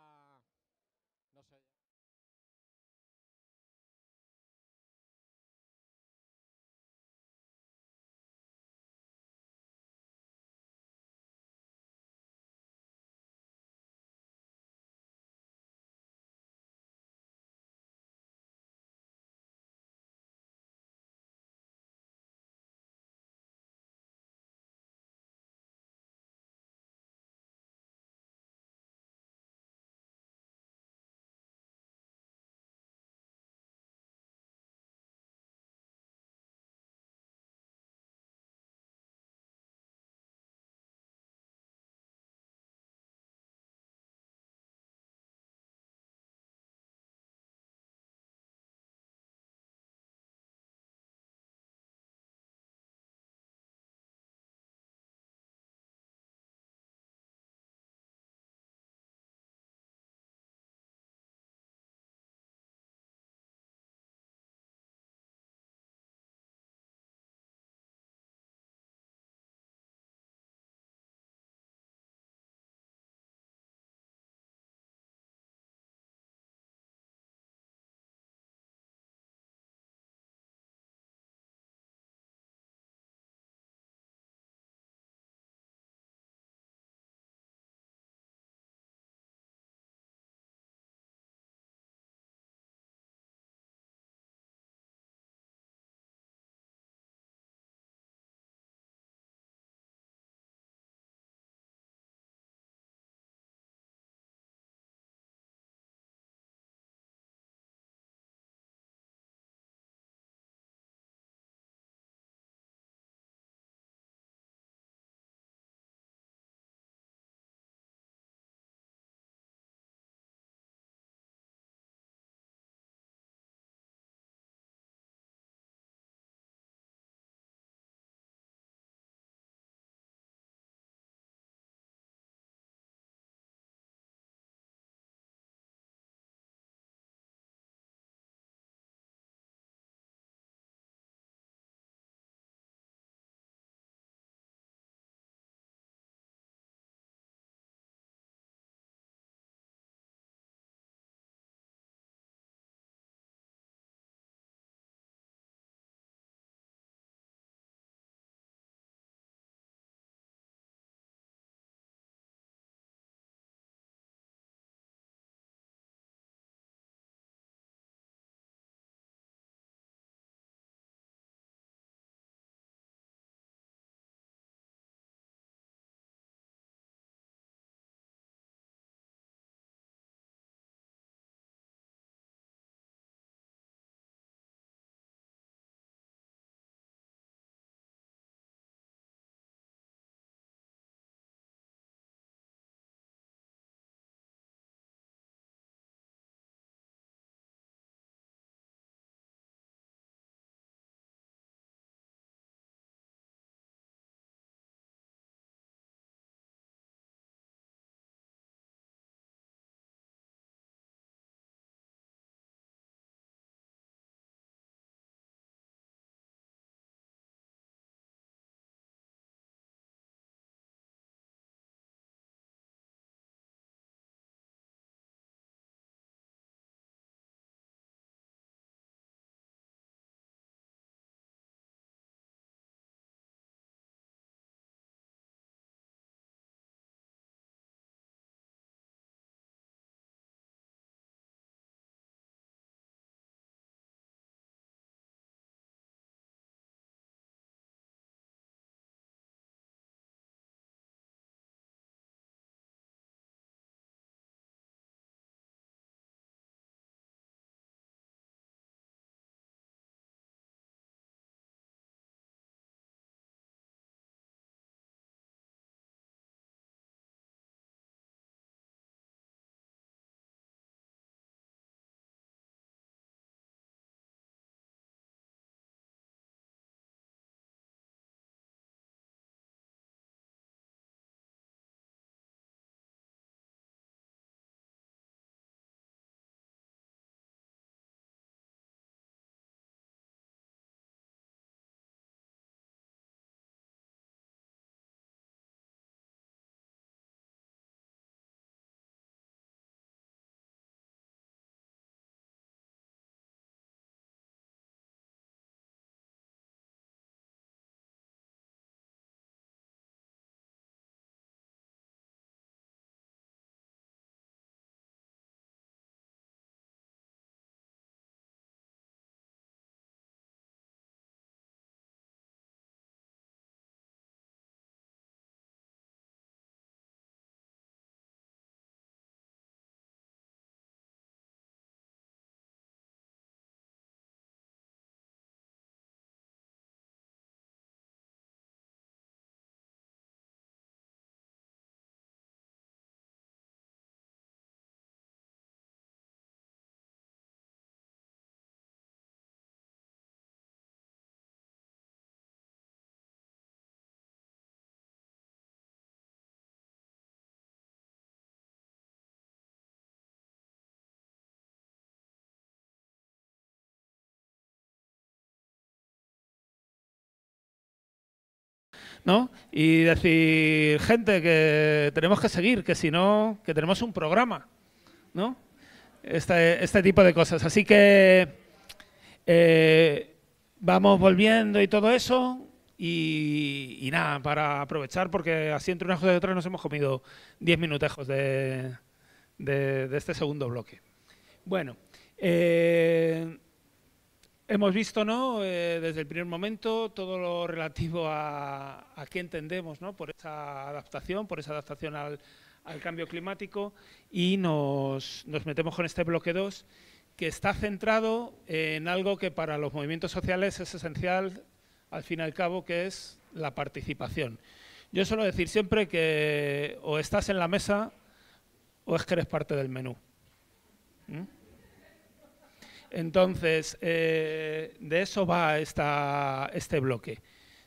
¿no? Y decir, gente, que tenemos que seguir, que si no, que tenemos un programa, ¿no? Este, este tipo de cosas. Así que eh, vamos volviendo y todo eso. Y, nada, para aprovechar, porque así entre unas cosas y otras nos hemos comido 10 minutejos de, de, este segundo bloque. Bueno, eh, Hemos visto, ¿no? Eh, desde el primer momento todo lo relativo a, a qué entendemos, ¿no? Por esa adaptación, por esa adaptación al, cambio climático y nos, metemos con este bloque 2 que está centrado en algo que para los movimientos sociales es esencial, al fin y al cabo, que es la participación. Yo suelo decir siempre que o estás en la mesa o es que eres parte del menú. ¿Mm? Entonces, eh, de eso va este bloque,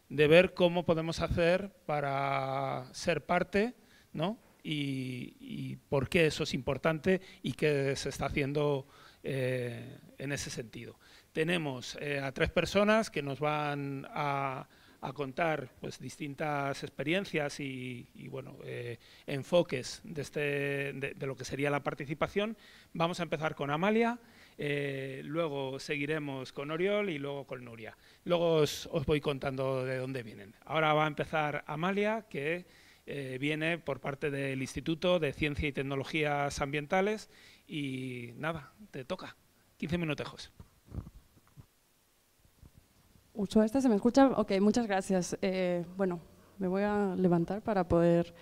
de ver cómo podemos hacer para ser parte ¿no? y, por qué eso es importante y qué se está haciendo eh, en ese sentido. Tenemos eh, a tres personas que nos van a, contar pues, distintas experiencias y, bueno, enfoques de, este, de lo que sería la participación. Vamos a empezar con Amalia. Eh, luego seguiremos con Oriol y luego con Nuria. Luego os, voy contando de dónde vienen. Ahora va a empezar Amalia, que eh, viene por parte del Instituto de Ciencia y Tecnologías Ambientales. Y nada, te toca. 15 minutejos. ¿Uso esta? ¿Se me escucha? Ok, muchas gracias. Eh, bueno, me voy a levantar para poder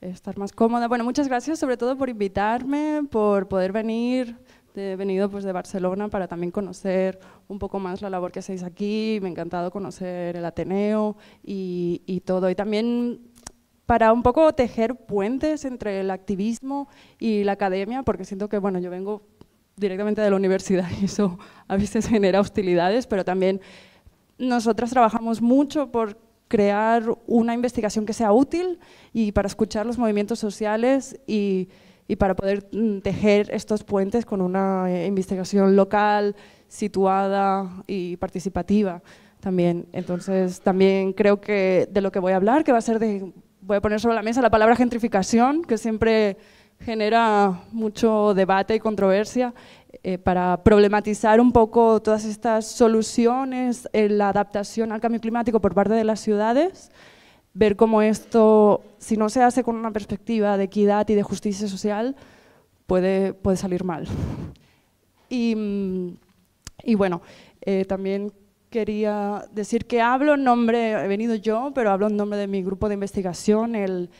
estar más cómoda. Bueno, muchas gracias sobre todo por invitarme, por poder venir, he venido pues, de Barcelona para también conocer un poco más la labor que hacéis aquí, me ha encantado conocer el Ateneo y, todo. Y también para un poco tejer puentes entre el activismo y la academia, porque siento que bueno, yo vengo directamente de la universidad y eso a veces genera hostilidades, pero también nosotras trabajamos mucho por crear una investigación que sea útil y para escuchar los movimientos sociales y y para poder mm, tejer estos puentes con una eh, investigación local, situada y participativa también. Entonces, también creo que de lo que voy a hablar, que va a ser de, voy a poner sobre la mesa la palabra gentrificación, que siempre genera mucho debate y controversia, eh, para problematizar un poco todas estas soluciones, en la adaptación al cambio climático por parte de las ciudades, ver cómo esto, si no se hace con una perspectiva de equidad y de justicia social, puede, salir mal. Y, mm, bueno, eh, también quería decir que hablo en nombre, he venido yo, pero hablo en nombre de mi grupo de investigación, el,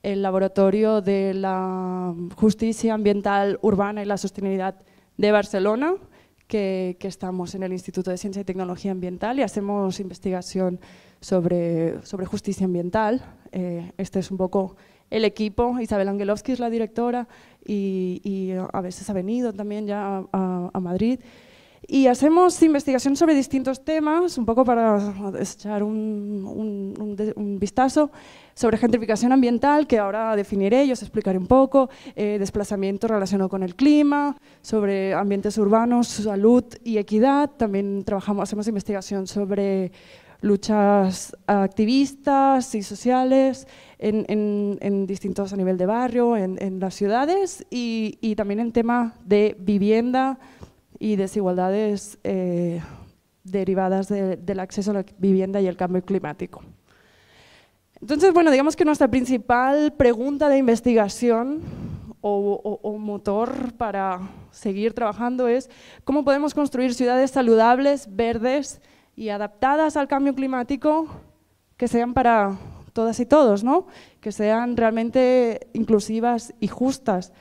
Laboratorio de la Justicia Ambiental Urbana y la Sostenibilidad de Barcelona, que, que estamos en el Instituto de Ciencia y Tecnología Ambiental y hacemos investigación sobre, sobre justicia ambiental. Eh, este es un poco el equipo, Isabel Angelovsky es la directora y, a veces ha venido también ya a, Madrid. Y hacemos investigación sobre distintos temas, un poco para echar un, vistazo sobre gentrificación ambiental, que ahora definiré y os explicaré un poco, eh, desplazamiento relacionado con el clima, sobre ambientes urbanos, salud y equidad. También trabajamos, hacemos investigación sobre luchas activistas y sociales en, distintos a nivel de barrio, en, las ciudades y, también en tema de vivienda y desigualdades eh, derivadas del acceso a la vivienda y el cambio climático. Entonces, bueno, digamos que nuestra principal pregunta de investigación o, motor para seguir trabajando es cómo podemos construir ciudades saludables, verdes y adaptadas al cambio climático que sean para todas y todos, ¿no? que sean realmente inclusivas y justas.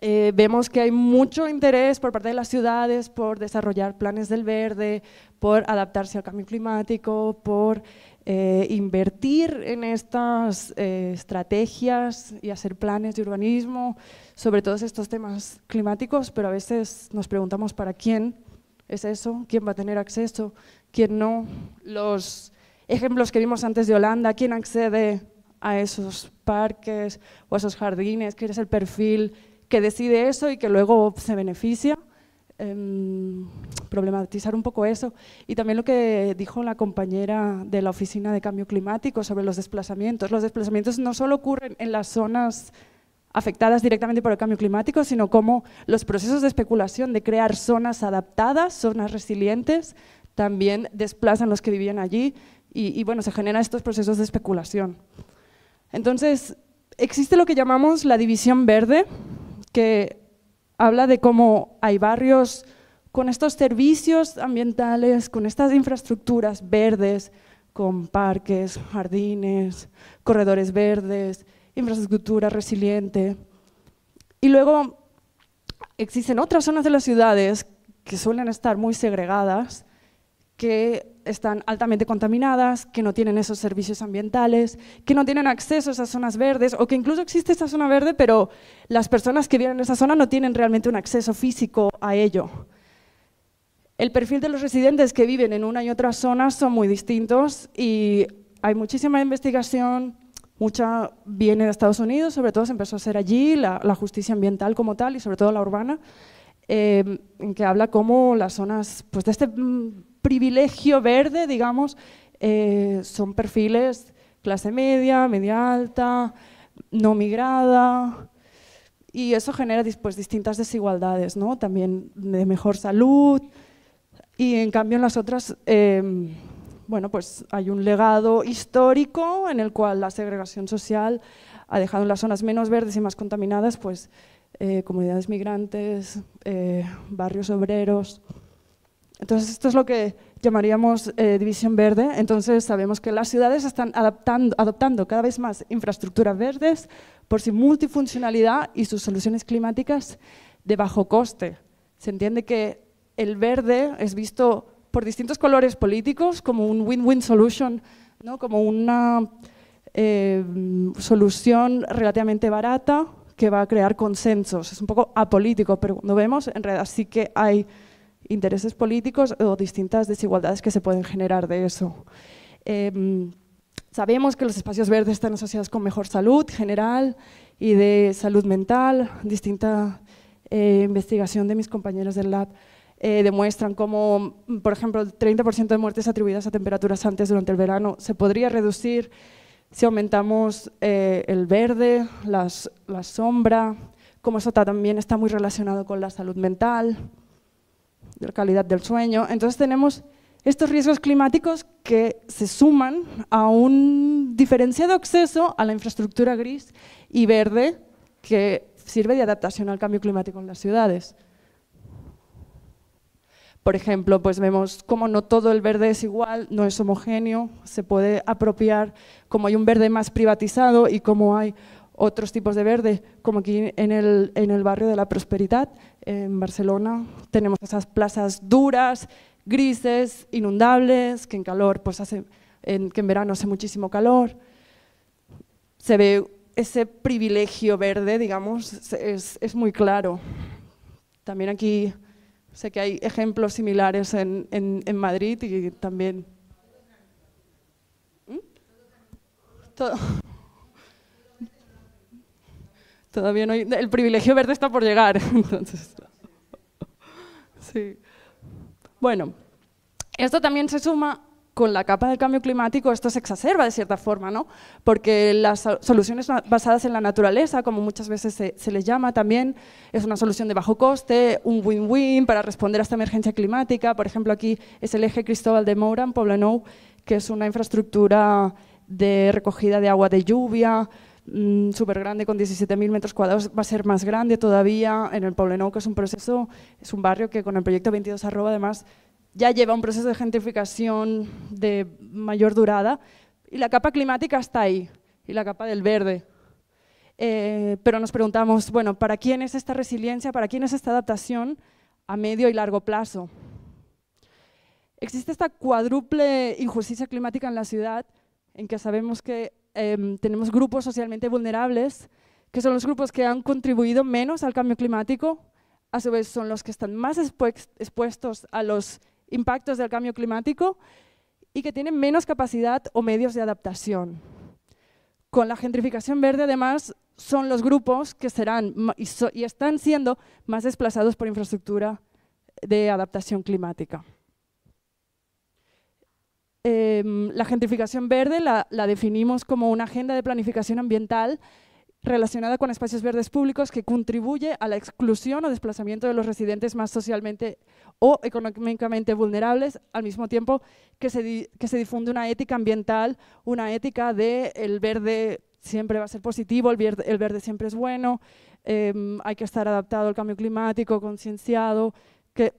Eh, vemos que hay mucho interés por parte de las ciudades por desarrollar planes del verde, por adaptarse al cambio climático, por eh, invertir en estas eh, estrategias y hacer planes de urbanismo sobre todos estos temas climáticos, pero a veces nos preguntamos para quién es eso, quién va a tener acceso, quién no, los ejemplos que vimos antes de Holanda, quién accede a esos parques o a esos jardines, quién es el perfil que decide eso y que luego se beneficia. Em, problematizar un poco eso. Y también lo que dijo la compañera de la Oficina de Cambio Climático sobre los desplazamientos. Los desplazamientos no solo ocurren en las zonas afectadas directamente por el cambio climático, sino como los procesos de especulación de crear zonas adaptadas, zonas resilientes, también desplazan los que vivían allí y, bueno, se generan estos procesos de especulación. Entonces, existe lo que llamamos la división verde, que habla de cómo hay barrios con estos servicios ambientales, con estas infraestructuras verdes, con parques, jardines, corredores verdes, infraestructura resiliente. Y luego existen otras zonas de las ciudades que suelen estar muy segregadas, que están altamente contaminadas, que no tienen esos servicios ambientales, que no tienen acceso a esas zonas verdes, o que incluso existe esa zona verde, pero las personas que viven en esa zona no tienen realmente un acceso físico a ello. El perfil de los residentes que viven en una y otra zona son muy distintos y hay muchísima investigación Mucha viene de Estados Unidos, sobre todo se empezó a hacer allí la, justicia ambiental como tal y sobre todo la urbana, eh, que habla cómo las zonas pues, de este mm, privilegio verde, digamos, eh, son perfiles clase media, media alta, no migrada, y eso genera pues, distintas desigualdades, ¿no? también de mejor salud, y en cambio en las otras... Eh, bueno, pues hay un legado histórico en el cual la segregación social ha dejado en las zonas menos verdes y más contaminadas pues, eh, comunidades migrantes, eh, barrios obreros. Entonces esto es lo que llamaríamos eh, división verde. Entonces sabemos que las ciudades están adoptando cada vez más infraestructuras verdes por su multifuncionalidad y sus soluciones climáticas de bajo coste. Se entiende que el verde es visto por distintos colores políticos como un win-win solution, como una eh, solución relativamente barata que va a crear consensos. Es un poco apolítico, pero cuando vemos, en realidad sí que hay intereses políticos o distintas desigualdades que se pueden generar de eso. Em, sabemos que los espacios verdes están asociados con mejor salud general y de salud mental, distinta eh, investigación de mis compañeros del lab eh, demuestran cómo, mm, por ejemplo, el 30% de muertes atribuidas a temperaturas antes durante el verano se podría reducir si aumentamos eh, el verde, la sombra, como eso también está muy relacionado con la salud mental, la calidad del sueño. Entonces tenemos estos riesgos climáticos que se suman a un diferenciado acceso a la infraestructura gris y verde que sirve de adaptación al cambio climático en las ciudades. Por ejemplo, pues vemos cómo no todo el verde es igual, no es homogéneo, se puede apropiar, como hay un verde más privatizado y como hay otros tipos de verde, como aquí en el, en el barrio de la Prosperidad, en Barcelona, tenemos esas plazas duras, grises, inundables, que en calor, pues hace, en, que en verano hace muchísimo calor. Se ve ese privilegio verde, digamos, es, es muy claro. También aquí Sé que hay ejemplos similares en, en, Madrid y también... ¿Mm? Todavía no hay... El privilegio verde está por llegar, entonces... Sí. Bueno, esto también se suma con la capa del cambio climático esto se exacerba de cierta forma, ¿no? Porque las soluciones basadas en la naturaleza, como muchas veces se, les llama también, es una solución de bajo coste, un win-win para responder a esta emergencia climática. Por ejemplo, aquí es el eje Cristóbal de Moura en Poblenou, que es una infraestructura de recogida de agua de lluvia, mm, súper grande, con 17.000 metros cuadrados, va a ser más grande todavía en el Poblenou, que es un proceso, es un barrio que con el proyecto 22 arroba además ya lleva un proceso de gentrificación de mayor durada y la capa climática está ahí, y la capa del verde. Eh, pero nos preguntamos, bueno, ¿para quién es esta resiliencia, para quién es esta adaptación a medio y largo plazo? Existe esta cuádruple injusticia climática en la ciudad, en que sabemos que em, tenemos grupos socialmente vulnerables, que son los grupos que han contribuido menos al cambio climático, a su vez son los que están más expuestos a los impactos del cambio climático y que tienen menos capacidad o medios de adaptación. Con la gentrificación verde, además, son los grupos que serán y, están siendo más desplazados por infraestructura de adaptación climática. Em, la gentrificación verde la, definimos como una agenda de planificación ambiental relacionada con espacios verdes públicos que contribuye a la exclusión o desplazamiento de los residentes más socialmente o económicamente vulnerables, al mismo tiempo que se, que se difunde una ética ambiental, una ética de el verde siempre va a ser positivo, el verde, siempre es bueno, em, hay que estar adaptado al cambio climático, concienciado, que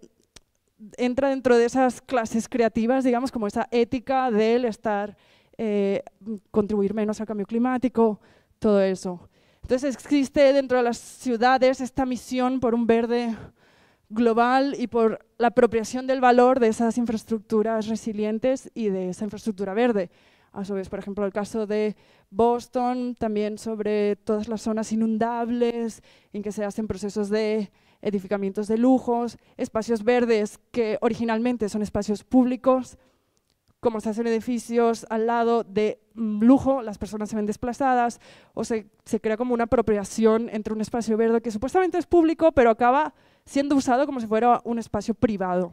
entra dentro de esas clases creativas, digamos, como esa ética del estar, eh, contribuir menos al cambio climático, todo eso. Entonces existe dentro de las ciudades esta misión por un verde global y por la apropiación del valor de esas infraestructuras resilientes y de esa infraestructura verde. A su vez, por ejemplo, el caso de Boston, también sobre todas las zonas inundables en que se hacen procesos de edificamientos de lujos, espacios verdes que originalmente son espacios públicos, como se hacen edificios al lado de mm, lujo, las personas se ven desplazadas, o se, crea como una apropiación entre un espacio verde que supuestamente es público, pero acaba siendo usado como si fuera un espacio privado.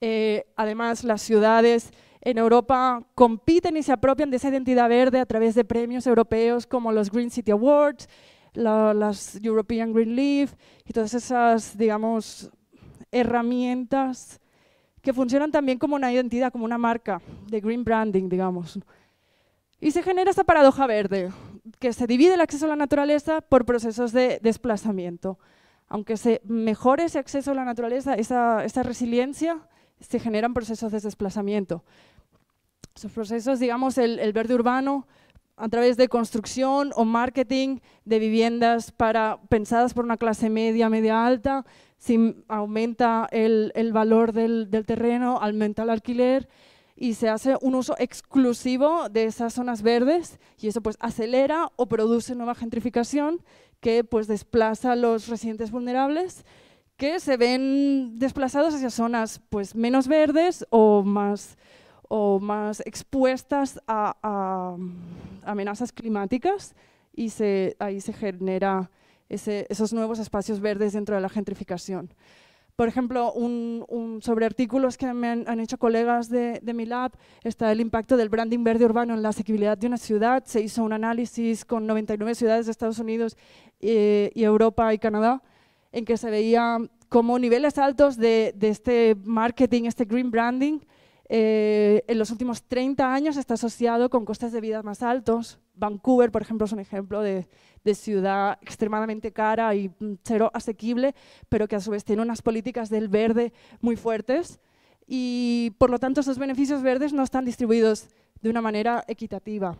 Eh, además, las ciudades en Europa compiten y se apropian de esa identidad verde a través de premios europeos como los Green City Awards, las European Green Leaf y todas esas, digamos, herramientas que funcionan también como una identidad, como una marca de green branding, digamos. Y se genera esta paradoja verde, que se divide el acceso a la naturaleza por procesos de desplazamiento. Aunque se mejore ese acceso a la naturaleza, esa, resiliencia, se generan procesos de desplazamiento. Esos procesos, digamos, el, verde urbano, a través de construcción o marketing de viviendas para, pensadas por una clase media, media alta, si aumenta el, valor del, terreno, aumenta el alquiler y se hace un uso exclusivo de esas zonas verdes y eso pues acelera o produce nueva gentrificación que pues desplaza a los residentes vulnerables que se ven desplazados hacia zonas pues menos verdes o más, o más expuestas a, amenazas climáticas y se, ahí se genera esos nuevos espacios verdes dentro de la gentrificación. Por ejemplo, un, sobre artículos que me han, hecho colegas de, mi lab, está el impacto del branding verde urbano en la asequibilidad de una ciudad. Se hizo un análisis con 99 ciudades de Estados Unidos eh, y Europa y Canadá, en que se veía como niveles altos de este marketing, este green branding, eh, en los últimos 30 años está asociado con costes de vida más altos. Vancouver, por ejemplo, es un ejemplo de, de ciudad extremadamente cara y mm, cero asequible, pero que a su vez tiene unas políticas del verde muy fuertes y por lo tanto esos beneficios verdes no están distribuidos de una manera equitativa.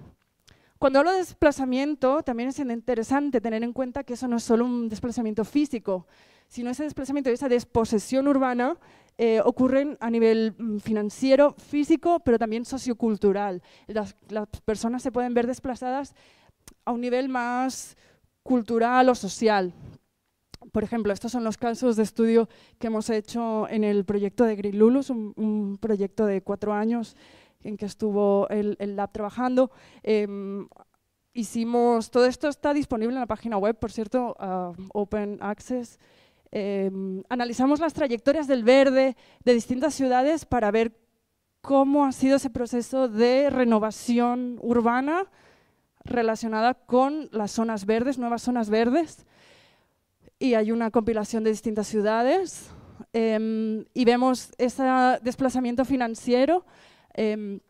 Cuando hablo de desplazamiento, también es interesante tener en cuenta que eso no es solo un desplazamiento físico, sino ese desplazamiento y esa desposesión urbana eh, ocurren a nivel mm, financiero, físico, pero también sociocultural. Las, personas se pueden ver desplazadas a un nivel más cultural o social. Por ejemplo, estos son los casos de estudio que hemos hecho en el proyecto de Green un, proyecto de cuatro años en que estuvo el, lab trabajando. Em, hicimos, todo esto está disponible en la página web, por cierto, ah, Open Access. Em, analizamos las trayectorias del verde de distintas ciudades para ver cómo ha sido ese proceso de renovación urbana relacionada con las zonas verdes, nuevas zonas verdes. Y hay una compilación de distintas ciudades em, y vemos ese desplazamiento financiero. Em,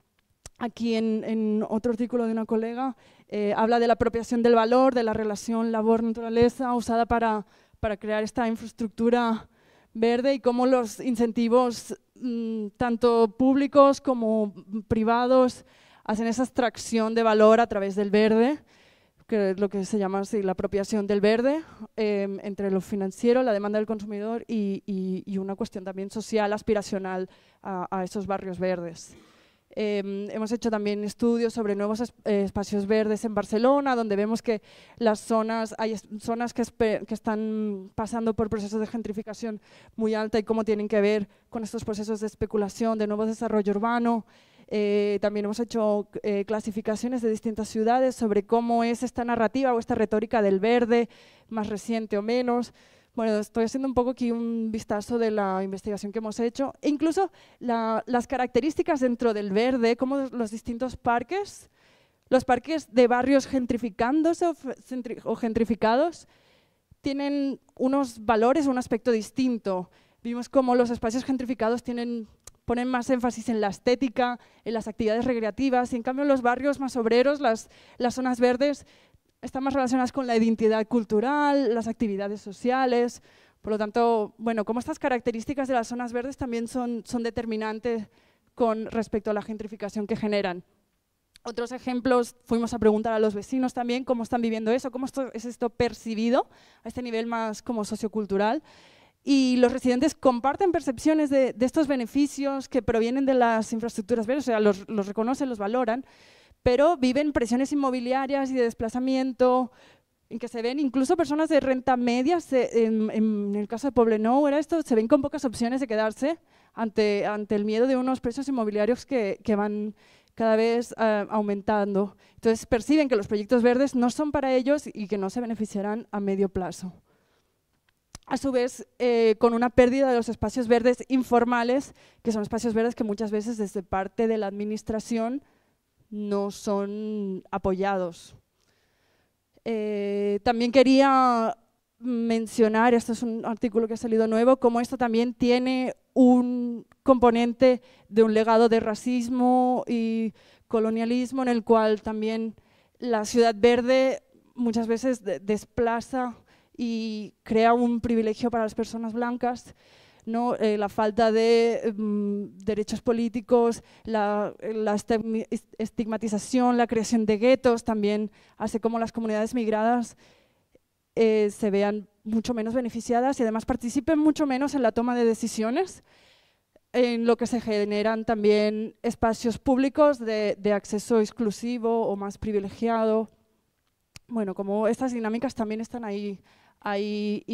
aquí en, en, otro artículo de una colega eh, habla de la apropiación del valor, de la relación labor-naturaleza usada para para crear esta infraestructura verde y cómo los incentivos mm, tanto públicos como privados hacen esa extracción de valor a través del verde, que es lo que se llama la apropiación del verde, em, entre lo financiero, la demanda del consumidor y, una cuestión también social, aspiracional a esos barrios verdes. Em, hemos hecho también estudios sobre nuevos eh, espacios verdes en Barcelona, donde vemos que las zonas, hay zonas que, están pasando por procesos de gentrificación muy alta y cómo tienen que ver con estos procesos de especulación, de nuevo desarrollo urbano. Eh, también hemos hecho eh, clasificaciones de distintas ciudades sobre cómo es esta narrativa o esta retórica del verde, más reciente o menos. Bueno, estoy haciendo un poco aquí un vistazo de la investigación que hemos hecho. E incluso las características dentro del verde, como los distintos parques, los parques de barrios gentrificándose o, gentrificados, tienen unos valores, un aspecto distinto. Vimos cómo los espacios gentrificados tienen, ponen más énfasis en la estética, en las actividades recreativas, y en cambio los barrios más obreros, las, las zonas verdes, están más relacionadas con la identidad cultural, las actividades sociales. Por lo tanto, bueno, como estas características de las zonas verdes también son, son determinantes con respecto a la gentrificación que generan. Otros ejemplos, fuimos a preguntar a los vecinos también cómo están viviendo eso, cómo es esto percibido a este nivel más como sociocultural. Y los residentes comparten percepciones de, estos beneficios que provienen de las infraestructuras verdes, o sea, los, los reconocen, los valoran pero viven presiones inmobiliarias y de desplazamiento, en que se ven incluso personas de renta media, en, el caso de Poblenou era esto, se ven con pocas opciones de quedarse ante, ante el miedo de unos precios inmobiliarios que, que van cada vez eh, aumentando. Entonces perciben que los proyectos verdes no son para ellos y que no se beneficiarán a medio plazo. A su vez, eh, con una pérdida de los espacios verdes informales, que son espacios verdes que muchas veces desde parte de la administración no son apoyados. Eh, también quería mencionar, este es un artículo que ha salido nuevo, como esto también tiene un componente de un legado de racismo y colonialismo en el cual también la ciudad verde muchas veces desplaza y crea un privilegio para las personas blancas. Eh, la falta de mm, derechos políticos, la, estigmatización, la creación de guetos también hace como las comunidades migradas eh, se vean mucho menos beneficiadas y además participen mucho menos en la toma de decisiones, en lo que se generan también espacios públicos de acceso exclusivo o más privilegiado. Bueno, como estas dinámicas también están ahí ahí,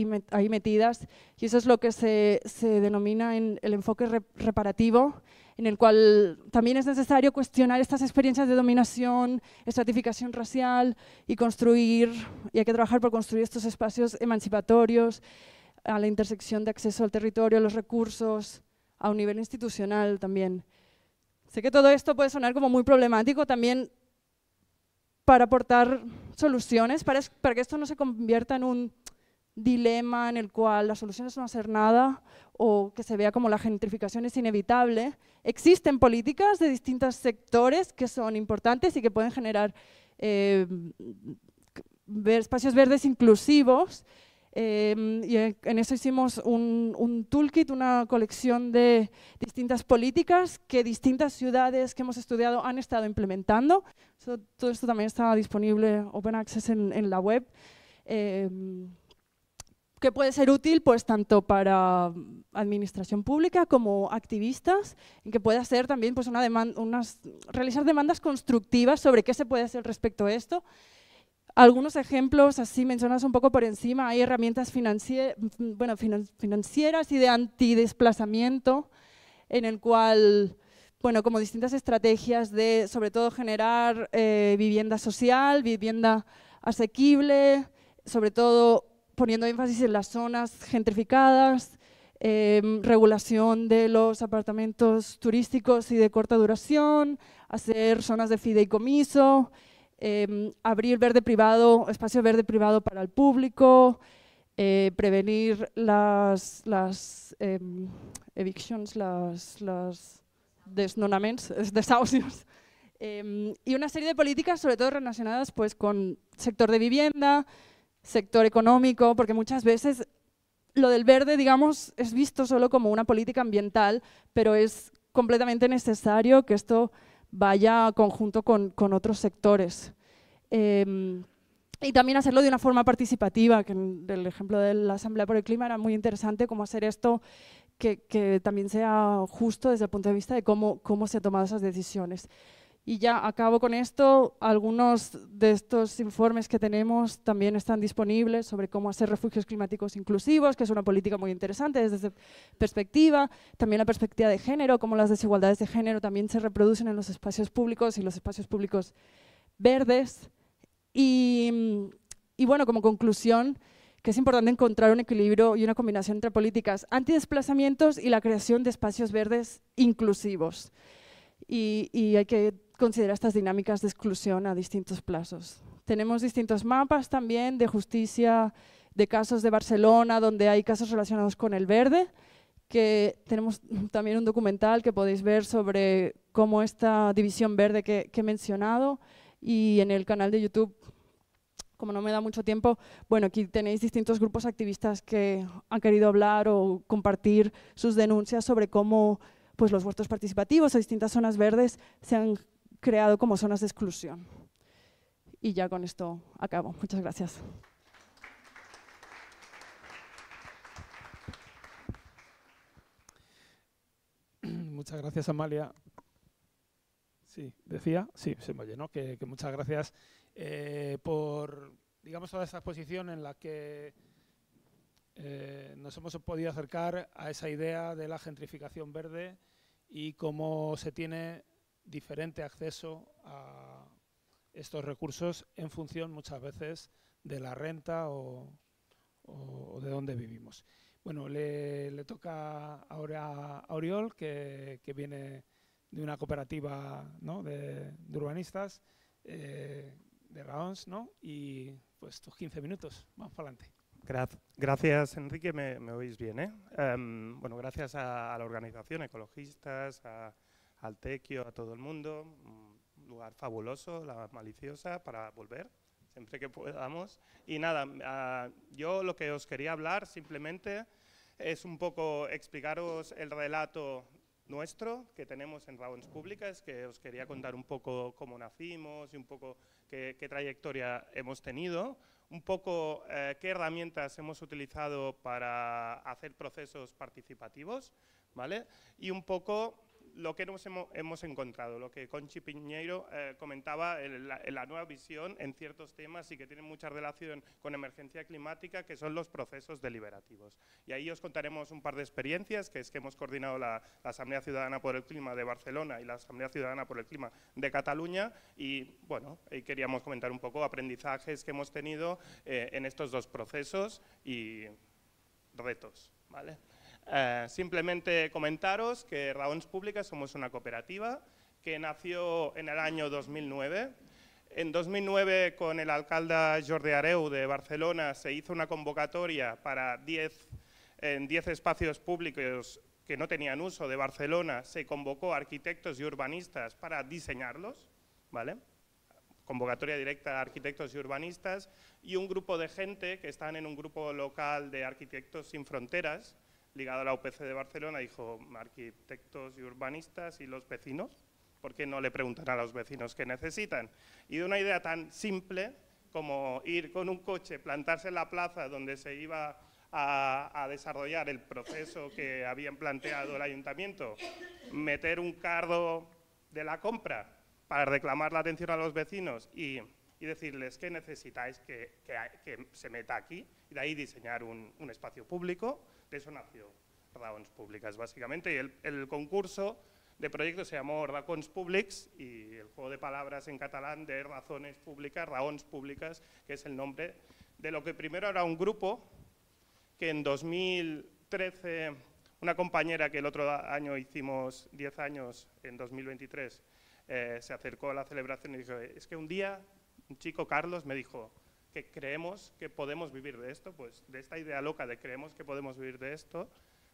metidas. Y eso es lo que se, se denomina en el enfoque reparativo, en el cual también es necesario cuestionar estas experiencias de dominación, estratificación racial y construir, y hay que trabajar por construir estos espacios emancipatorios a la intersección de acceso al territorio, a los recursos, a un nivel institucional también. Sé que todo esto puede sonar como muy problemático también para aportar soluciones, para que esto no se convierta en un dilema en el cual la solución es no hacer nada o que se vea como la gentrificación es inevitable. Existen políticas de distintos sectores que son importantes y que pueden generar eh, espacios verdes inclusivos. Em, y en eso hicimos un, toolkit, una colección de distintas políticas que distintas ciudades que hemos estudiado han estado implementando. todo esto también está disponible open access en, la web. Em, que puede ser útil pues tanto para mm, administración pública como activistas, en que pueda hacer también pues una unas, realizar demandas constructivas sobre qué se puede hacer respecto a esto. Algunos ejemplos, así mencionas un poco por encima, hay herramientas financier mm, bueno, financieras y de antidesplazamiento, en el cual, bueno, como distintas estrategias de, sobre todo, generar eh, vivienda social, vivienda asequible, sobre todo poniendo énfasis en las zonas gentrificadas, em, regulación de los apartamentos turísticos y de corta duración, hacer zonas de fideicomiso, em, abrir verde privado, espacio verde privado para el público, eh, prevenir las, las em, evictions, las, las desahucios, y una serie de políticas sobre todo relacionadas pues, con sector de vivienda, sector económico, porque muchas veces lo del verde, digamos, es visto solo como una política ambiental, pero es completamente necesario que esto vaya conjunto con, con otros sectores. Em, y también hacerlo de una forma participativa, que en el ejemplo de la Asamblea por el Clima era muy interesante, cómo hacer esto que, que, también sea justo desde el punto de vista de cómo, cómo se han tomado esas decisiones. Y ya acabo con esto. Algunos de estos informes que tenemos también están disponibles sobre cómo hacer refugios climáticos inclusivos, que es una política muy interesante desde esa perspectiva. También la perspectiva de género, cómo las desigualdades de género también se reproducen en los espacios públicos y los espacios públicos verdes. Y, bueno, como conclusión, que es importante encontrar un equilibrio y una combinación entre políticas antidesplazamientos y la creación de espacios verdes inclusivos. y, y hay que considera estas dinámicas de exclusión a distintos plazos. Tenemos distintos mapas también de justicia, de casos de Barcelona, donde hay casos relacionados con el verde, que tenemos también un documental que podéis ver sobre cómo esta división verde que, he mencionado y en el canal de YouTube como no me da mucho tiempo, bueno, aquí tenéis distintos grupos activistas que han querido hablar o compartir sus denuncias sobre cómo pues, los huertos participativos o distintas zonas verdes se han creado como zonas de exclusión. Y ya con esto acabo. Muchas gracias. Muchas gracias, Amalia. Sí, decía, sí, se me llenó, ¿no? que, muchas gracias eh, por, digamos, toda esta exposición en la que eh, nos hemos podido acercar a esa idea de la gentrificación verde y cómo se tiene diferente acceso a estos recursos en función muchas veces de la renta o, de dónde vivimos. Bueno, le, toca ahora a Oriol, que, viene de una cooperativa de, urbanistas eh, de Raons, ¿no? Y pues tus 15 minutos, vamos para adelante. gracias, Enrique, me, oís bien, ¿eh? Em, bueno, gracias a, a la organización, ecologistas, a al a todo el mundo. Un lugar fabuloso, la maliciosa, para volver siempre que podamos. Y nada, ah, yo lo que os quería hablar simplemente es un poco explicaros el relato nuestro que tenemos en Raons Públicas, que os quería contar un poco cómo nacimos y un poco qué, trayectoria hemos tenido, un poco eh, qué herramientas hemos utilizado para hacer procesos participativos, ¿vale? Y un poco lo que nos hemos, encontrado, lo que Conchi Piñeiro eh, comentaba, en la, nueva visión en ciertos temas y que tienen mucha relación con emergencia climática, que son los procesos deliberativos. Y ahí os contaremos un par de experiencias, que es que hemos coordinado la, Asamblea Ciudadana por el Clima de Barcelona y la Asamblea Ciudadana por el Clima de Cataluña, y bueno, y queríamos comentar un poco aprendizajes que hemos tenido eh, en estos dos procesos y retos, ¿vale? Eh, simplemente comentaros que Raons Públicas somos una cooperativa que nació en el año 2009. En 2009, con el alcalde Jordi Areu de Barcelona, se hizo una convocatoria para 10 en 10 espacios públicos que no tenían uso de Barcelona, se convocó a arquitectos y urbanistas para diseñarlos, ¿vale? convocatoria directa a arquitectos y urbanistas, y un grupo de gente que están en un grupo local de Arquitectos Sin Fronteras, ligado a la UPC de Barcelona, dijo arquitectos y urbanistas y los vecinos, ¿por qué no le preguntan a los vecinos qué necesitan? Y de una idea tan simple como ir con un coche, plantarse en la plaza donde se iba a, desarrollar el proceso que habían planteado el ayuntamiento, meter un cardo de la compra para reclamar la atención a los vecinos y, decirles qué necesitáis que, se meta aquí, y de ahí diseñar un espacio público, de eso nació Raons Públicas, básicamente. Y el, concurso de proyectos se llamó Racons Públics y el juego de palabras en catalán de razones públicas, Raons Públicas, que es el nombre de lo que primero era un grupo que en 2013, una compañera que el otro año hicimos 10 años, en 2023, eh, se acercó a la celebración y dijo, es que un día un chico, Carlos, me dijo, que creemos que podemos vivir de esto, pues de esta idea loca de creemos que podemos vivir de esto,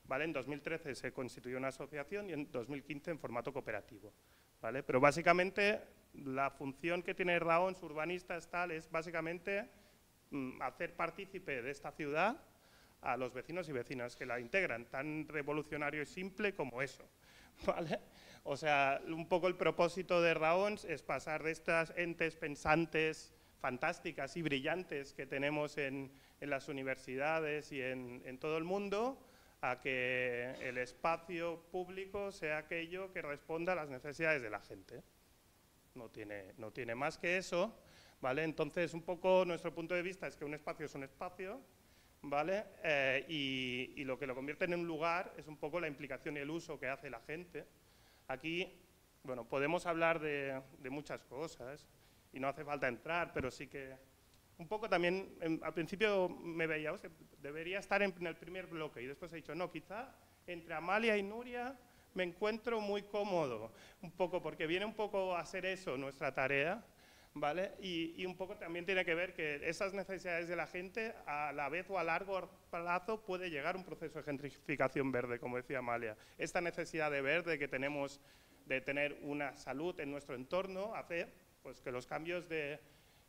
¿vale? En 2013 se constituyó una asociación y en 2015 en formato cooperativo, ¿vale? Pero básicamente la función que tiene Raons Urbanistas tal es básicamente mm, hacer partícipe de esta ciudad a los vecinos y vecinas que la integran, tan revolucionario y simple como eso, ¿vale? O sea, un poco el propósito de Raons es pasar de estas entes pensantes fantásticas y brillantes que tenemos en, las universidades y en, todo el mundo, a que el espacio público sea aquello que responda a las necesidades de la gente. No tiene, más que eso, ¿vale? Entonces, un poco nuestro punto de vista es que un espacio es un espacio, ¿vale? Eh, y, lo que lo convierte en un lugar es un poco la implicación y el uso que hace la gente. Aquí, bueno, podemos hablar de muchas cosas, y no hace falta entrar, pero sí que... Un poco también, em, al principio me veía, o sea, debería estar en, el primer bloque y después he dicho, no, quizá entre Amalia y Nuria me encuentro muy cómodo, un poco, porque viene un poco a ser eso nuestra tarea, ¿vale? Y, un poco también tiene que ver que esas necesidades de la gente, a la vez o a largo plazo, puede llegar un proceso de gentrificación verde, como decía Amalia. Esta necesidad de verde que tenemos de tener una salud en nuestro entorno hacer... Pues que los cambios de,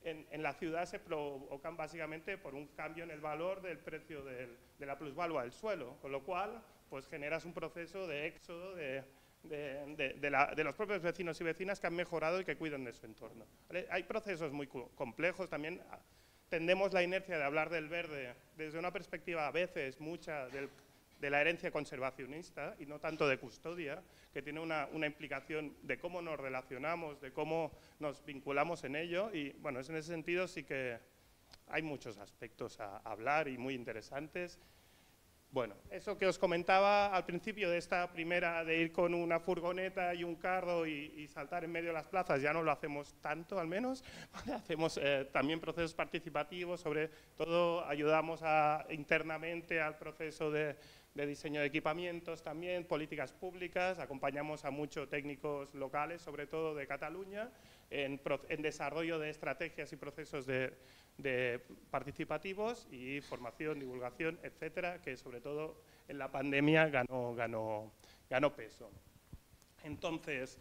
en, la ciudad se provocan básicamente por un cambio en el valor del precio de la plusvalua del suelo, con lo cual pues generas un proceso de éxodo de, los propios vecinos y vecinas que han mejorado y que cuidan de su entorno. Hay procesos muy complejos, también ah, tendemos la inercia de hablar del verde desde una perspectiva a veces mucha del de la herencia conservacionista y no tanto de custodia, que tiene una, una, implicación de cómo nos relacionamos, de cómo nos vinculamos en ello y bueno, es en ese sentido sí que hay muchos aspectos a hablar y muy interesantes. Bueno, eso que os comentaba al principio de esta primera, de ir con una furgoneta y un carro y, saltar en medio de las plazas, ya no lo hacemos tanto al menos, hacemos eh, también procesos participativos, sobre todo ayudamos a, internamente al proceso de, de diseño de equipamientos también, políticas públicas, acompañamos a muchos técnicos locales, sobre todo de Cataluña, en, desarrollo de estrategias y procesos de, participativos y formación, divulgación, etcétera, que sobre todo en la pandemia ganó, ganó, ganó peso. Entonces,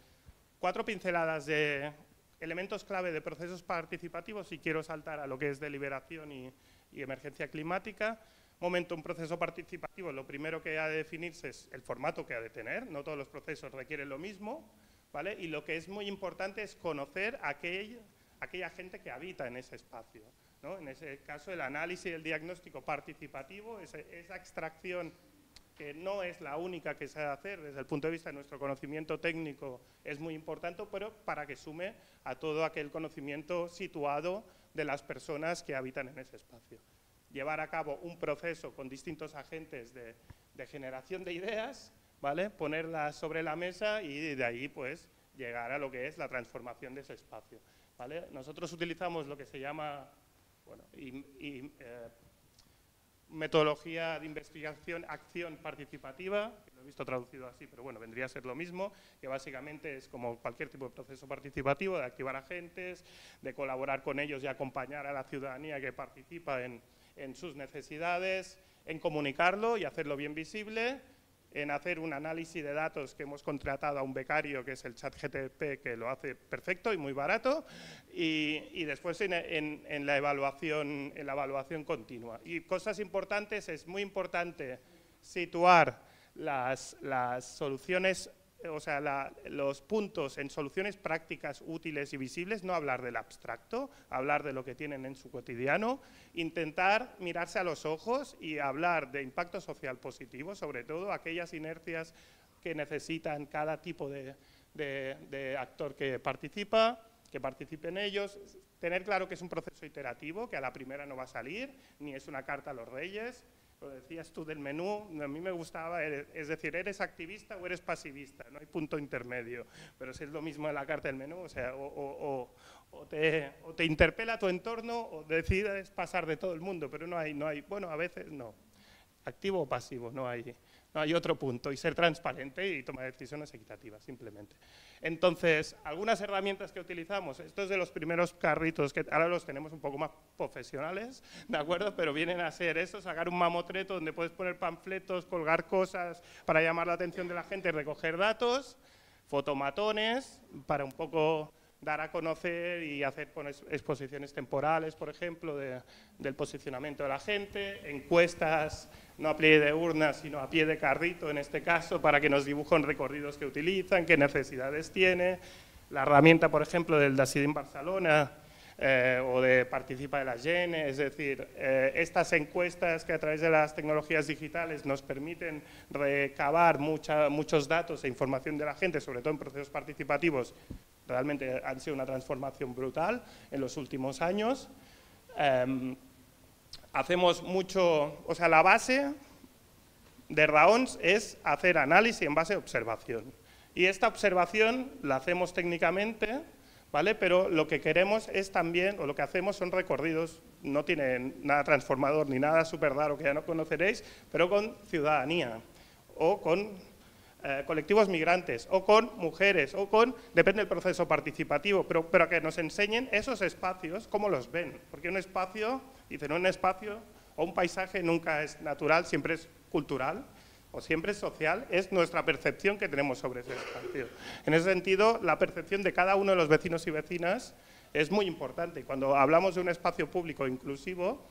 cuatro pinceladas de elementos clave de procesos participativos y quiero saltar a lo que es deliberación y emergencia climática momento un proceso participativo, lo primero que ha de definirse es el formato que ha de tener, no todos los procesos requieren lo mismo, ¿vale? Y lo que es muy importante es conocer aquella gente que habita en ese espacio. En ese caso, el análisis y el diagnóstico participativo, esa extracción que no es la única que se ha de hacer desde el punto de vista de nuestro conocimiento técnico, es muy importante, pero para que sume a todo aquel conocimiento situado de las personas que habitan en ese espacio llevar a cabo un proceso con distintos agentes de, generación de ideas, ¿vale? ponerlas sobre la mesa y de ahí pues llegar a lo que es la transformación de ese espacio. ¿vale? Nosotros utilizamos lo que se llama eh, metodología de investigación, acción participativa, lo he visto traducido así, pero bueno, vendría a ser lo mismo, que básicamente es como cualquier tipo de proceso participativo, de activar agentes, de colaborar con ellos y acompañar a la ciudadanía que participa en, en sus necesidades, en comunicarlo y hacerlo bien visible, en hacer un análisis de datos que hemos contratado a un becario, que es el chat GTP, que lo hace perfecto y muy barato, y, después en, la evaluación, en la evaluación continua. Y cosas importantes, es muy importante situar las, las soluciones eh, o sea, los puntos en soluciones prácticas, útiles y visibles, no hablar del abstracto, hablar de lo que tienen en su cotidiano, intentar mirarse a los ojos y hablar de impacto social positivo, sobre todo aquellas inercias que necesitan cada tipo de, de actor que participa, que participe en ellos, tener claro que es un proceso iterativo, que a la primera no va a salir, ni es una carta a los reyes, lo decías tú del menú, a mí me gustaba, eh, es decir, ¿eres activista o eres pasivista? No hay punto intermedio, pero si es lo mismo en la carta del menú, o sea, te, o, te, interpela tu entorno o decides pasar de todo el mundo, pero no hay, no hay bueno, a veces no, activo o pasivo, no hay, no hay otro punto, y ser transparente y tomar decisiones equitativas, simplemente. Entonces, algunas herramientas que utilizamos, estos de los primeros carritos, que ahora los tenemos un poco más profesionales, ¿de acuerdo? Pero vienen a ser eso, sacar un mamotreto donde puedes poner panfletos, colgar cosas para llamar la atención de la gente, recoger datos, fotomatones, para un poco dar a conocer y hacer exposiciones temporales, por ejemplo, del posicionamiento de la gente, encuestas no a pie de urna, sino a pie de carrito en este caso, para que nos dibujen recorridos que utilizan, qué necesidades tiene. La herramienta, por ejemplo, del DASID en Barcelona eh, o de Participa de la GENE, es decir, eh, estas encuestas que a través de las tecnologías digitales nos permiten recabar muchos datos e información de la gente, sobre todo en procesos participativos, realmente han sido una transformación brutal en los últimos años. Em, hacemos mucho, o sea, la base de Raons es hacer análisis en base a observación. Y esta observación la hacemos técnicamente, ¿vale? Pero lo que queremos es también, o lo que hacemos son recorridos, no tienen nada transformador ni nada súper raro que ya no conoceréis, pero con ciudadanía o con eh, colectivos migrantes o con mujeres o con, depende del proceso participativo, pero, pero que nos enseñen esos espacios, cómo los ven, porque un espacio Dicen, un espacio o un paisaje nunca es natural, siempre es cultural o siempre es social, es nuestra percepción que tenemos sobre ese espacio. En ese sentido, la percepción de cada uno de los vecinos y vecinas es muy importante. Cuando hablamos de un espacio público inclusivo,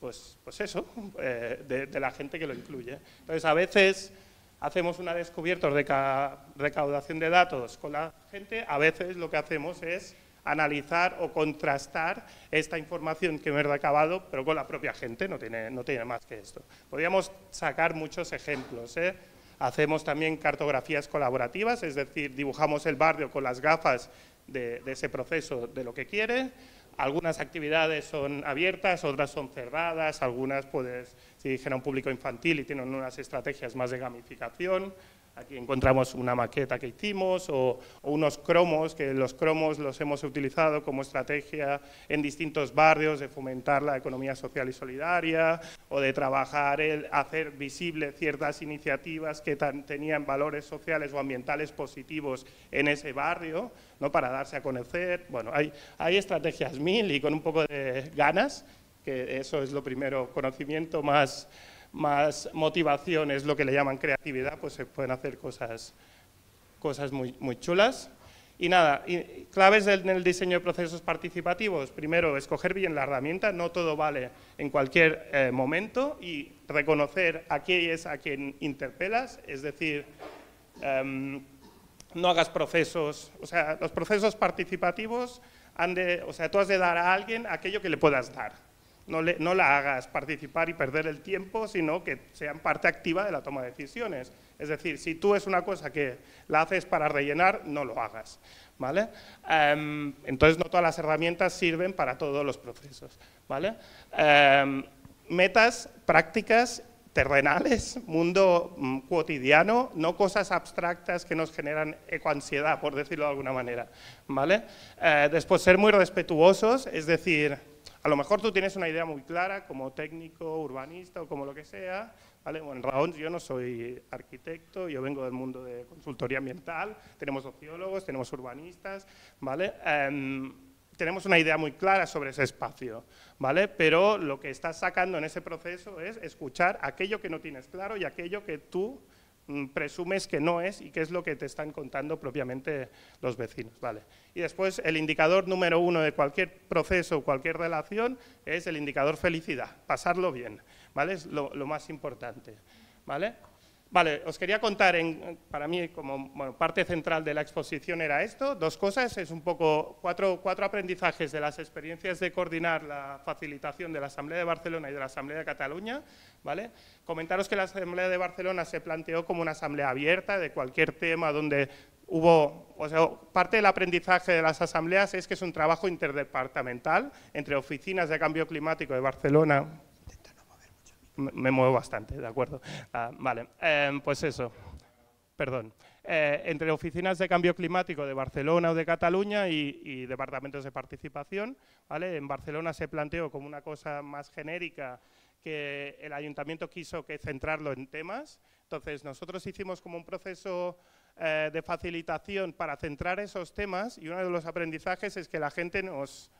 pues, pues eso, eh, de, la gente que lo incluye. Entonces, a veces hacemos una descubierta de recaudación de datos con la gente, a veces lo que hacemos es analizar o contrastar esta información que me ha acabado, pero con la propia gente, no tiene, más que esto. Podríamos sacar muchos ejemplos. ¿eh? Hacemos también cartografías colaborativas, es decir, dibujamos el barrio con las gafas de, ese proceso de lo que quiere, algunas actividades son abiertas, otras son cerradas, algunas puedes, si a un público infantil y tienen unas estrategias más de gamificación, Aquí encontramos una maqueta que hicimos o, unos cromos, que los cromos los hemos utilizado como estrategia en distintos barrios de fomentar la economía social y solidaria o de trabajar, el, hacer visible ciertas iniciativas que tenían valores sociales o ambientales positivos en ese barrio, ¿no? para darse a conocer. Bueno, hay, hay estrategias mil y con un poco de ganas, que eso es lo primero, conocimiento más más motivación es lo que le llaman creatividad, pues se pueden hacer cosas, cosas muy, chulas. Y nada, claves en el diseño de procesos participativos. Primero, escoger bien la herramienta, no todo vale en cualquier eh, momento y reconocer a quién es a quien interpelas, es decir, em, no hagas procesos, o sea, los procesos participativos o sea, tú has de dar a alguien aquello que le puedas dar. No, la hagas participar y perder el tiempo, sino que sean parte activa de la toma de decisiones. Es decir, si tú es una cosa que la haces para rellenar, no lo hagas. ¿vale? Em, entonces, no todas las herramientas sirven para todos los procesos. ¿vale? Em, metas, prácticas terrenales, mundo mm, cotidiano, no cosas abstractas que nos generan ecoansiedad, por decirlo de alguna manera. ¿vale? Eh, después, ser muy respetuosos, es decir, a lo mejor tú tienes una idea muy clara como técnico, urbanista o como lo que sea, Bueno, en Raón yo no soy arquitecto, yo vengo del mundo de consultoría ambiental, tenemos sociólogos, tenemos urbanistas, ¿vale? Em, tenemos una idea muy clara sobre ese espacio, ¿vale? Pero lo que estás sacando en ese proceso es escuchar aquello que no tienes claro y aquello que tú Mm, presumes que no es y qué es lo que te están contando propiamente los vecinos. Vale. Y después el indicador número uno de cualquier proceso o cualquier relación es el indicador felicidad, pasarlo bien, ¿vale? es lo, lo más importante. ¿vale? Vale, os quería contar, para mí como parte central de la exposición era esto, dos cosas, es un poco cuatro, cuatro aprendizajes de las experiencias de coordinar la facilitación de la Asamblea de Barcelona y de la Asamblea de Cataluña, ¿vale? Comentaros que la Asamblea de Barcelona se planteó como una asamblea abierta de cualquier tema donde hubo, o sea, parte del aprendizaje de las asambleas es que es un trabajo interdepartamental entre oficinas de cambio climático de Barcelona, me muevo bastante, ¿de acuerdo? Ah, vale, em, pues eso, perdón. Eh, entre oficinas de cambio climático de Barcelona o de Cataluña y, departamentos de participación. ¿vale? En Barcelona se planteó como una cosa más genérica que el ayuntamiento quiso que centrarlo en temas. Entonces nosotros hicimos como un proceso eh, de facilitación para centrar esos temas y uno de los aprendizajes es que la gente nos,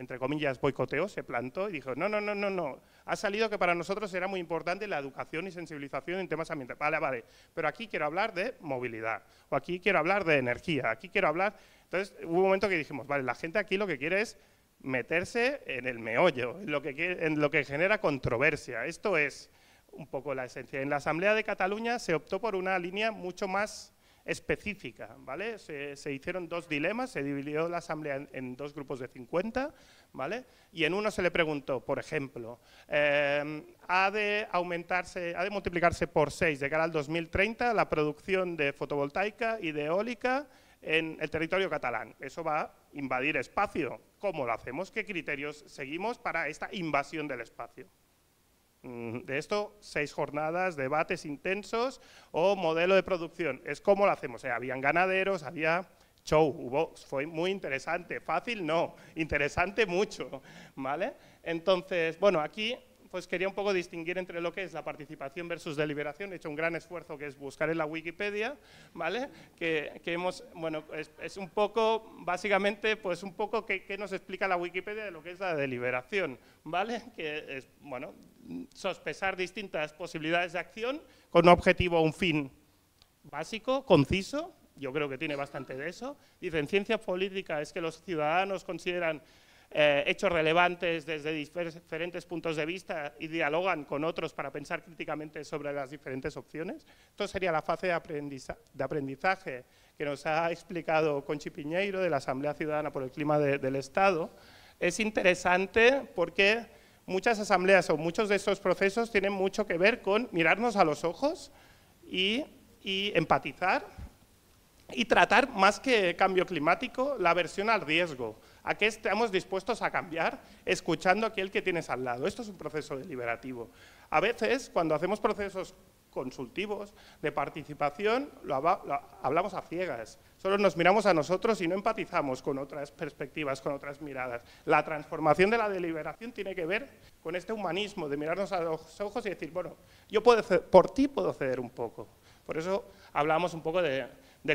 entre comillas, boicoteó, se plantó y dijo, no, no, no, no, no, ha salido que para nosotros era muy importante la educación y sensibilización en temas ambientales. Vale, vale, pero aquí quiero hablar de movilidad, o aquí quiero hablar de energía, aquí quiero hablar... Entonces, hubo un momento que dijimos, vale, la gente aquí lo que quiere es meterse en el meollo, lo que, en lo que genera controversia. Esto es un poco la esencia. En la Asamblea de Cataluña se optó por una línea mucho más específica, ¿vale? Se, hicieron dos dilemas, se dividió la asamblea en, dos grupos de 50, ¿vale? Y en uno se le preguntó, por ejemplo, em, ¿ha de aumentarse, ha de multiplicarse por 6 de cara al 2030 la producción de fotovoltaica y de eólica en el territorio catalán? Eso va a invadir espacio. ¿Cómo lo hacemos? ¿Qué criterios seguimos para esta invasión del espacio? Mm, de esto, seis jornadas, debates intensos o modelo de producción. Es como lo hacemos. ¿eh? habían ganaderos, había show, hubo, fue muy interesante. Fácil no, interesante mucho. ¿vale? Entonces, bueno, aquí pues quería un poco distinguir entre lo que es la participación versus deliberación. He hecho un gran esfuerzo que es buscar en la Wikipedia, ¿vale? Que, hemos, bueno, es, un poco, básicamente, pues un poco que, nos explica la Wikipedia de lo que es la deliberación, ¿vale? Que es, bueno, sospesar distintas posibilidades de acción con un objetivo o un fin básico, conciso, yo creo que tiene bastante de eso. Dice, en ciencia política es que los ciudadanos consideran eh, hechos relevantes desde diferentes puntos de vista y dialogan con otros para pensar críticamente sobre las diferentes opciones. Esto sería la fase de, aprendizaje que nos ha explicado Conchi Piñeiro de la Asamblea Ciudadana por el Clima del Estado. Es interesante porque muchas asambleas o muchos de estos procesos tienen mucho que ver con mirarnos a los ojos y, y empatizar y tratar más que cambio climático la versión al riesgo ¿A qué estamos dispuestos a cambiar? Escuchando a aquel que tienes al lado. Esto es un proceso deliberativo. A veces, cuando hacemos procesos consultivos, de participación, lo hablamos a ciegas. Solo nos miramos a nosotros y no empatizamos con otras perspectivas, con otras miradas. La transformación de la deliberación tiene que ver con este humanismo, de mirarnos a los ojos y decir, bueno, yo puedo por ti puedo ceder un poco. Por eso hablamos un poco de,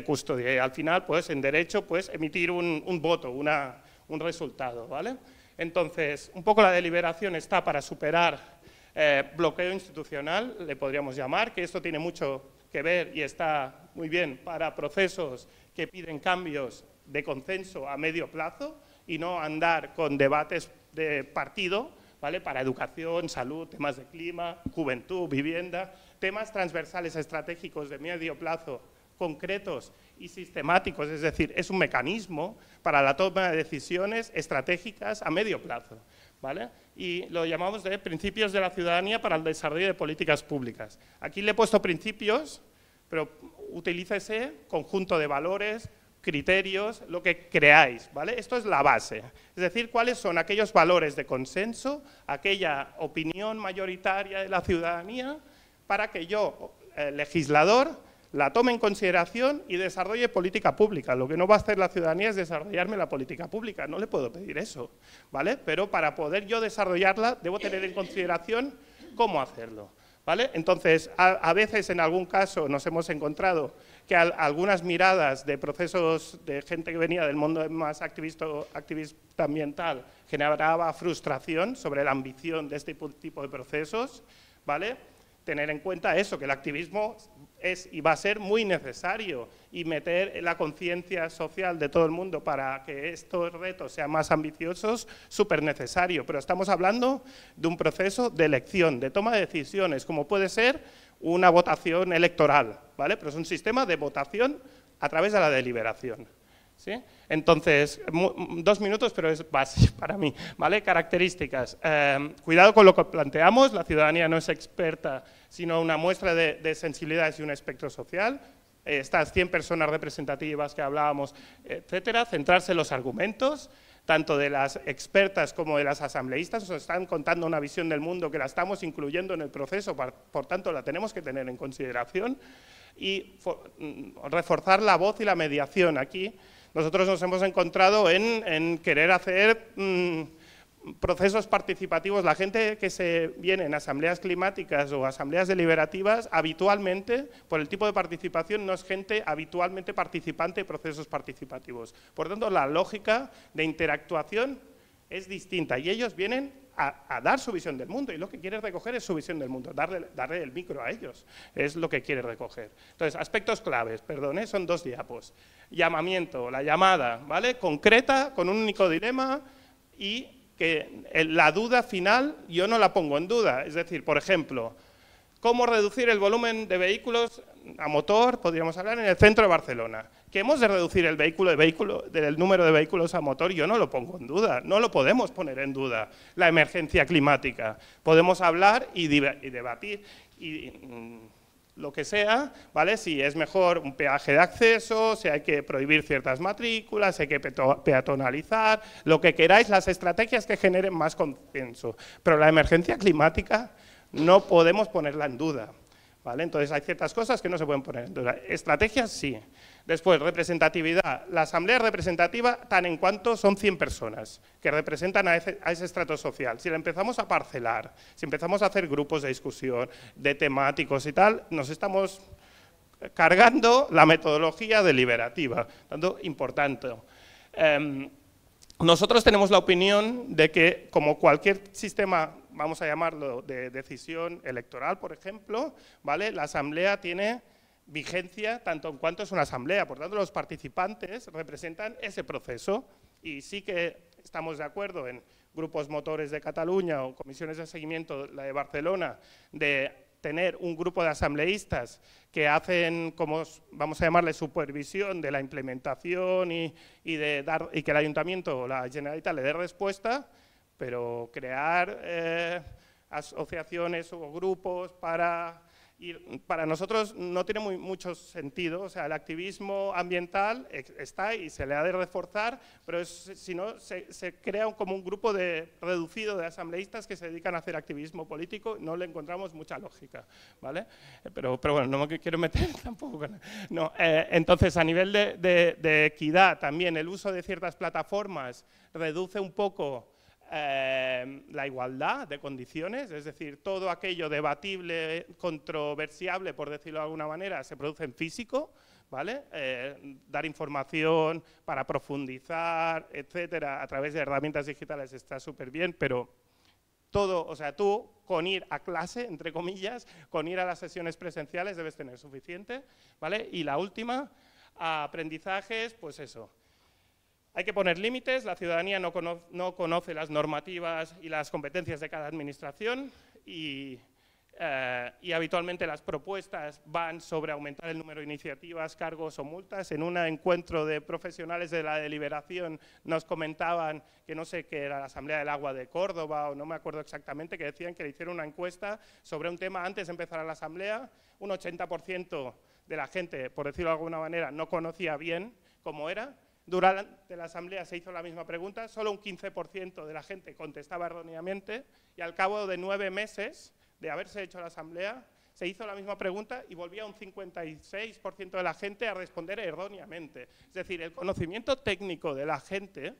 custodia. Y al final, pues, en derecho, pues, emitir un voto, una, un resultado, ¿vale? Entonces, un poco la deliberación está para superar eh, bloqueo institucional, le podríamos llamar, que esto tiene mucho que ver y está muy bien para procesos que piden cambios de consenso a medio plazo y no andar con debates de partido, ¿vale? Para educación, salud, temas de clima, juventud, vivienda, temas transversales estratégicos de medio plazo concretos y sistemáticos, es decir, es un mecanismo para la toma de decisiones estratégicas a medio plazo. ¿Vale? Y lo llamamos de principios de la ciudadanía para el desarrollo de políticas públicas. Aquí le he puesto principios, pero utiliza ese conjunto de valores, criterios, lo que creáis, ¿vale? Esto es la base. Es decir, cuáles son aquellos valores de consenso, aquella opinión mayoritaria de la ciudadanía, para que yo, eh, legislador, la tome en consideración y desarrolle política pública. Lo que no va a hacer la ciudadanía es desarrollarme la política pública, no le puedo pedir eso, ¿vale? Pero para poder yo desarrollarla debo tener en consideración cómo hacerlo, ¿vale? Entonces, a, veces en algún caso nos hemos encontrado que algunas miradas de procesos de gente que venía del mundo más activista ambiental generaba frustración sobre la ambición de este tipo de procesos, ¿vale? tener en cuenta eso, que el activismo es y va a ser muy necesario y meter la conciencia social de todo el mundo para que estos retos sean más ambiciosos, súper necesario. Pero estamos hablando de un proceso de elección, de toma de decisiones, como puede ser una votación electoral, ¿vale? Pero es un sistema de votación a través de la deliberación. Entonces, mm, dos minutos, pero es básico para mí. ¿vale? Características. Em, cuidado con lo que planteamos, la ciudadanía no es experta, sino una muestra de, de sensibilidades y un espectro social. Eh, estas 100 personas representativas que hablábamos, etcétera. Centrarse en los argumentos tanto de las expertas como de las asambleístas, nos están contando una visión del mundo que la estamos incluyendo en el proceso, por tanto la tenemos que tener en consideración, y mm, reforzar la voz y la mediación aquí, nosotros nos hemos encontrado en, querer hacer mm, procesos participativos. La gente que se viene en asambleas climáticas o asambleas deliberativas, habitualmente, por el tipo de participación, no es gente habitualmente participante de procesos participativos. Por tanto, la lógica de interactuación es distinta y ellos vienen a, dar su visión del mundo y lo que quiere recoger es su visión del mundo, darle, darle el micro a ellos, es lo que quiere recoger. Entonces, aspectos claves, perdón, son dos diapos. Llamamiento, la llamada, ¿vale? Concreta, con un único dilema y que eh, la duda final yo no la pongo en duda. Es decir, por ejemplo, ¿cómo reducir el volumen de vehículos a motor, podríamos hablar, en el centro de Barcelona. Que hemos de reducir el vehículo número de vehículos a motor, yo no lo pongo en duda, no lo podemos poner en duda, la emergencia climática. Podemos hablar y, debatir mm, lo que sea, ¿vale? Si es mejor un peaje de acceso, si hay que prohibir ciertas matrículas, si hay que peatonalizar, lo que queráis, las estrategias que generen más consenso. Pero la emergencia climática no podemos ponerla en duda. Entonces hay ciertas cosas que no se pueden poner. estrategias, sí. Después, representatividad. La asamblea representativa tan en cuanto son 100 personas que representan a ese, estrato social. Si la empezamos a parcelar, si empezamos a hacer grupos de discusión, de temáticos y tal, nos estamos cargando la metodología deliberativa, tanto importante. Em, nosotros tenemos la opinión de que, como cualquier sistema vamos a llamarlo de decisión electoral, por ejemplo, ¿vale? La asamblea tiene vigencia tanto en cuanto es una asamblea, por tanto los participantes representan ese proceso y sí que estamos de acuerdo en grupos motores de Cataluña o comisiones de seguimiento, la de Barcelona, de tener un grupo de asambleístas que hacen, como vamos a llamarle, supervisión de la implementación y, y de dar, y que el ayuntamiento o la Generalitat le dé respuesta, pero crear eh, asociaciones o grupos para... Ir, para nosotros no tiene muy, mucho sentido, o sea, el activismo ambiental está y se le ha de reforzar, pero si no, se, crea como un grupo de, reducido de asambleístas que se dedican a hacer activismo político, no le encontramos mucha lógica, eh, Pero, pero bueno, no me quiero meter tampoco No, eh, entonces, a nivel de equidad, también el uso de ciertas plataformas reduce un poco Em, la igualdad de condiciones, es decir, todo aquello debatible, controversiable, por decirlo de alguna manera, se produce en físico, ¿vale? Eh, dar información para profundizar, etcétera, a través de herramientas digitales está súper bien, pero todo, o sea, tú con ir a clase, entre comillas, con ir a las sesiones presenciales debes tener suficiente, ¿vale? Y la última, aprendizajes, pues eso, hay que poner límites, la ciudadanía no, conoce las normativas y las competencias de cada administración y, eh, y habitualmente las propuestas van sobre aumentar el número de iniciativas, cargos o multas. En un encuentro de profesionales de la deliberación nos comentaban que no sé qué era la Asamblea del Agua de Córdoba o no me acuerdo exactamente, que decían que le hicieron una encuesta sobre un tema antes de empezar a la Asamblea, un 80% de la gente, por decirlo de alguna manera, no conocía bien cómo era durante la asamblea se hizo la misma pregunta, solo un 15% de la gente contestaba erróneamente y al cabo de nueve meses de haberse hecho la asamblea se hizo la misma pregunta y volvía un 56% de la gente a responder erróneamente. Es decir, el conocimiento técnico de la gente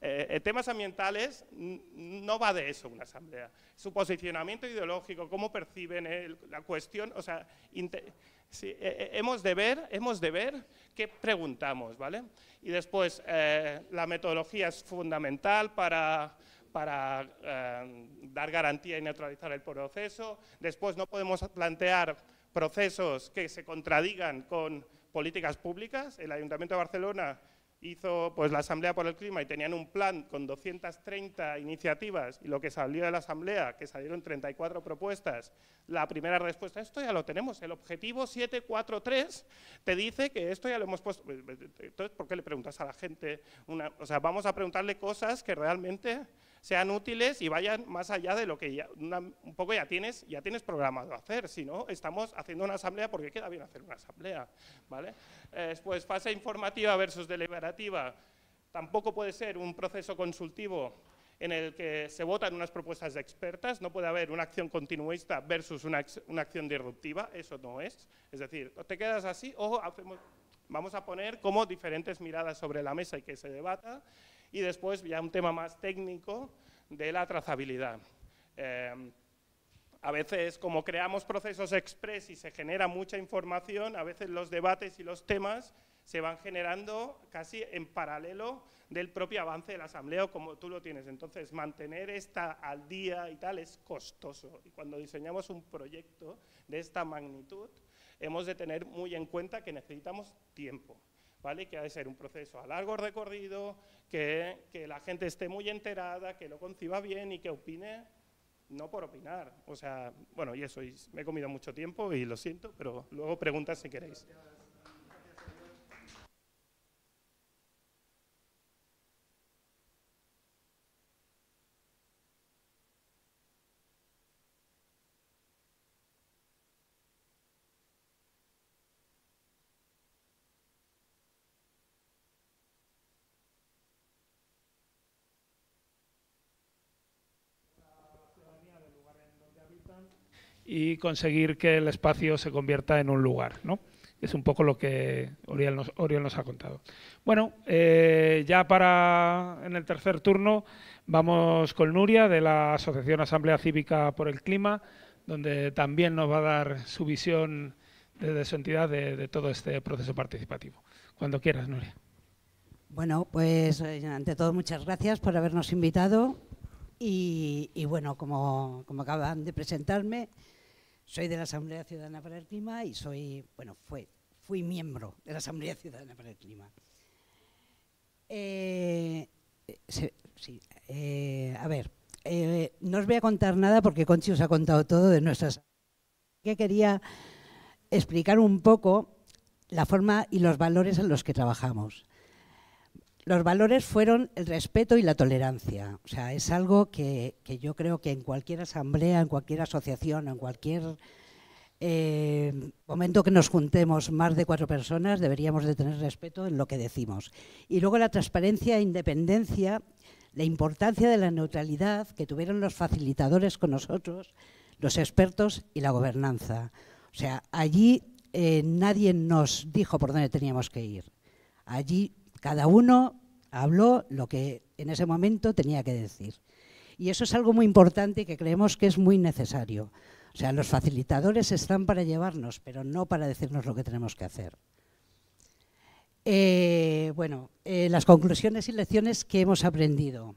eh, eh, temas ambientales no va de eso una asamblea. Su posicionamiento ideológico, cómo perciben la cuestión, o sea, Sí, eh, eh, hemos, de ver, hemos de ver qué preguntamos, ¿vale? Y después, eh, la metodología es fundamental para, para dar garantía y neutralizar el proceso. Después, no podemos plantear procesos que se contradigan con políticas públicas. El Ayuntamiento de Barcelona hizo pues, la Asamblea por el Clima y tenían un plan con 230 iniciativas y lo que salió de la Asamblea, que salieron 34 propuestas, la primera respuesta, esto ya lo tenemos, el objetivo 743 te dice que esto ya lo hemos puesto. Entonces, ¿por qué le preguntas a la gente? o sea, vamos a preguntarle cosas que realmente sean útiles y vayan más allá de lo que ya, un poco ya tienes, ya tienes programado hacer. Si no, estamos haciendo una asamblea porque queda bien hacer una asamblea. ¿vale? después, fase informativa versus deliberativa. Tampoco puede ser un proceso consultivo en el que se votan unas propuestas de expertas, no puede haber una acción continuista versus una, acción disruptiva, eso no es. Es decir, te quedas así o vamos a poner como diferentes miradas sobre la mesa y que se debata y después ya un tema más técnico de la trazabilidad. Em, a veces, como creamos procesos express y se genera mucha información, a veces los debates y los temas se van generando casi en paralelo del propio avance de asambleo asamblea como tú lo tienes. Entonces, mantener esta al día y tal es costoso. Y cuando diseñamos un proyecto de esta magnitud, hemos de tener muy en cuenta que necesitamos tiempo. ¿vale? Que ha de ser un proceso a largo recorrido, que, que la gente esté muy enterada, que lo conciba bien y que opine no por opinar. O sea, bueno, y eso, me he comido mucho tiempo y lo siento, pero luego preguntas si queréis. y conseguir que el espacio se convierta en un lugar, ¿no? Es un poco lo que Oriol nos, ha contado. Bueno, eh, ya para en el tercer turno vamos con Nuria de la Asociación Asamblea Cívica por el Clima, donde también nos va a dar su visión desde su entidad de, todo este proceso participativo. Cuando quieras, Nuria. Bueno, pues eh, ante todo muchas gracias por habernos invitado y, bueno, como acaban de presentarme, soy de la Asamblea Ciudadana para el Clima y soy, bueno, fui miembro de la Asamblea Ciudadana para el Clima. Eh, eh, eh, a ver, no os voy a contar nada porque Conchi os ha contado todo de nuestras... Que quería explicar un poco la forma y los valores en los que trabajamos. Los valores fueron el respeto y la tolerancia. O sea, es algo que, yo creo que en cualquier asamblea, en cualquier asociación, en cualquier eh, momento que nos juntemos más de cuatro personas, deberíamos de tener respeto en lo que decimos. Y luego la transparencia e independencia, la importancia de la neutralidad que tuvieron los facilitadores con nosotros, los expertos y la gobernanza. O sea, allí eh, nadie nos dijo por dónde teníamos que ir. Allí cada uno habló lo que en ese momento tenía que decir. Y eso es algo muy importante que creemos que es muy necesario. O sea, los facilitadores están para llevarnos, pero no para decirnos lo que tenemos que hacer. Eh, bueno, eh, las conclusiones y lecciones que hemos aprendido.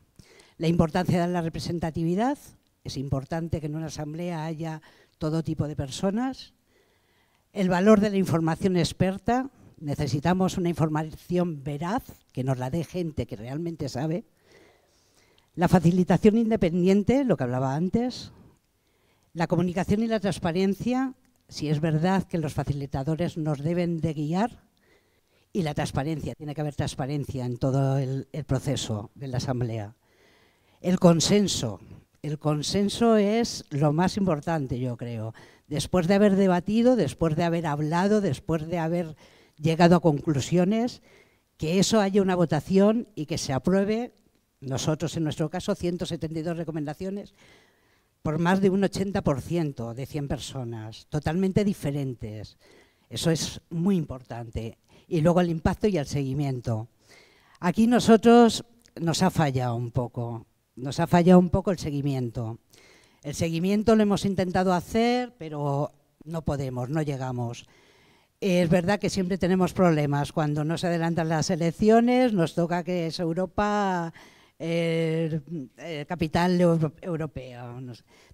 La importancia de la representatividad. Es importante que en una asamblea haya todo tipo de personas. El valor de la información experta necesitamos una información veraz, que nos la dé gente que realmente sabe. La facilitación independiente, lo que hablaba antes. La comunicación y la transparencia, si es verdad que los facilitadores nos deben de guiar. Y la transparencia, tiene que haber transparencia en todo el, el proceso de la asamblea. El consenso, el consenso es lo más importante, yo creo. Después de haber debatido, después de haber hablado, después de haber llegado a conclusiones, que eso haya una votación y que se apruebe, nosotros en nuestro caso, 172 recomendaciones por más de un 80% de 100 personas, totalmente diferentes. Eso es muy importante. Y luego el impacto y el seguimiento. Aquí nosotros nos ha fallado un poco, nos ha fallado un poco el seguimiento. El seguimiento lo hemos intentado hacer, pero no podemos, no llegamos. Es verdad que siempre tenemos problemas. Cuando no se adelantan las elecciones, nos toca que es Europa el eh, eh, capital europea.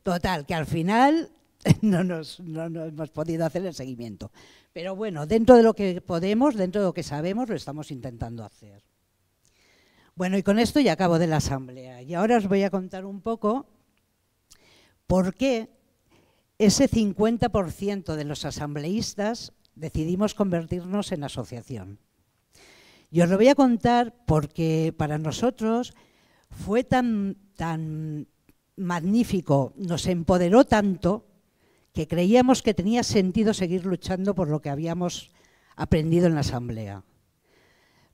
Total, que al final no hemos podido hacer el seguimiento. Pero bueno, dentro de lo que podemos, dentro de lo que sabemos, lo estamos intentando hacer. Bueno, y con esto ya acabo de la asamblea. Y ahora os voy a contar un poco por qué ese 50% de los asambleístas decidimos convertirnos en asociación. Y os lo voy a contar porque para nosotros fue tan, tan magnífico, nos empoderó tanto que creíamos que tenía sentido seguir luchando por lo que habíamos aprendido en la asamblea.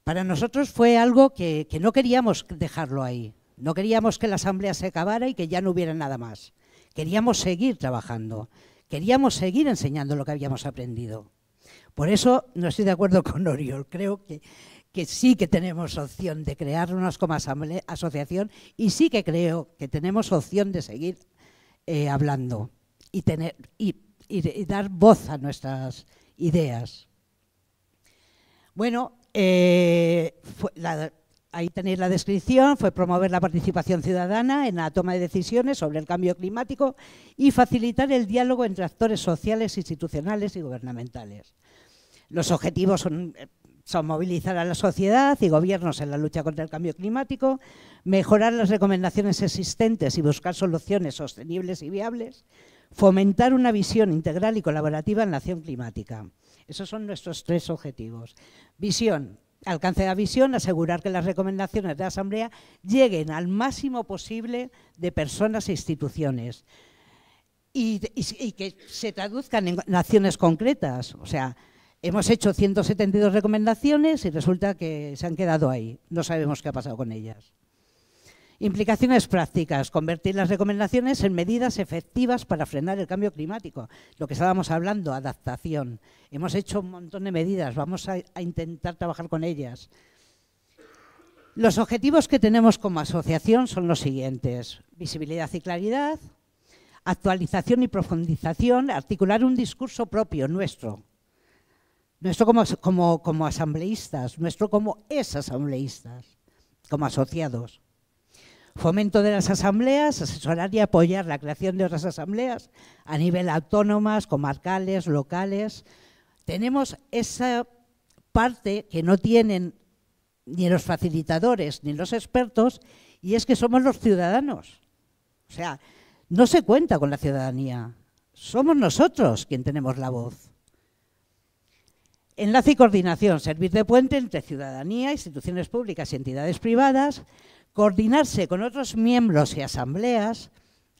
Para nosotros fue algo que, que no queríamos dejarlo ahí, no queríamos que la asamblea se acabara y que ya no hubiera nada más. Queríamos seguir trabajando, queríamos seguir enseñando lo que habíamos aprendido. Por eso no estoy de acuerdo con Oriol. Creo que, sí que tenemos opción de crearnos como asociación y sí que creo que tenemos opción de seguir eh, hablando y, y, dar voz a nuestras ideas. Bueno, eh, ahí tenéis la descripción, fue promover la participación ciudadana en la toma de decisiones sobre el cambio climático y facilitar el diálogo entre actores sociales, institucionales y gubernamentales. Los objetivos son, movilizar a la sociedad y gobiernos en la lucha contra el cambio climático, mejorar las recomendaciones existentes y buscar soluciones sostenibles y viables, fomentar una visión integral y colaborativa en la acción climática. Esos son nuestros tres objetivos. Visión, alcance de la visión, asegurar que las recomendaciones de la Asamblea lleguen al máximo posible de personas e instituciones y, y que se traduzcan en acciones concretas. O sea, Hemos hecho 172 recomendaciones y resulta que se han quedado ahí. No sabemos qué ha pasado con ellas. Implicaciones prácticas, convertir las recomendaciones en medidas efectivas para frenar el cambio climático, lo que estábamos hablando, adaptación. Hemos hecho un montón de medidas, vamos a, intentar trabajar con ellas. Los objetivos que tenemos como asociación son los siguientes, visibilidad y claridad, actualización y profundización, articular un discurso propio nuestro, nuestro como, como, asambleístas, nuestro como es asambleístas, como asociados. Fomento de las asambleas, asesorar y apoyar la creación de otras asambleas a nivel autónomas, comarcales, locales. Tenemos esa parte que no tienen ni los facilitadores ni los expertos y es que somos los ciudadanos. O sea, no se cuenta con la ciudadanía, somos nosotros quien tenemos la voz. Enlace y coordinación, servir de puente entre ciudadanía, instituciones públicas y entidades privadas, coordinarse con otros miembros y asambleas.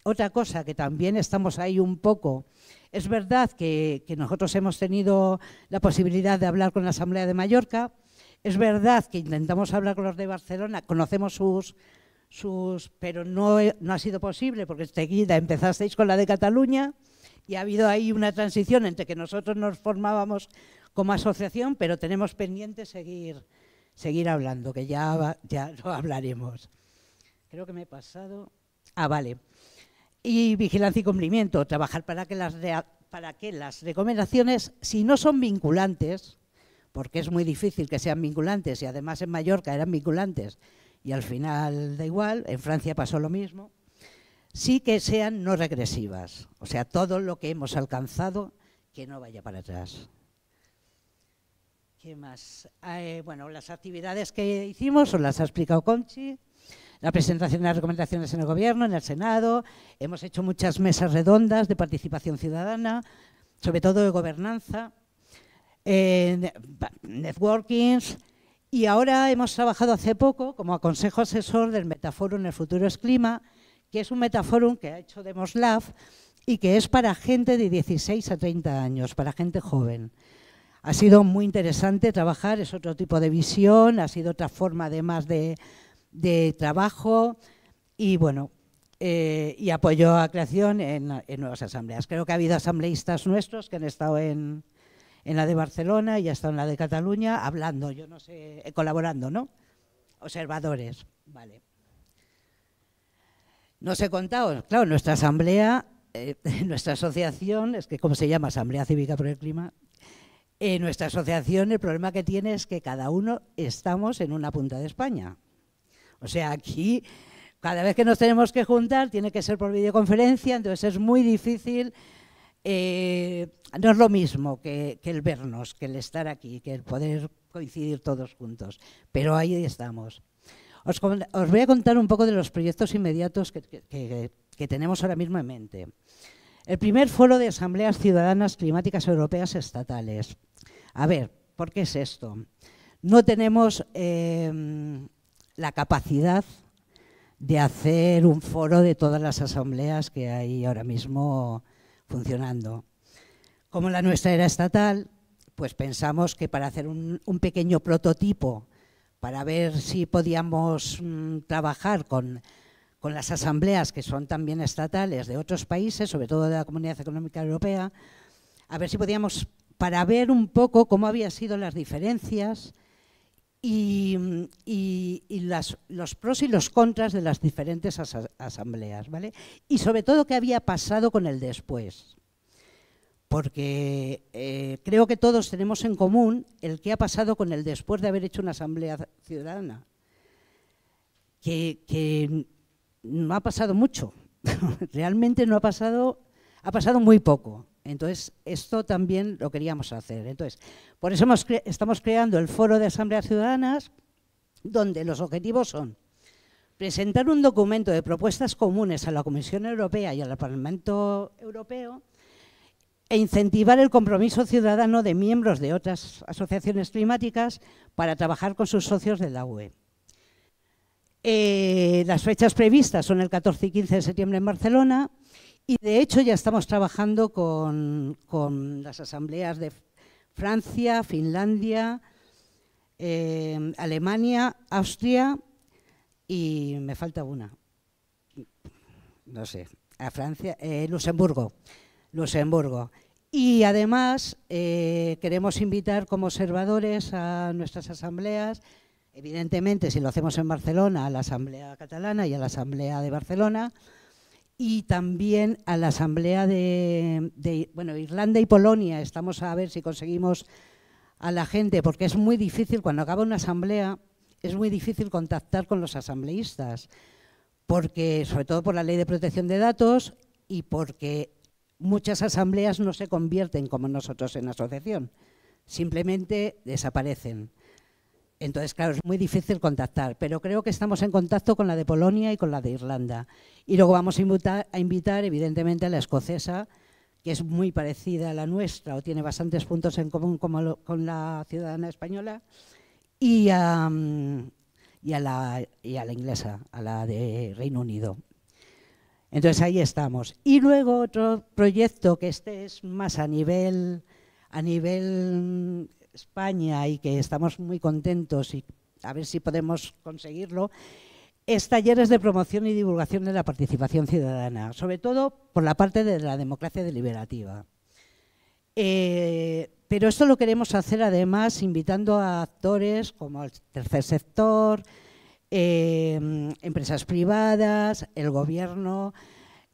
Otra cosa que también estamos ahí un poco, es verdad que, nosotros hemos tenido la posibilidad de hablar con la Asamblea de Mallorca, es verdad que intentamos hablar con los de Barcelona, conocemos sus, sus pero no, no ha sido posible porque enseguida empezasteis con la de Cataluña, y ha habido ahí una transición entre que nosotros nos formábamos como asociación, pero tenemos pendiente seguir, seguir hablando, que ya, ya lo hablaremos. Creo que me he pasado. Ah, vale. Y vigilancia y cumplimiento, trabajar para que las, para que las recomendaciones, si no son vinculantes, porque es muy difícil que sean vinculantes y además en Mallorca eran vinculantes y al final da igual, en Francia pasó lo mismo, sí que sean no regresivas, o sea, todo lo que hemos alcanzado que no vaya para atrás. ¿Qué más? Ah, eh, bueno, las actividades que hicimos, las ha explicado Conchi, la presentación de las recomendaciones en el Gobierno, en el Senado, hemos hecho muchas mesas redondas de participación ciudadana, sobre todo de gobernanza, eh, networkings, y ahora hemos trabajado hace poco como consejo asesor del Metaforo en el futuro es clima, que es un metaforum que ha hecho Moslav y que es para gente de 16 a 30 años, para gente joven. Ha sido muy interesante trabajar, es otro tipo de visión, ha sido otra forma además de, de trabajo y bueno, eh, y apoyo a creación en, nuevas asambleas. Creo que ha habido asambleístas nuestros que han estado en, en la de Barcelona y ha en la de Cataluña hablando, yo no sé, eh, colaborando, ¿no? Observadores, vale. No os he contado, claro, nuestra asamblea, eh, nuestra asociación, es que ¿cómo se llama? Asamblea Cívica por el Clima. En eh, nuestra asociación el problema que tiene es que cada uno estamos en una punta de España. O sea, aquí cada vez que nos tenemos que juntar tiene que ser por videoconferencia, entonces es muy difícil. Eh, no es lo mismo que, que, el vernos, que el estar aquí, que el poder coincidir todos juntos, pero ahí estamos. Os, voy a contar un poco de los proyectos inmediatos que, tenemos ahora mismo en mente. El primer foro de asambleas ciudadanas climáticas europeas estatales. A ver, ¿por qué es esto? No tenemos em, la capacidad de hacer un foro de todas las asambleas que hay ahora mismo funcionando. Como la nuestra era estatal, pues pensamos que para hacer un pequeño prototipo para ver si podíamos mm, trabajar con, las asambleas que son también estatales de otros países, sobre todo de la Comunidad Económica Europea, a ver si podíamos, para ver un poco cómo habían sido las diferencias y, los pros y los contras de las diferentes asambleas, ¿vale? Y sobre todo qué había pasado con el después porque eh, creo que todos tenemos en común el que ha pasado con el después de haber hecho una asamblea ciudadana, que, no ha pasado mucho, realmente no ha pasado, ha pasado muy poco. Entonces, esto también lo queríamos hacer. Entonces, por eso estamos creando el foro de asambleas ciudadanas, donde los objetivos son presentar un documento de propuestas comunes a la Comisión Europea y al Parlamento Europeo e incentivar el compromiso ciudadano de miembros de otras asociaciones climáticas para trabajar con sus socios de la UE. Eh, las fechas previstas son el 14 y 15 de septiembre en Barcelona y de hecho ya estamos trabajando con, las asambleas de Francia, Finlandia, eh, Alemania, Austria y me falta una, no sé, a Francia, eh, Luxemburgo. Luxemburgo. Y además eh, queremos invitar como observadores a nuestras asambleas, evidentemente si lo hacemos en Barcelona, a la Asamblea Catalana y a la Asamblea de Barcelona, y también a la Asamblea de, de bueno, Irlanda y Polonia. Estamos a ver si conseguimos a la gente, porque es muy difícil, cuando acaba una asamblea, es muy difícil contactar con los asambleístas, porque sobre todo por la ley de protección de datos y porque muchas asambleas no se convierten como nosotros en asociación, simplemente desaparecen. Entonces, claro, es muy difícil contactar, pero creo que estamos en contacto con la de Polonia y con la de Irlanda. Y luego vamos a invitar, evidentemente, a la escocesa, que es muy parecida a la nuestra o tiene bastantes puntos en común como con la ciudadana española, y a la inglesa, a la de Reino Unido. Entonces ahí estamos. Y luego otro proyecto que este es más a nivel, a nivel mm, España y que estamos muy contentos y a ver si podemos conseguirlo, es talleres de promoción y divulgación de la participación ciudadana, sobre todo por la parte de la democracia deliberativa. Eh, pero esto lo queremos hacer además invitando a actores como el tercer sector, Em, empresas privadas, el gobierno,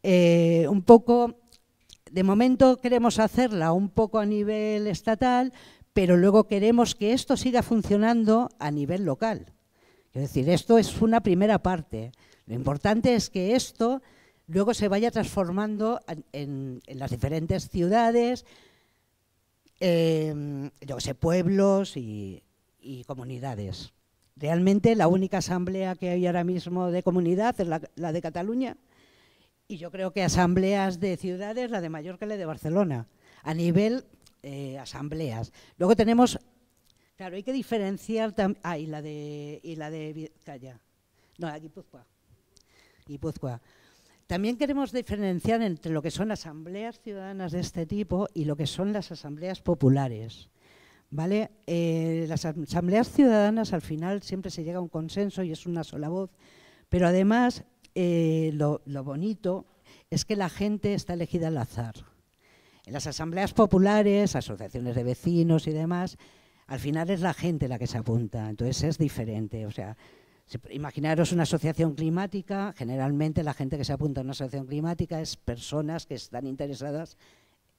eh, un poco, de momento queremos hacerla un poco a nivel estatal, pero luego queremos que esto siga funcionando a nivel local. Es decir, esto es una primera parte. Lo importante es que esto luego se vaya transformando en, las diferentes ciudades, em, yo sé, pueblos y comunidades. Realmente la única asamblea que hay ahora mismo de comunidad es la, de Cataluña y yo creo que asambleas de ciudades, la de Mallorca y la de Barcelona, a nivel eh, asambleas. Luego tenemos, claro, hay que diferenciar, ah, y la de, y la de no, la También queremos diferenciar entre lo que son asambleas ciudadanas de este tipo y lo que son las asambleas populares. ¿vale? Eh, las asambleas ciudadanas al final siempre se llega a un consenso y es una sola voz, pero además eh, lo, lo, bonito es que la gente está elegida al azar. En las asambleas populares, asociaciones de vecinos y demás, al final es la gente la que se apunta, entonces es diferente, o sea, imaginaros una asociación climática, generalmente la gente que se apunta a una asociación climática es personas que están interesadas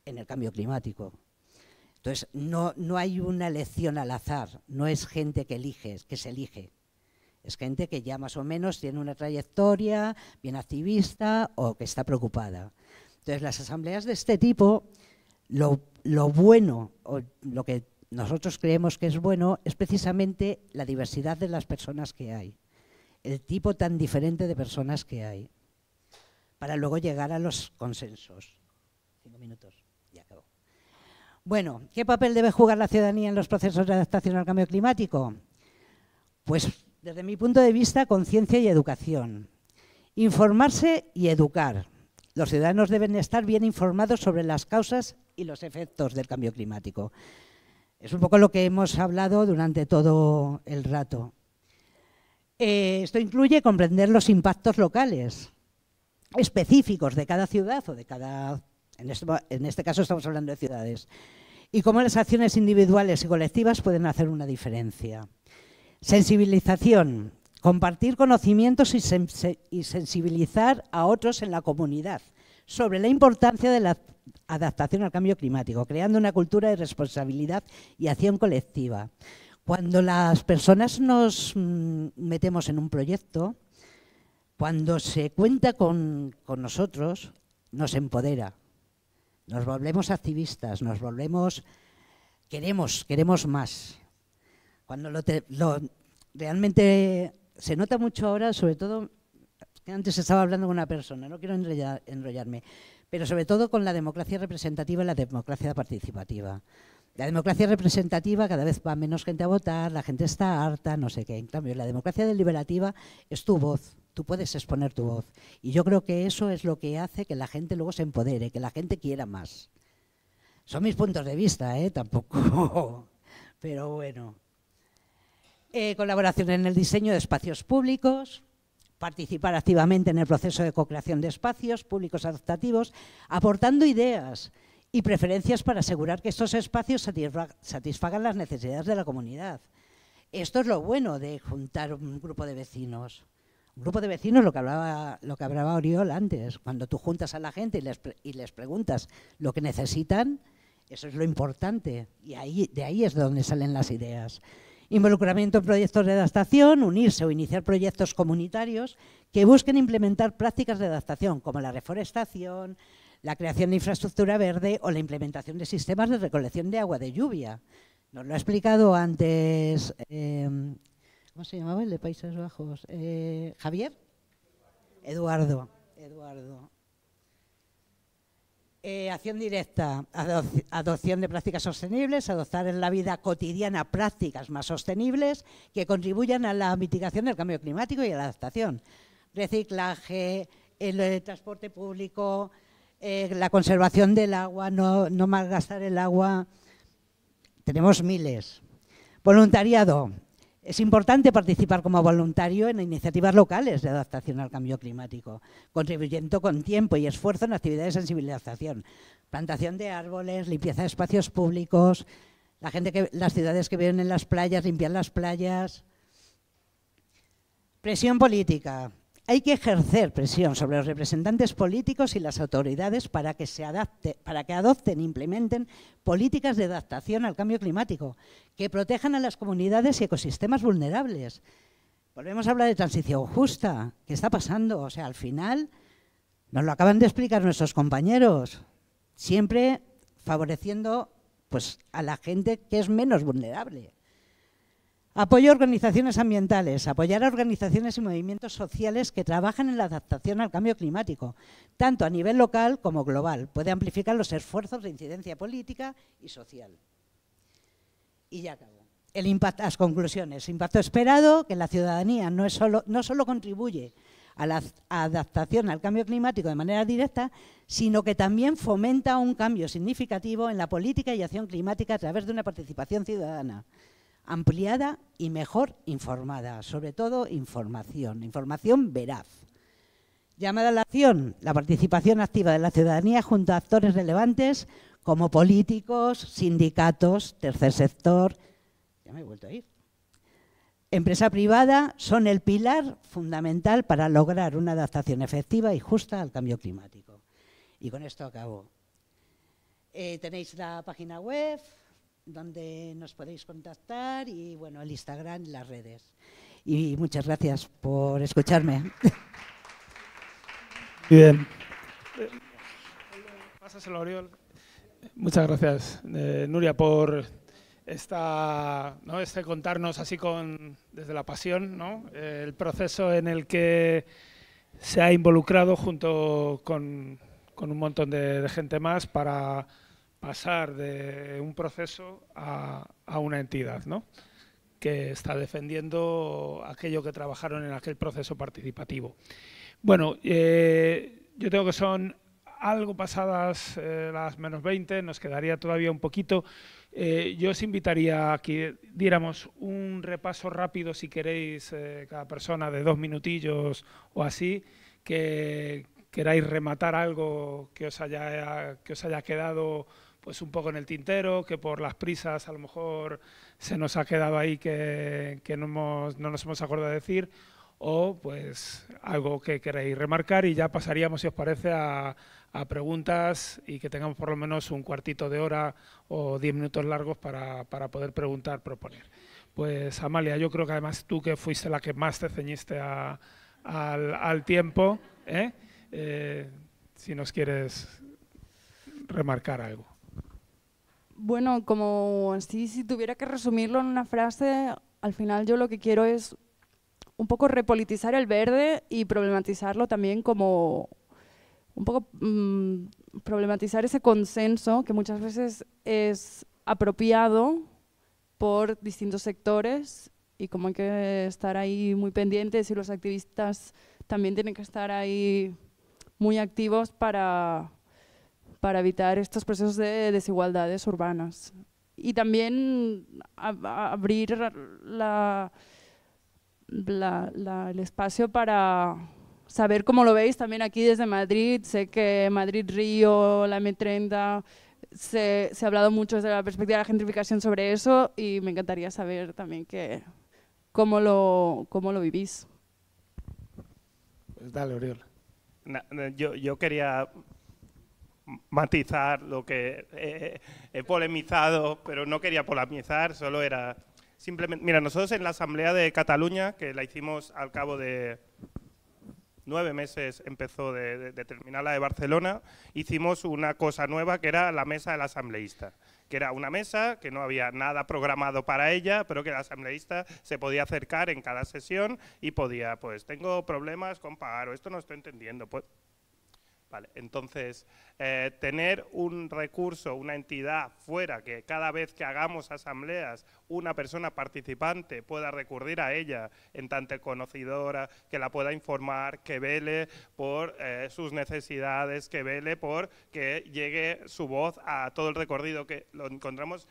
en el cambio climático, entonces, no, no hay una elección al azar, no es gente que elige, que se elige. Es gente que ya más o menos tiene una trayectoria, bien activista o que está preocupada. Entonces, las asambleas de este tipo, lo, lo bueno, o lo que nosotros creemos que es bueno, es precisamente la diversidad de las personas que hay, el tipo tan diferente de personas que hay, para luego llegar a los consensos. Cinco minutos. Bueno, ¿qué papel debe jugar la ciudadanía en los procesos de adaptación al cambio climático? Pues desde mi punto de vista, conciencia y educación. Informarse y educar. Los ciudadanos deben estar bien informados sobre las causas y los efectos del cambio climático. Es un poco lo que hemos hablado durante todo el rato. Eh, esto incluye comprender los impactos locales, específicos de cada ciudad o de cada en este, caso estamos hablando de ciudades. Y cómo las acciones individuales y colectivas pueden hacer una diferencia. Sensibilización. Compartir conocimientos y, sensibilizar a otros en la comunidad sobre la importancia de la adaptación al cambio climático, creando una cultura de responsabilidad y acción colectiva. Cuando las personas nos mm, metemos en un proyecto, cuando se cuenta con nosotros, nos empodera, nos volvemos activistas, nos volvemos, queremos, queremos más. Cuando lo, realmente se nota mucho ahora, sobre todo, antes estaba hablando con una persona, no quiero enrollarme, pero sobre todo con la democracia representativa y la democracia participativa la democracia representativa cada vez va menos gente a votar, la gente está harta, no sé qué. En cambio, la democracia deliberativa es tu voz, tú puedes exponer tu voz. Y yo creo que eso es lo que hace que la gente luego se empodere, que la gente quiera más. Son mis puntos de vista, ¿eh? Tampoco. Pero bueno. Eh, colaboración en el diseño de espacios públicos, participar activamente en el proceso de co-creación de espacios públicos adaptativos, aportando ideas y preferencias para asegurar que estos espacios satisfagan las necesidades de la comunidad. Esto es lo bueno de juntar un grupo de vecinos. Un grupo de vecinos, lo que hablaba, lo que hablaba Oriol antes, cuando tú juntas a la gente y les, preguntas lo que necesitan, eso es lo importante y de ahí es donde salen las ideas. Involucramiento en proyectos de adaptación, unirse o iniciar proyectos comunitarios que busquen implementar prácticas de adaptación como la reforestación, la creación de infraestructura verde o la implementación de sistemas de recolección de agua de lluvia. Nos lo ha explicado antes, em, ¿cómo se llamaba el de Países Bajos? Eh, ¿Javier? Eduardo. Eduardo. Eh, acción directa, adopción de prácticas sostenibles, adoptar en la vida cotidiana prácticas más sostenibles que contribuyan a la mitigación del cambio climático y a la adaptación. Reciclaje, el eh, transporte público, eh, la conservación del agua, no, malgastar el agua. Tenemos miles. Voluntariado. Es importante participar como voluntario en iniciativas locales de adaptación al cambio climático, contribuyendo con tiempo y esfuerzo en actividades de sensibilización, plantación de árboles, limpieza de espacios públicos, la gente que, las ciudades que viven en las playas, limpiar las playas. Presión política. Hay que ejercer presión sobre los representantes políticos y las autoridades para que, se adapte, para que adopten e implementen políticas de adaptación al cambio climático, que protejan a las comunidades y ecosistemas vulnerables. Volvemos a hablar de transición justa. ¿Qué está pasando? O sea, al final nos lo acaban de explicar nuestros compañeros, siempre favoreciendo pues, a la gente que es menos vulnerable. Apoyo a organizaciones ambientales, apoyar a organizaciones y movimientos sociales que trabajan en la adaptación al cambio climático, tanto a nivel local como global. Puede amplificar los esfuerzos de incidencia política y social. Y ya acabo. El las conclusiones. Impacto esperado, que la ciudadanía no, solo, no solo contribuye a la adaptación al cambio climático de manera directa, sino que también fomenta un cambio significativo en la política y acción climática a través de una participación ciudadana ampliada y mejor informada, sobre todo información, información veraz. Llamada a la acción, la participación activa de la ciudadanía junto a actores relevantes como políticos, sindicatos, tercer sector, ya me he vuelto a ir. Empresa privada son el pilar fundamental para lograr una adaptación efectiva y justa al cambio climático. Y con esto acabo. Eh, tenéis la página web, donde nos podéis contactar y bueno, el Instagram y las redes. Y muchas gracias por escucharme. Bien. Oriol. Muchas gracias, eh, Nuria, por esta, ¿no? este contarnos así con, desde la pasión, ¿no? Eh, el proceso en el que se ha involucrado junto con, con un montón de gente más para pasar de un proceso a, a una entidad, ¿no? que está defendiendo aquello que trabajaron en aquel proceso participativo. Bueno, eh, yo tengo que son algo pasadas eh, las menos 20, nos quedaría todavía un poquito. Eh, yo os invitaría a que diéramos un repaso rápido, si queréis, cada persona de dos minutillos o así, que queráis rematar algo que os haya, que os haya quedado pues un poco en el tintero, que por las prisas a lo mejor se nos ha quedado ahí que, no, nos hemos acordado de decir, o pues algo que queréis remarcar y ya pasaríamos, si os parece, a, preguntas y que tengamos por lo menos un cuartito de hora o diez minutos largos para, poder preguntar, proponer. Pues Amalia, yo creo que además tú que fuiste la que más te ceñiste al, tiempo, ¿eh? Eh, si nos quieres remarcar algo. Bueno, como si tuviera que resumirlo en una frase, al final yo lo que quiero es un poco repolitizar el verde y problematizarlo también como un poco mm, problematizar ese consenso que muchas veces es apropiado por distintos sectores y como hay que estar ahí muy pendientes y los activistas también tienen que estar ahí muy activos para para evitar estos procesos de desigualdades urbanas. Y también abrir la, el espacio para saber cómo lo veis también aquí desde Madrid. Sé que Madrid-Río, la M30, se, se, ha hablado mucho desde la perspectiva de la gentrificación sobre eso y me encantaría saber también que, cómo, lo, cómo lo vivís. Pues dale, Oriol. yo, yo quería matizar lo que he polemizado, pero no quería polemizar, solo era simplemente... Mira, nosotros en la Asamblea de Cataluña, que la hicimos al cabo de nueve meses empezó de, terminar la de Barcelona, hicimos una cosa nueva que era la mesa del asambleísta que era una mesa, que no había nada programado para ella, pero que el asambleísta se podía acercar en cada sesión y podía, pues, tengo problemas con pagar o esto no estoy entendiendo, pues entonces, eh, tener un recurso, una entidad fuera, que cada vez que hagamos asambleas, una persona participante pueda recurrir a ella en tanto conocidora, que la pueda informar, que vele por eh, sus necesidades, que vele por que llegue su voz a todo el recorrido que lo encontramos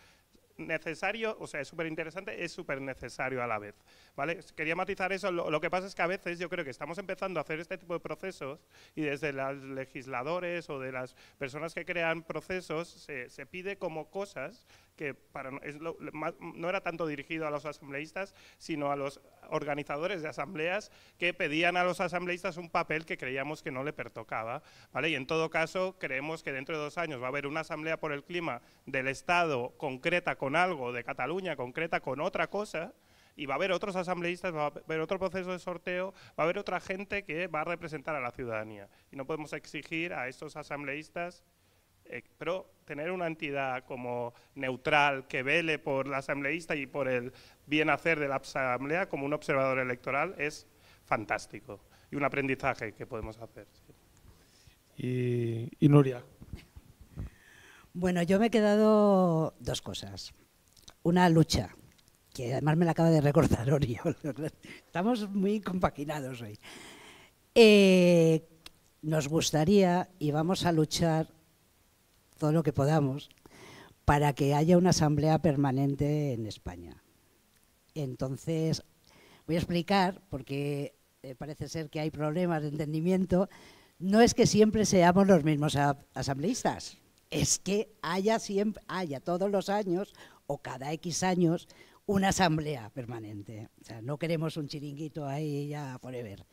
necesario, o sea, es súper interesante, es súper necesario a la vez. ¿vale? Quería matizar eso. Lo, que pasa es que a veces yo creo que estamos empezando a hacer este tipo de procesos y desde los legisladores o de las personas que crean procesos se, pide como cosas que para, no era tanto dirigido a los asambleístas, sino a los organizadores de asambleas que pedían a los asambleístas un papel que creíamos que no le pertocaba. ¿vale? Y en todo caso, creemos que dentro de dos años va a haber una asamblea por el clima del Estado concreta con algo de Cataluña, concreta con otra cosa, y va a haber otros asambleístas, va a haber otro proceso de sorteo, va a haber otra gente que va a representar a la ciudadanía. Y no podemos exigir a estos asambleístas, eh, pero tener una entidad como neutral que vele por la asambleísta y por el bien hacer de la asamblea como un observador electoral es fantástico y un aprendizaje que podemos hacer. Y, y Nuria. Bueno, yo me he quedado dos cosas. Una lucha, que además me la acaba de recordar Oriol. Estamos muy compaginados hoy. Eh, nos gustaría y vamos a luchar todo lo que podamos para que haya una asamblea permanente en España. Entonces, voy a explicar, porque eh, parece ser que hay problemas de entendimiento, no es que siempre seamos los mismos asambleístas es que haya siempre, haya todos los años o cada X años una asamblea permanente. O sea, no queremos un chiringuito ahí ya forever.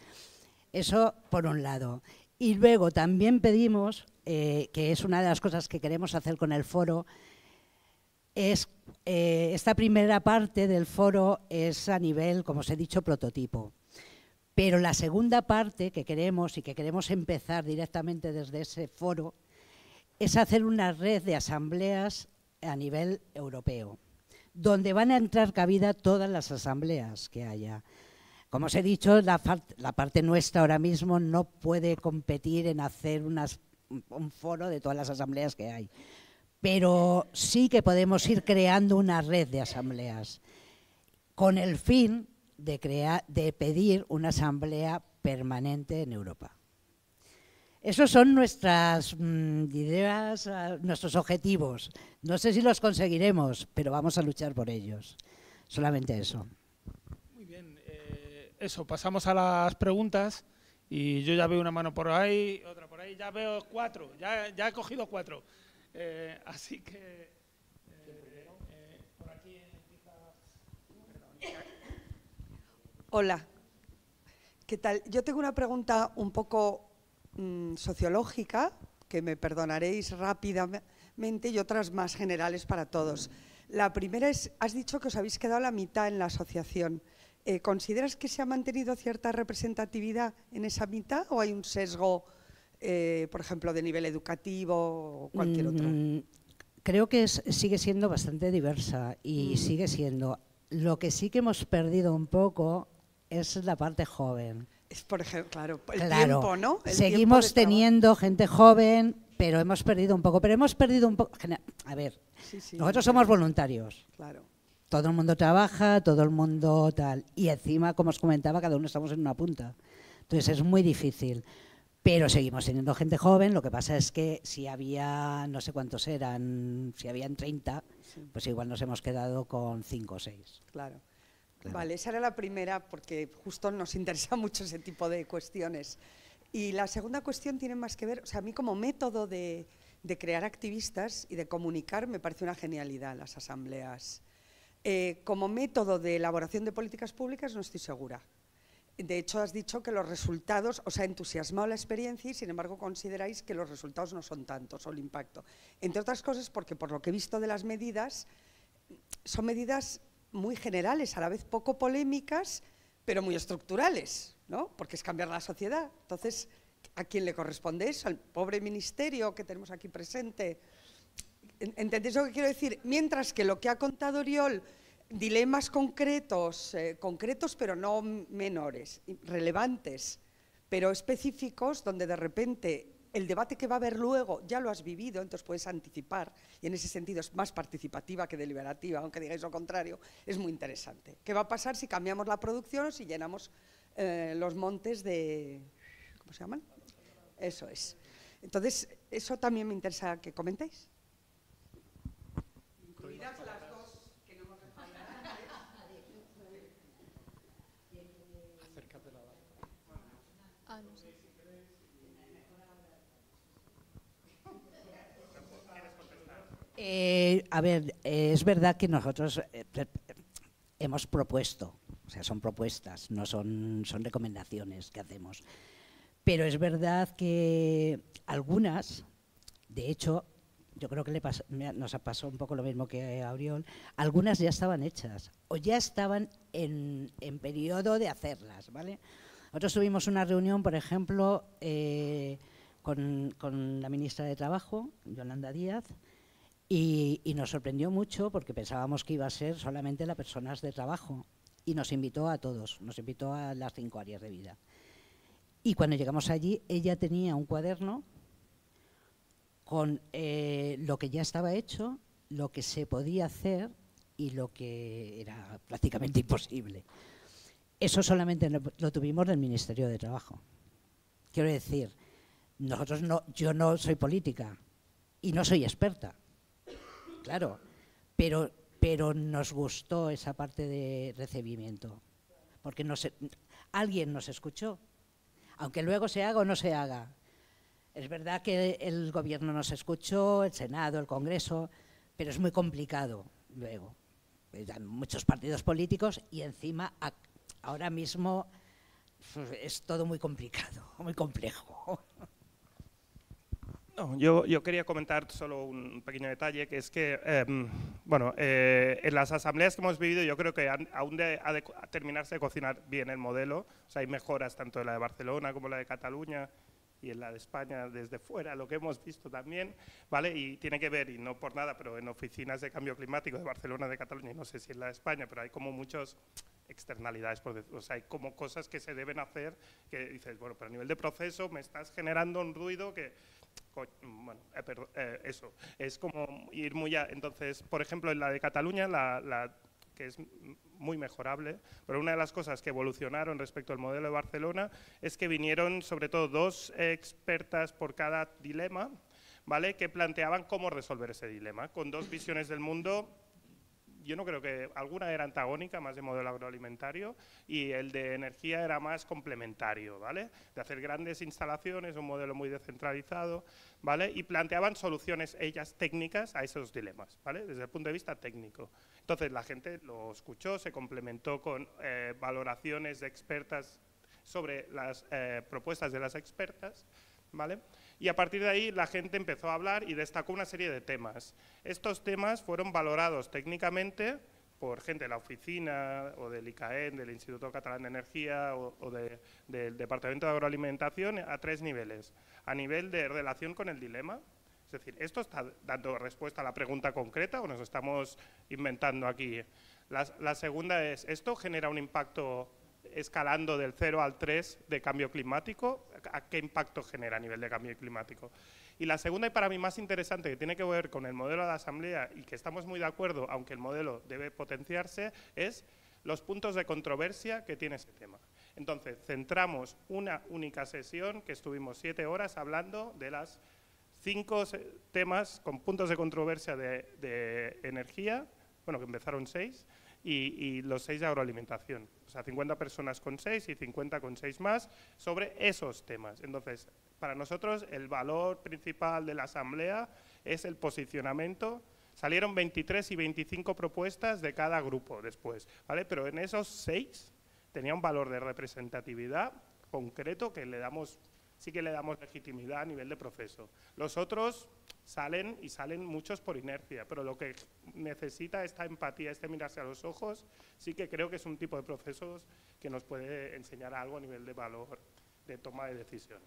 Eso por un lado. Y luego también pedimos, eh, que es una de las cosas que queremos hacer con el foro, es eh, esta primera parte del foro es a nivel, como os he dicho, prototipo. Pero la segunda parte que queremos y que queremos empezar directamente desde ese foro es hacer una red de asambleas a nivel europeo, donde van a entrar cabida todas las asambleas que haya. Como os he dicho, la, parte nuestra ahora mismo no puede competir en hacer un foro de todas las asambleas que hay, pero sí que podemos ir creando una red de asambleas con el fin de, crear, de pedir una asamblea permanente en Europa. Esos son nuestras mm, ideas, ah, nuestros objetivos. No sé si los conseguiremos, pero vamos a luchar por ellos. Solamente eso. Muy bien. Eh, eso, pasamos a las preguntas. Y yo ya veo una mano por ahí, otra por ahí, ya veo cuatro, ya, he cogido cuatro. Eh, así que... Eh, por aquí Hola, ¿qué tal? Yo tengo una pregunta un poco Mm, sociológica, que me perdonaréis rápidamente, y otras más generales para todos. La primera es, has dicho que os habéis quedado la mitad en la asociación. Eh, ¿Consideras que se ha mantenido cierta representatividad en esa mitad o hay un sesgo, eh, por ejemplo, de nivel educativo o cualquier otro? Mm, creo que sigue siendo bastante diversa y mm. sigue siendo. Lo que sí que hemos perdido un poco es la parte joven. Por ejemplo, claro, el tiempo, ¿no? Seguimos teniendo gente joven, pero hemos perdido un poco. Pero hemos perdido un poco. A ver, nosotros somos voluntarios. Claro. Todo el mundo trabaja, todo el mundo tal. Y encima, como os comentaba, cada uno estamos en una punta. Entonces es muy difícil. Pero seguimos teniendo gente joven, lo que pasa es que si había, no sé cuántos eran, si habían 30, pues igual nos hemos quedado con 5 o 6. Claro. Vale, esa era la primera porque justo nos interesa mucho ese tipo de cuestiones. Y la segunda cuestión tiene más que ver, o sea, a mí como método de, crear activistas y de comunicar me parece una genialidad las asambleas. Eh, como método de elaboración de políticas públicas no estoy segura. De hecho, has dicho que los resultados, os ha entusiasmado la experiencia y sin embargo consideráis que los resultados no son tantos o el impacto. Entre otras cosas porque por lo que he visto de las medidas, son medidas muy generales, a la vez poco polémicas, pero muy estructurales, ¿no? porque es cambiar la sociedad. Entonces, ¿a quién le corresponde eso? Al pobre ministerio que tenemos aquí presente. ¿Entendéis lo que quiero decir? Mientras que lo que ha contado Oriol, dilemas concretos, eh, concretos pero no menores, relevantes, pero específicos, donde de repente el debate que va a haber luego ya lo has vivido, entonces puedes anticipar, y en ese sentido es más participativa que deliberativa, aunque digáis lo contrario, es muy interesante. ¿Qué va a pasar si cambiamos la producción o si llenamos eh, los montes de... ¿Cómo se llaman? Eso es. Entonces, eso también me interesa que comentéis. Eh, a ver, es verdad que nosotros eh, hemos propuesto, o sea, son propuestas, no son, recomendaciones que hacemos. Pero es verdad que algunas, de hecho, yo creo que nos ha pasado un poco lo mismo que a Oriol, algunas ya estaban hechas o ya estaban en, periodo de hacerlas, ¿vale? Nosotros tuvimos una reunión, por ejemplo, eh, con, la ministra de Trabajo, Yolanda Díaz, y, nos sorprendió mucho porque pensábamos que iba a ser solamente las personas de trabajo y nos invitó a todos, nos invitó a las cinco áreas de vida. Y cuando llegamos allí, ella tenía un cuaderno con eh, lo que ya estaba hecho, lo que se podía hacer y lo que era prácticamente imposible. Eso solamente lo tuvimos del Ministerio de Trabajo. Quiero decir, nosotros no, yo no soy política y no soy experta, claro, pero, pero nos gustó esa parte de recibimiento, porque alguien nos escuchó, aunque luego se haga o no se haga. Es verdad que el gobierno nos escuchó, el Senado, el Congreso, pero es muy complicado luego. Muchos partidos políticos y encima ahora mismo pues, es todo muy complicado, muy complejo. No, yo, yo, quería comentar solo un pequeño detalle, que es que, em, bueno, eh, en las asambleas que hemos vivido yo creo que aún de, ha de terminarse de cocinar bien el modelo, o sea, hay mejoras tanto en la de Barcelona como en la de Cataluña y en la de España desde fuera, lo que hemos visto también, ¿vale? Y tiene que ver, y no por nada, pero en oficinas de cambio climático de Barcelona, de Cataluña, y no sé si en la de España, pero hay como muchos externalidades, por o sea, hay como cosas que se deben hacer que dices, bueno, pero a nivel de proceso me estás generando un ruido que bueno, eh, eh, eso, es como ir muy a, entonces, por ejemplo, en la de Cataluña, la, que es muy mejorable, pero una de las cosas que evolucionaron respecto al modelo de Barcelona es que vinieron sobre todo dos expertas por cada dilema, ¿vale?, que planteaban cómo resolver ese dilema, con dos visiones del mundo yo no creo que alguna era antagónica, más de modelo agroalimentario, y el de energía era más complementario, ¿vale? De hacer grandes instalaciones, un modelo muy descentralizado, ¿vale? Y planteaban soluciones ellas técnicas a esos dilemas, ¿vale? Desde el punto de vista técnico. Entonces la gente lo escuchó, se complementó con eh, valoraciones de expertas sobre las eh, propuestas de las expertas, y a partir de ahí la gente empezó a hablar y destacó una serie de temas. Estos temas fueron valorados técnicamente por gente de la oficina o del ICAEN, del Instituto Catalán de Energía o, del Departamento de Agroalimentación a tres niveles. A nivel de relación con el dilema, es decir, ¿esto está dando respuesta a la pregunta concreta o nos estamos inventando aquí? La, la segunda es, ¿esto genera un impacto escalando del 0 al 3 de cambio climático, ¿a qué impacto genera a nivel de cambio climático? Y la segunda y para mí más interesante, que tiene que ver con el modelo de la Asamblea y que estamos muy de acuerdo, aunque el modelo debe potenciarse, es los puntos de controversia que tiene ese tema. Entonces, centramos una única sesión que estuvimos siete horas hablando de las cinco temas con puntos de controversia de, de energía, bueno, que empezaron seis, y, los seis de agroalimentación. O sea, 50 personas con seis y 50 con seis más sobre esos temas. Entonces, para nosotros el valor principal de la asamblea es el posicionamiento. Salieron 23 y 25 propuestas de cada grupo después, ¿vale? Pero en esos seis tenía un valor de representatividad concreto que le damos sí que le damos legitimidad a nivel de proceso. Los otros salen y salen muchos por inercia, pero lo que necesita esta empatía, este mirarse a los ojos, sí que creo que es un tipo de procesos que nos puede enseñar algo a nivel de valor de toma de decisión.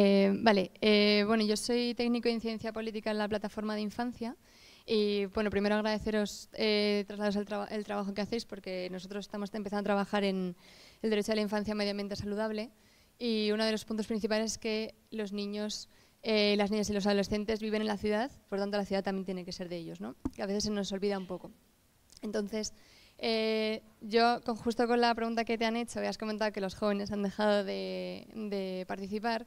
Eh, vale, eh, bueno, yo soy técnico de ciencia política en la plataforma de infancia y bueno, primero agradeceros eh, el, trabajo que hacéis porque nosotros estamos empezando a trabajar en el derecho a la infancia medio ambiente saludable y uno de los puntos principales es que los niños, eh, las niñas y los adolescentes viven en la ciudad, por tanto la ciudad también tiene que ser de ellos, ¿no? que a veces se nos olvida un poco. Entonces, yo, con, justo con la pregunta que te han hecho, habías comentado que los jóvenes han dejado de participar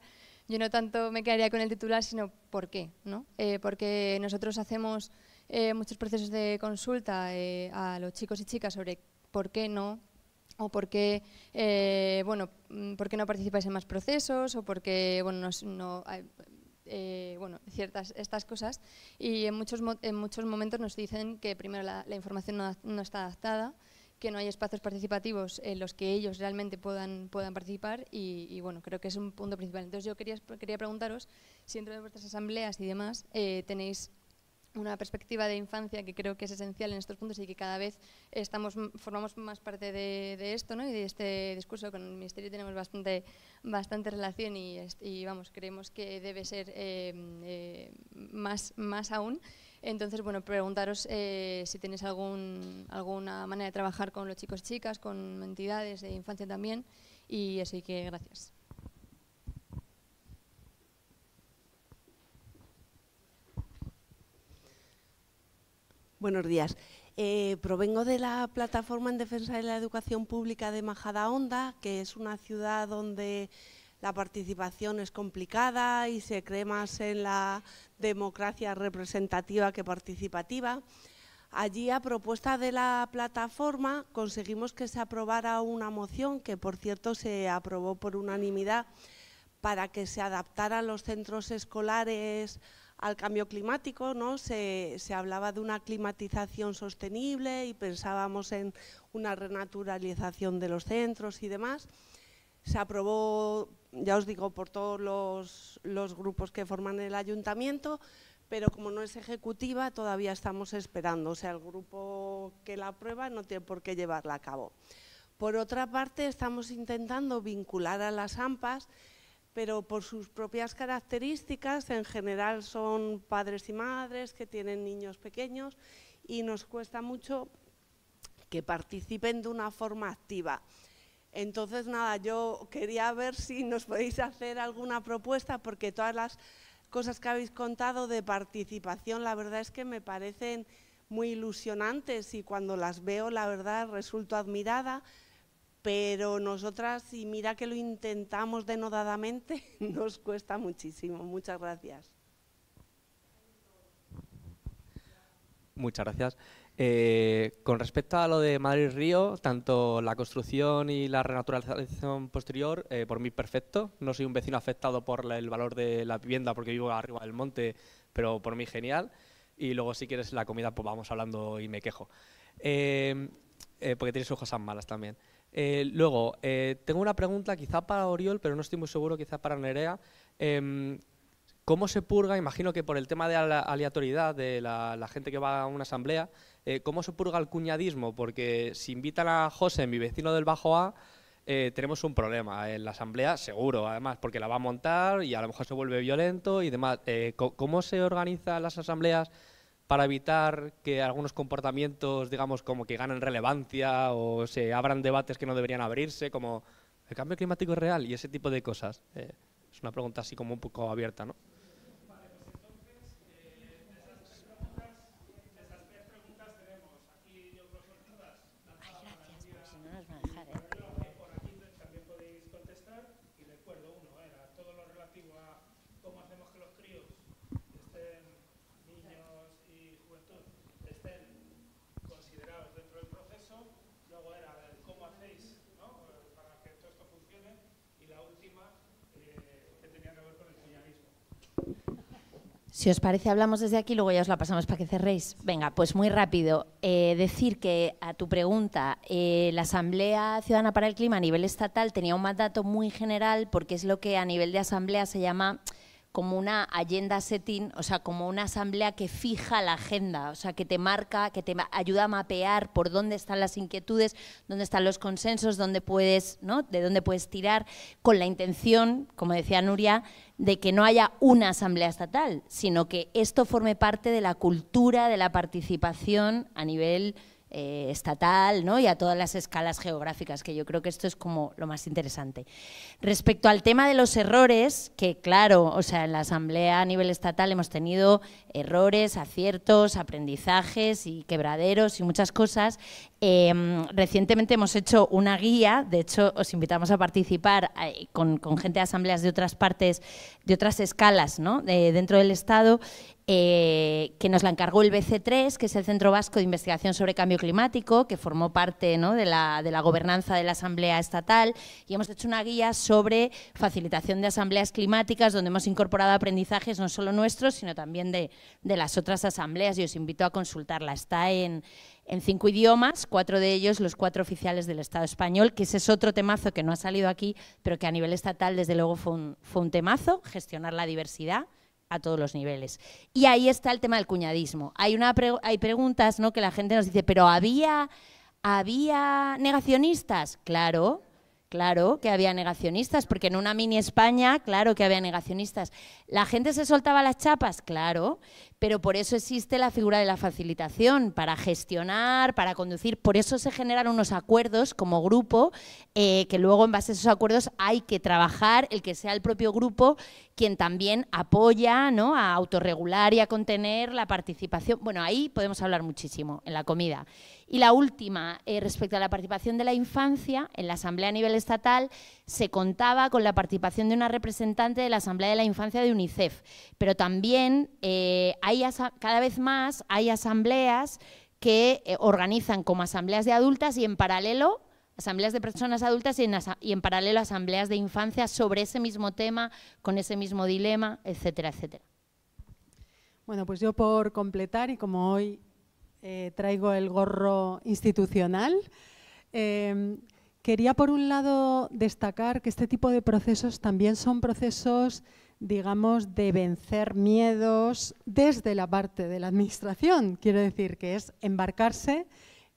yo no tanto me quedaría con el titular, sino por qué, ¿no? Eh, porque nosotros hacemos eh, muchos procesos de consulta eh, a los chicos y chicas sobre por qué no o por qué, bueno, mm, por qué no participáis en más procesos o por qué, bueno, no, bueno, ciertas estas cosas y en muchos, muchos momentos nos dicen que primero la, información no, está adaptada, que no hay espacios participativos en los que ellos realmente puedan, puedan participar y, bueno, creo que es un punto principal. Entonces yo quería, quería preguntaros si dentro de vuestras asambleas y demás eh, tenéis una perspectiva de infancia que creo que es esencial en estos puntos y que cada vez estamos formamos más parte de, esto y de este discurso con el Ministerio tenemos bastante, bastante relación y, vamos, creemos que debe ser eh, eh, más, más aún. Entonces, bueno, preguntaros eh, si tenéis alguna manera de trabajar con los chicos y chicas, con entidades de infancia también, y así que gracias. Buenos días. Eh, provengo de la plataforma en defensa de la educación pública de Majada Onda, que es una ciudad donde la participación es complicada y se cree más en la democracia representativa que participativa. Allí, a propuesta de la plataforma, conseguimos que se aprobara una moción, que por cierto se aprobó por unanimidad, para que se adaptaran los centros escolares al cambio climático, ¿no? Se, se, hablaba de una climatización sostenible y pensábamos en una renaturalización de los centros y demás. Se aprobó ya os digo, por todos los, grupos que forman el ayuntamiento, pero como no es ejecutiva todavía estamos esperando, o sea, el grupo que la aprueba no tiene por qué llevarla a cabo. Por otra parte, estamos intentando vincular a las AMPAs, pero por sus propias características, en general son padres y madres que tienen niños pequeños y nos cuesta mucho que participen de una forma activa. Entonces, nada, yo quería ver si nos podéis hacer alguna propuesta, porque todas las cosas que habéis contado de participación, la verdad es que me parecen muy ilusionantes y cuando las veo, la verdad, resulto admirada, pero nosotras, y mira que lo intentamos denodadamente, nos cuesta muchísimo. Muchas gracias. Muchas gracias. Eh, con respecto a lo de Madrid-Río, tanto la construcción y la renaturalización posterior, eh, por mí perfecto. No soy un vecino afectado por el valor de la vivienda porque vivo arriba del monte, pero por mí genial. Y luego si quieres la comida, pues vamos hablando y me quejo. Em, eh, porque tienes ojos tan malas también. luego, tengo una pregunta quizá para Oriol, pero no estoy muy seguro, quizá para Nerea. Em, ¿Cómo se purga? Imagino que por el tema de la aleatoriedad de la gente que va a una asamblea, eh, ¿cómo se purga el cuñadismo? Porque si invitan a José, mi vecino del Bajo A, eh, tenemos un problema en la asamblea, seguro, además, porque la va a montar y a lo mejor se vuelve violento y demás. Eh, ¿Cómo se organizan las asambleas para evitar que algunos comportamientos, digamos, como que ganen relevancia o se abran debates que no deberían abrirse, como el cambio climático es real y ese tipo de cosas? es una pregunta así como un poco abierta, ¿no? Si os parece, hablamos desde aquí, luego ya os la pasamos para que cerréis. Venga, pues muy rápido. Eh, decir que a tu pregunta, eh, la Asamblea Ciudadana para el Clima a nivel estatal tenía un mandato muy general porque es lo que a nivel de asamblea se llama como una agenda setting, o sea, como una asamblea que fija la agenda, o sea, que te marca, que te ayuda a mapear por dónde están las inquietudes, dónde están los consensos, dónde puedes, ¿no? de dónde puedes tirar, con la intención, como decía Nuria, de que no haya una asamblea estatal, sino que esto forme parte de la cultura de la participación a nivel eh, estatal ¿no? y a todas las escalas geográficas, que yo creo que esto es como lo más interesante. Respecto al tema de los errores, que claro, o sea, en la Asamblea a nivel estatal hemos tenido errores, aciertos, aprendizajes y quebraderos y muchas cosas. Em, recientemente hemos hecho una guía, de hecho os invitamos a participar eh, con, gente de asambleas de otras partes, de otras escalas ¿no? dentro del Estado, eh, que nos la encargó el BC3, que es el Centro Vasco de Investigación sobre Cambio Climático, que formó parte de, la, gobernanza de la Asamblea Estatal, y hemos hecho una guía sobre facilitación de asambleas climáticas, donde hemos incorporado aprendizajes no solo nuestros, sino también de, las otras asambleas, y os invito a consultarla. Está en, cinco idiomas, cuatro de ellos los cuatro oficiales del Estado español, que ese es otro temazo que no ha salido aquí, pero que a nivel estatal desde luego fue un temazo, gestionar la diversidad a todos los niveles. Y ahí está el tema del cuñadismo. Hay, una hay preguntas ¿no? que la gente nos dice, pero había, había negacionistas. Claro, Claro que había negacionistas, porque en una mini España, claro que había negacionistas. ¿La gente se soltaba las chapas? Claro, pero por eso existe la figura de la facilitación, para gestionar, para conducir. Por eso se generan unos acuerdos como grupo, eh, que luego en base a esos acuerdos hay que trabajar, el que sea el propio grupo quien también apoya ¿no? a autorregular y a contener la participación. Bueno, ahí podemos hablar muchísimo, en la comida. Y la última, eh, respecto a la participación de la infancia, en la Asamblea a nivel estatal se contaba con la participación de una representante de la Asamblea de la Infancia de UNICEF, pero también eh, hay cada vez más hay asambleas que eh, organizan como asambleas de adultas y en paralelo asambleas de personas adultas y en, y en, paralelo asambleas de infancia sobre ese mismo tema, con ese mismo dilema, etcétera, etcétera. Bueno, pues yo por completar y como hoy eh, traigo el gorro institucional. Em, quería, por un lado, destacar que este tipo de procesos también son procesos, digamos, de vencer miedos desde la parte de la Administración. Quiero decir que es embarcarse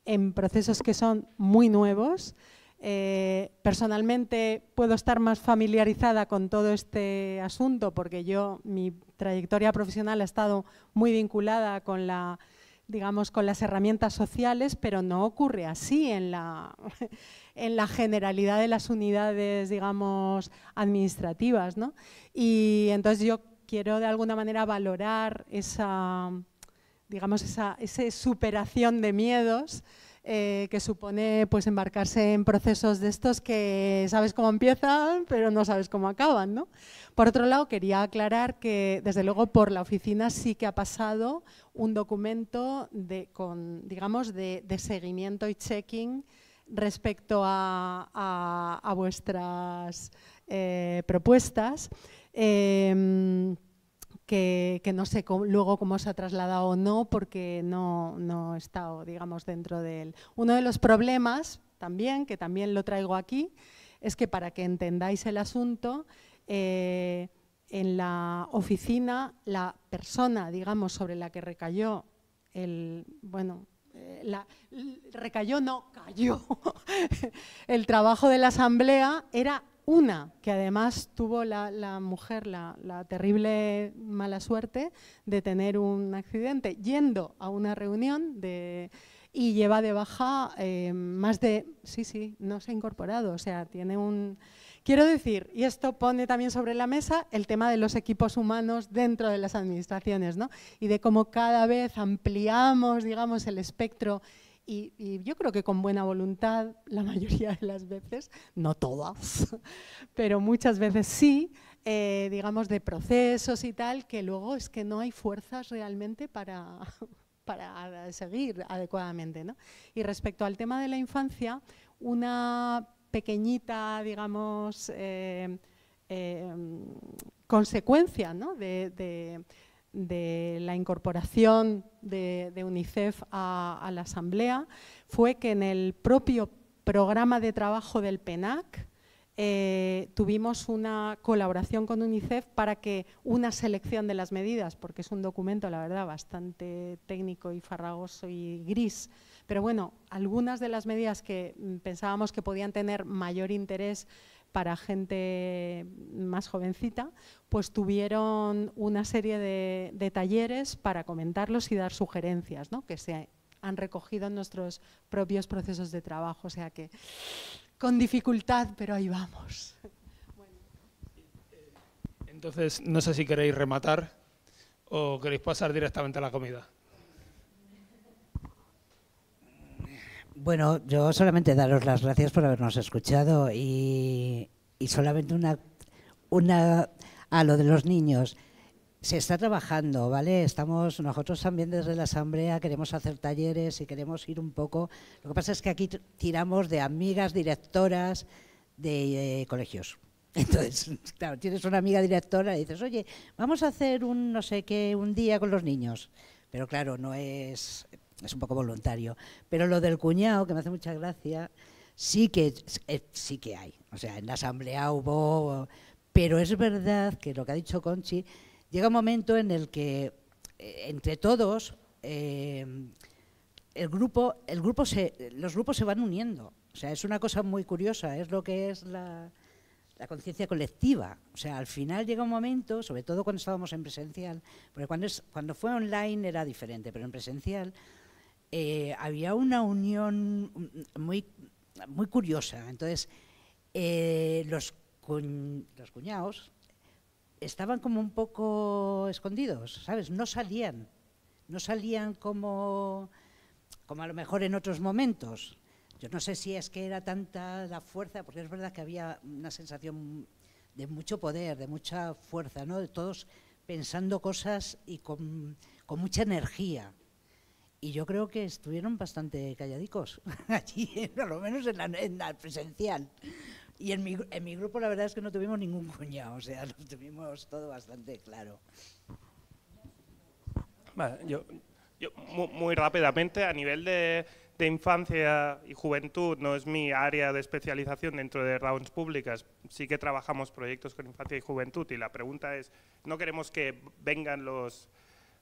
en procesos que son muy nuevos. Eh, personalmente puedo estar más familiarizada con todo este asunto porque yo, mi trayectoria profesional ha estado muy vinculada con la digamos, con las herramientas sociales, pero no ocurre así en la, generalidad de las unidades, digamos, administrativas. Y entonces yo quiero de alguna manera valorar esa superación de miedos eh, que supone pues embarcarse en procesos de estos que sabes cómo empiezan, pero no sabes cómo acaban. Por otro lado, quería aclarar que, desde luego, por la oficina sí que ha pasado un documento de, con, digamos, de, seguimiento y checking respecto a, vuestras eh, propuestas. Em, que, no sé luego cómo se ha trasladado o no, porque no, no he estado, digamos, dentro de él. Uno de los problemas también, que también lo traigo aquí, es que para que entendáis el asunto, eh, en la oficina, la persona, digamos, sobre la que recayó el, bueno, eh, la, recayó, no, cayó. el trabajo de la asamblea era una, que además tuvo la, mujer la, terrible mala suerte de tener un accidente yendo a una reunión de, y lleva de baja em, más de... Sí, sí, no se ha incorporado, o sea, tiene un... Quiero decir, y esto pone también sobre la mesa el tema de los equipos humanos dentro de las administraciones, ¿no? Y de cómo cada vez ampliamos, digamos, el espectro y, yo creo que con buena voluntad, la mayoría de las veces, no todas, pero muchas veces sí, eh, digamos, de procesos y tal, que luego es que no hay fuerzas realmente para, para seguir adecuadamente. Y respecto al tema de la infancia, una pequeñita, digamos, eh, eh, consecuencia de de la incorporación de, UNICEF a, la Asamblea fue que en el propio programa de trabajo del PENAC eh, tuvimos una colaboración con UNICEF para que una selección de las medidas, porque es un documento, la verdad, bastante técnico y farragoso y gris, pero bueno, algunas de las medidas que mm, pensábamos que podían tener mayor interés para gente más jovencita, pues tuvieron una serie de, talleres para comentarlos y dar sugerencias, que se han recogido en nuestros propios procesos de trabajo. O sea que con dificultad, pero ahí vamos. Entonces, no sé si queréis rematar o queréis pasar directamente a la comida. Bueno, yo solamente daros las gracias por habernos escuchado y, solamente una, una a lo de los niños. Se está trabajando, ¿vale? Estamos nosotros también desde la asamblea, queremos hacer talleres y queremos ir un poco. Lo que pasa es que aquí tiramos de amigas directoras de eh, colegios. Entonces, claro, tienes una amiga directora y dices, oye, vamos a hacer un no sé qué, un día con los niños. Pero claro, no es es un poco voluntario. Pero lo del cuñado, que me hace mucha gracia, sí que, sí que hay. O sea, en la asamblea hubo... Pero es verdad que lo que ha dicho Conchi, llega un momento en el que eh, entre todos eh, el grupo, el grupo se, los grupos se van uniendo. O sea, es una cosa muy curiosa, es lo que es la, la conciencia colectiva. O sea, al final llega un momento, sobre todo cuando estábamos en presencial, porque cuando, es, cuando fue online era diferente, pero en presencial eh, había una unión muy, muy curiosa. Entonces, eh, los, cuñados estaban como un poco escondidos, ¿sabes? No salían, no salían como, a lo mejor en otros momentos. Yo no sé si es que era tanta la fuerza, porque es verdad que había una sensación de mucho poder, de mucha fuerza, De todos pensando cosas y con mucha energía y yo creo que estuvieron bastante calladicos allí, por lo menos en la, presencial. Y en mi, en mi, grupo la verdad es que no tuvimos ningún cuñado, o sea, lo tuvimos todo bastante claro. yo, muy, rápidamente, a nivel de, de, infancia y juventud, no es mi área de especialización dentro de rounds públicas, sí que trabajamos proyectos con infancia y juventud y la pregunta es, no queremos que vengan los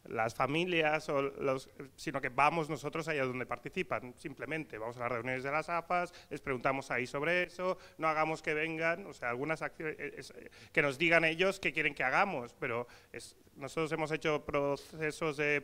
las familias, o los, sino que vamos nosotros allá donde participan, simplemente vamos a las reuniones de las APAS, les preguntamos ahí sobre eso, no hagamos que vengan, o sea, algunas acciones, que nos digan ellos qué quieren que hagamos, pero es nosotros hemos hecho procesos de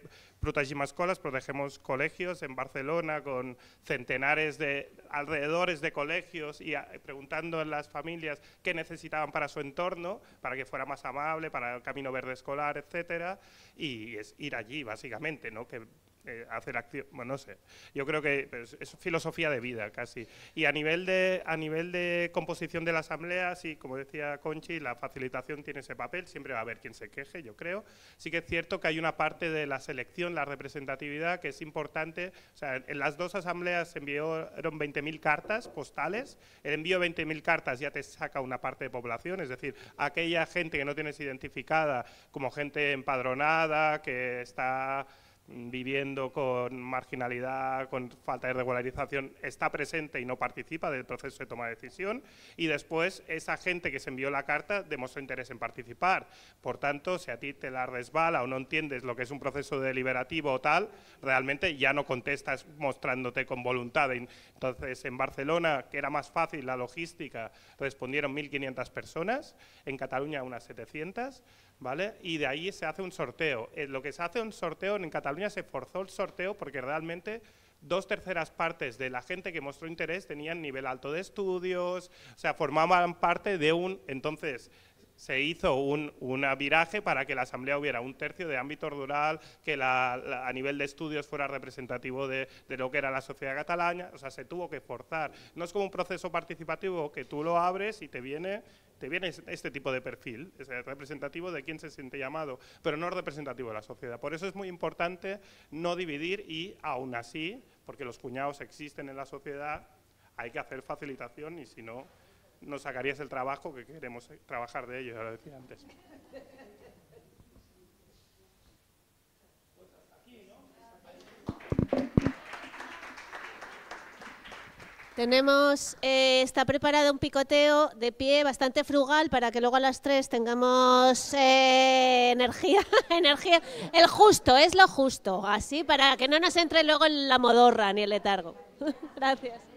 más colas, protegemos colegios en Barcelona con centenares de alrededores de colegios y ah, preguntando a las familias qué necesitaban para su entorno, para que fuera más amable, para el camino verde escolar, etcétera, y es ir allí básicamente, ¿no? Que eh, hacer acción, bueno, pues no sé. Yo creo que es, filosofía de vida casi. Y a nivel, de, a nivel de composición de la asamblea, sí, como decía Conchi, la facilitación tiene ese papel, siempre va a haber quien se queje, yo creo. Sí que es cierto que hay una parte de la selección, la representatividad, que es importante. O sea, en las dos asambleas se enviaron 20.000 cartas postales. El envío de 20.000 cartas ya te saca una parte de población, es decir, aquella gente que no tienes identificada como gente empadronada, que está viviendo con marginalidad, con falta de regularización, está presente y no participa del proceso de toma de decisión. Y después, esa gente que se envió la carta demostró interés en participar. Por tanto, si a ti te la resbala o no entiendes lo que es un proceso deliberativo o tal, realmente ya no contestas mostrándote con voluntad. Entonces, en Barcelona, que era más fácil la logística, respondieron 1.500 personas, en Cataluña unas 700 y de ahí se hace un sorteo. Eh, lo que se hace un sorteo, en Cataluña se forzó el sorteo porque realmente dos terceras partes de la gente que mostró interés tenían nivel alto de estudios, o sea, formaban parte de un... Entonces, se hizo un, viraje para que la asamblea hubiera un tercio de ámbito rural, que a nivel de estudios fuera representativo de, de, lo que era la sociedad catalana, o sea, se tuvo que forzar. No es como un proceso participativo que tú lo abres y te viene te viene este tipo de perfil, es representativo de quien se siente llamado, pero no representativo de la sociedad. Por eso es muy importante no dividir y aún así, porque los cuñados existen en la sociedad, hay que hacer facilitación y si no, nos sacarías el trabajo que queremos eh, trabajar de ellos, ya lo decía antes. Tenemos, eh, está preparado un picoteo de pie bastante frugal para que luego a las tres tengamos eh, energía, energía, el justo, es lo justo, así, para que no nos entre luego la modorra ni el letargo. Gracias.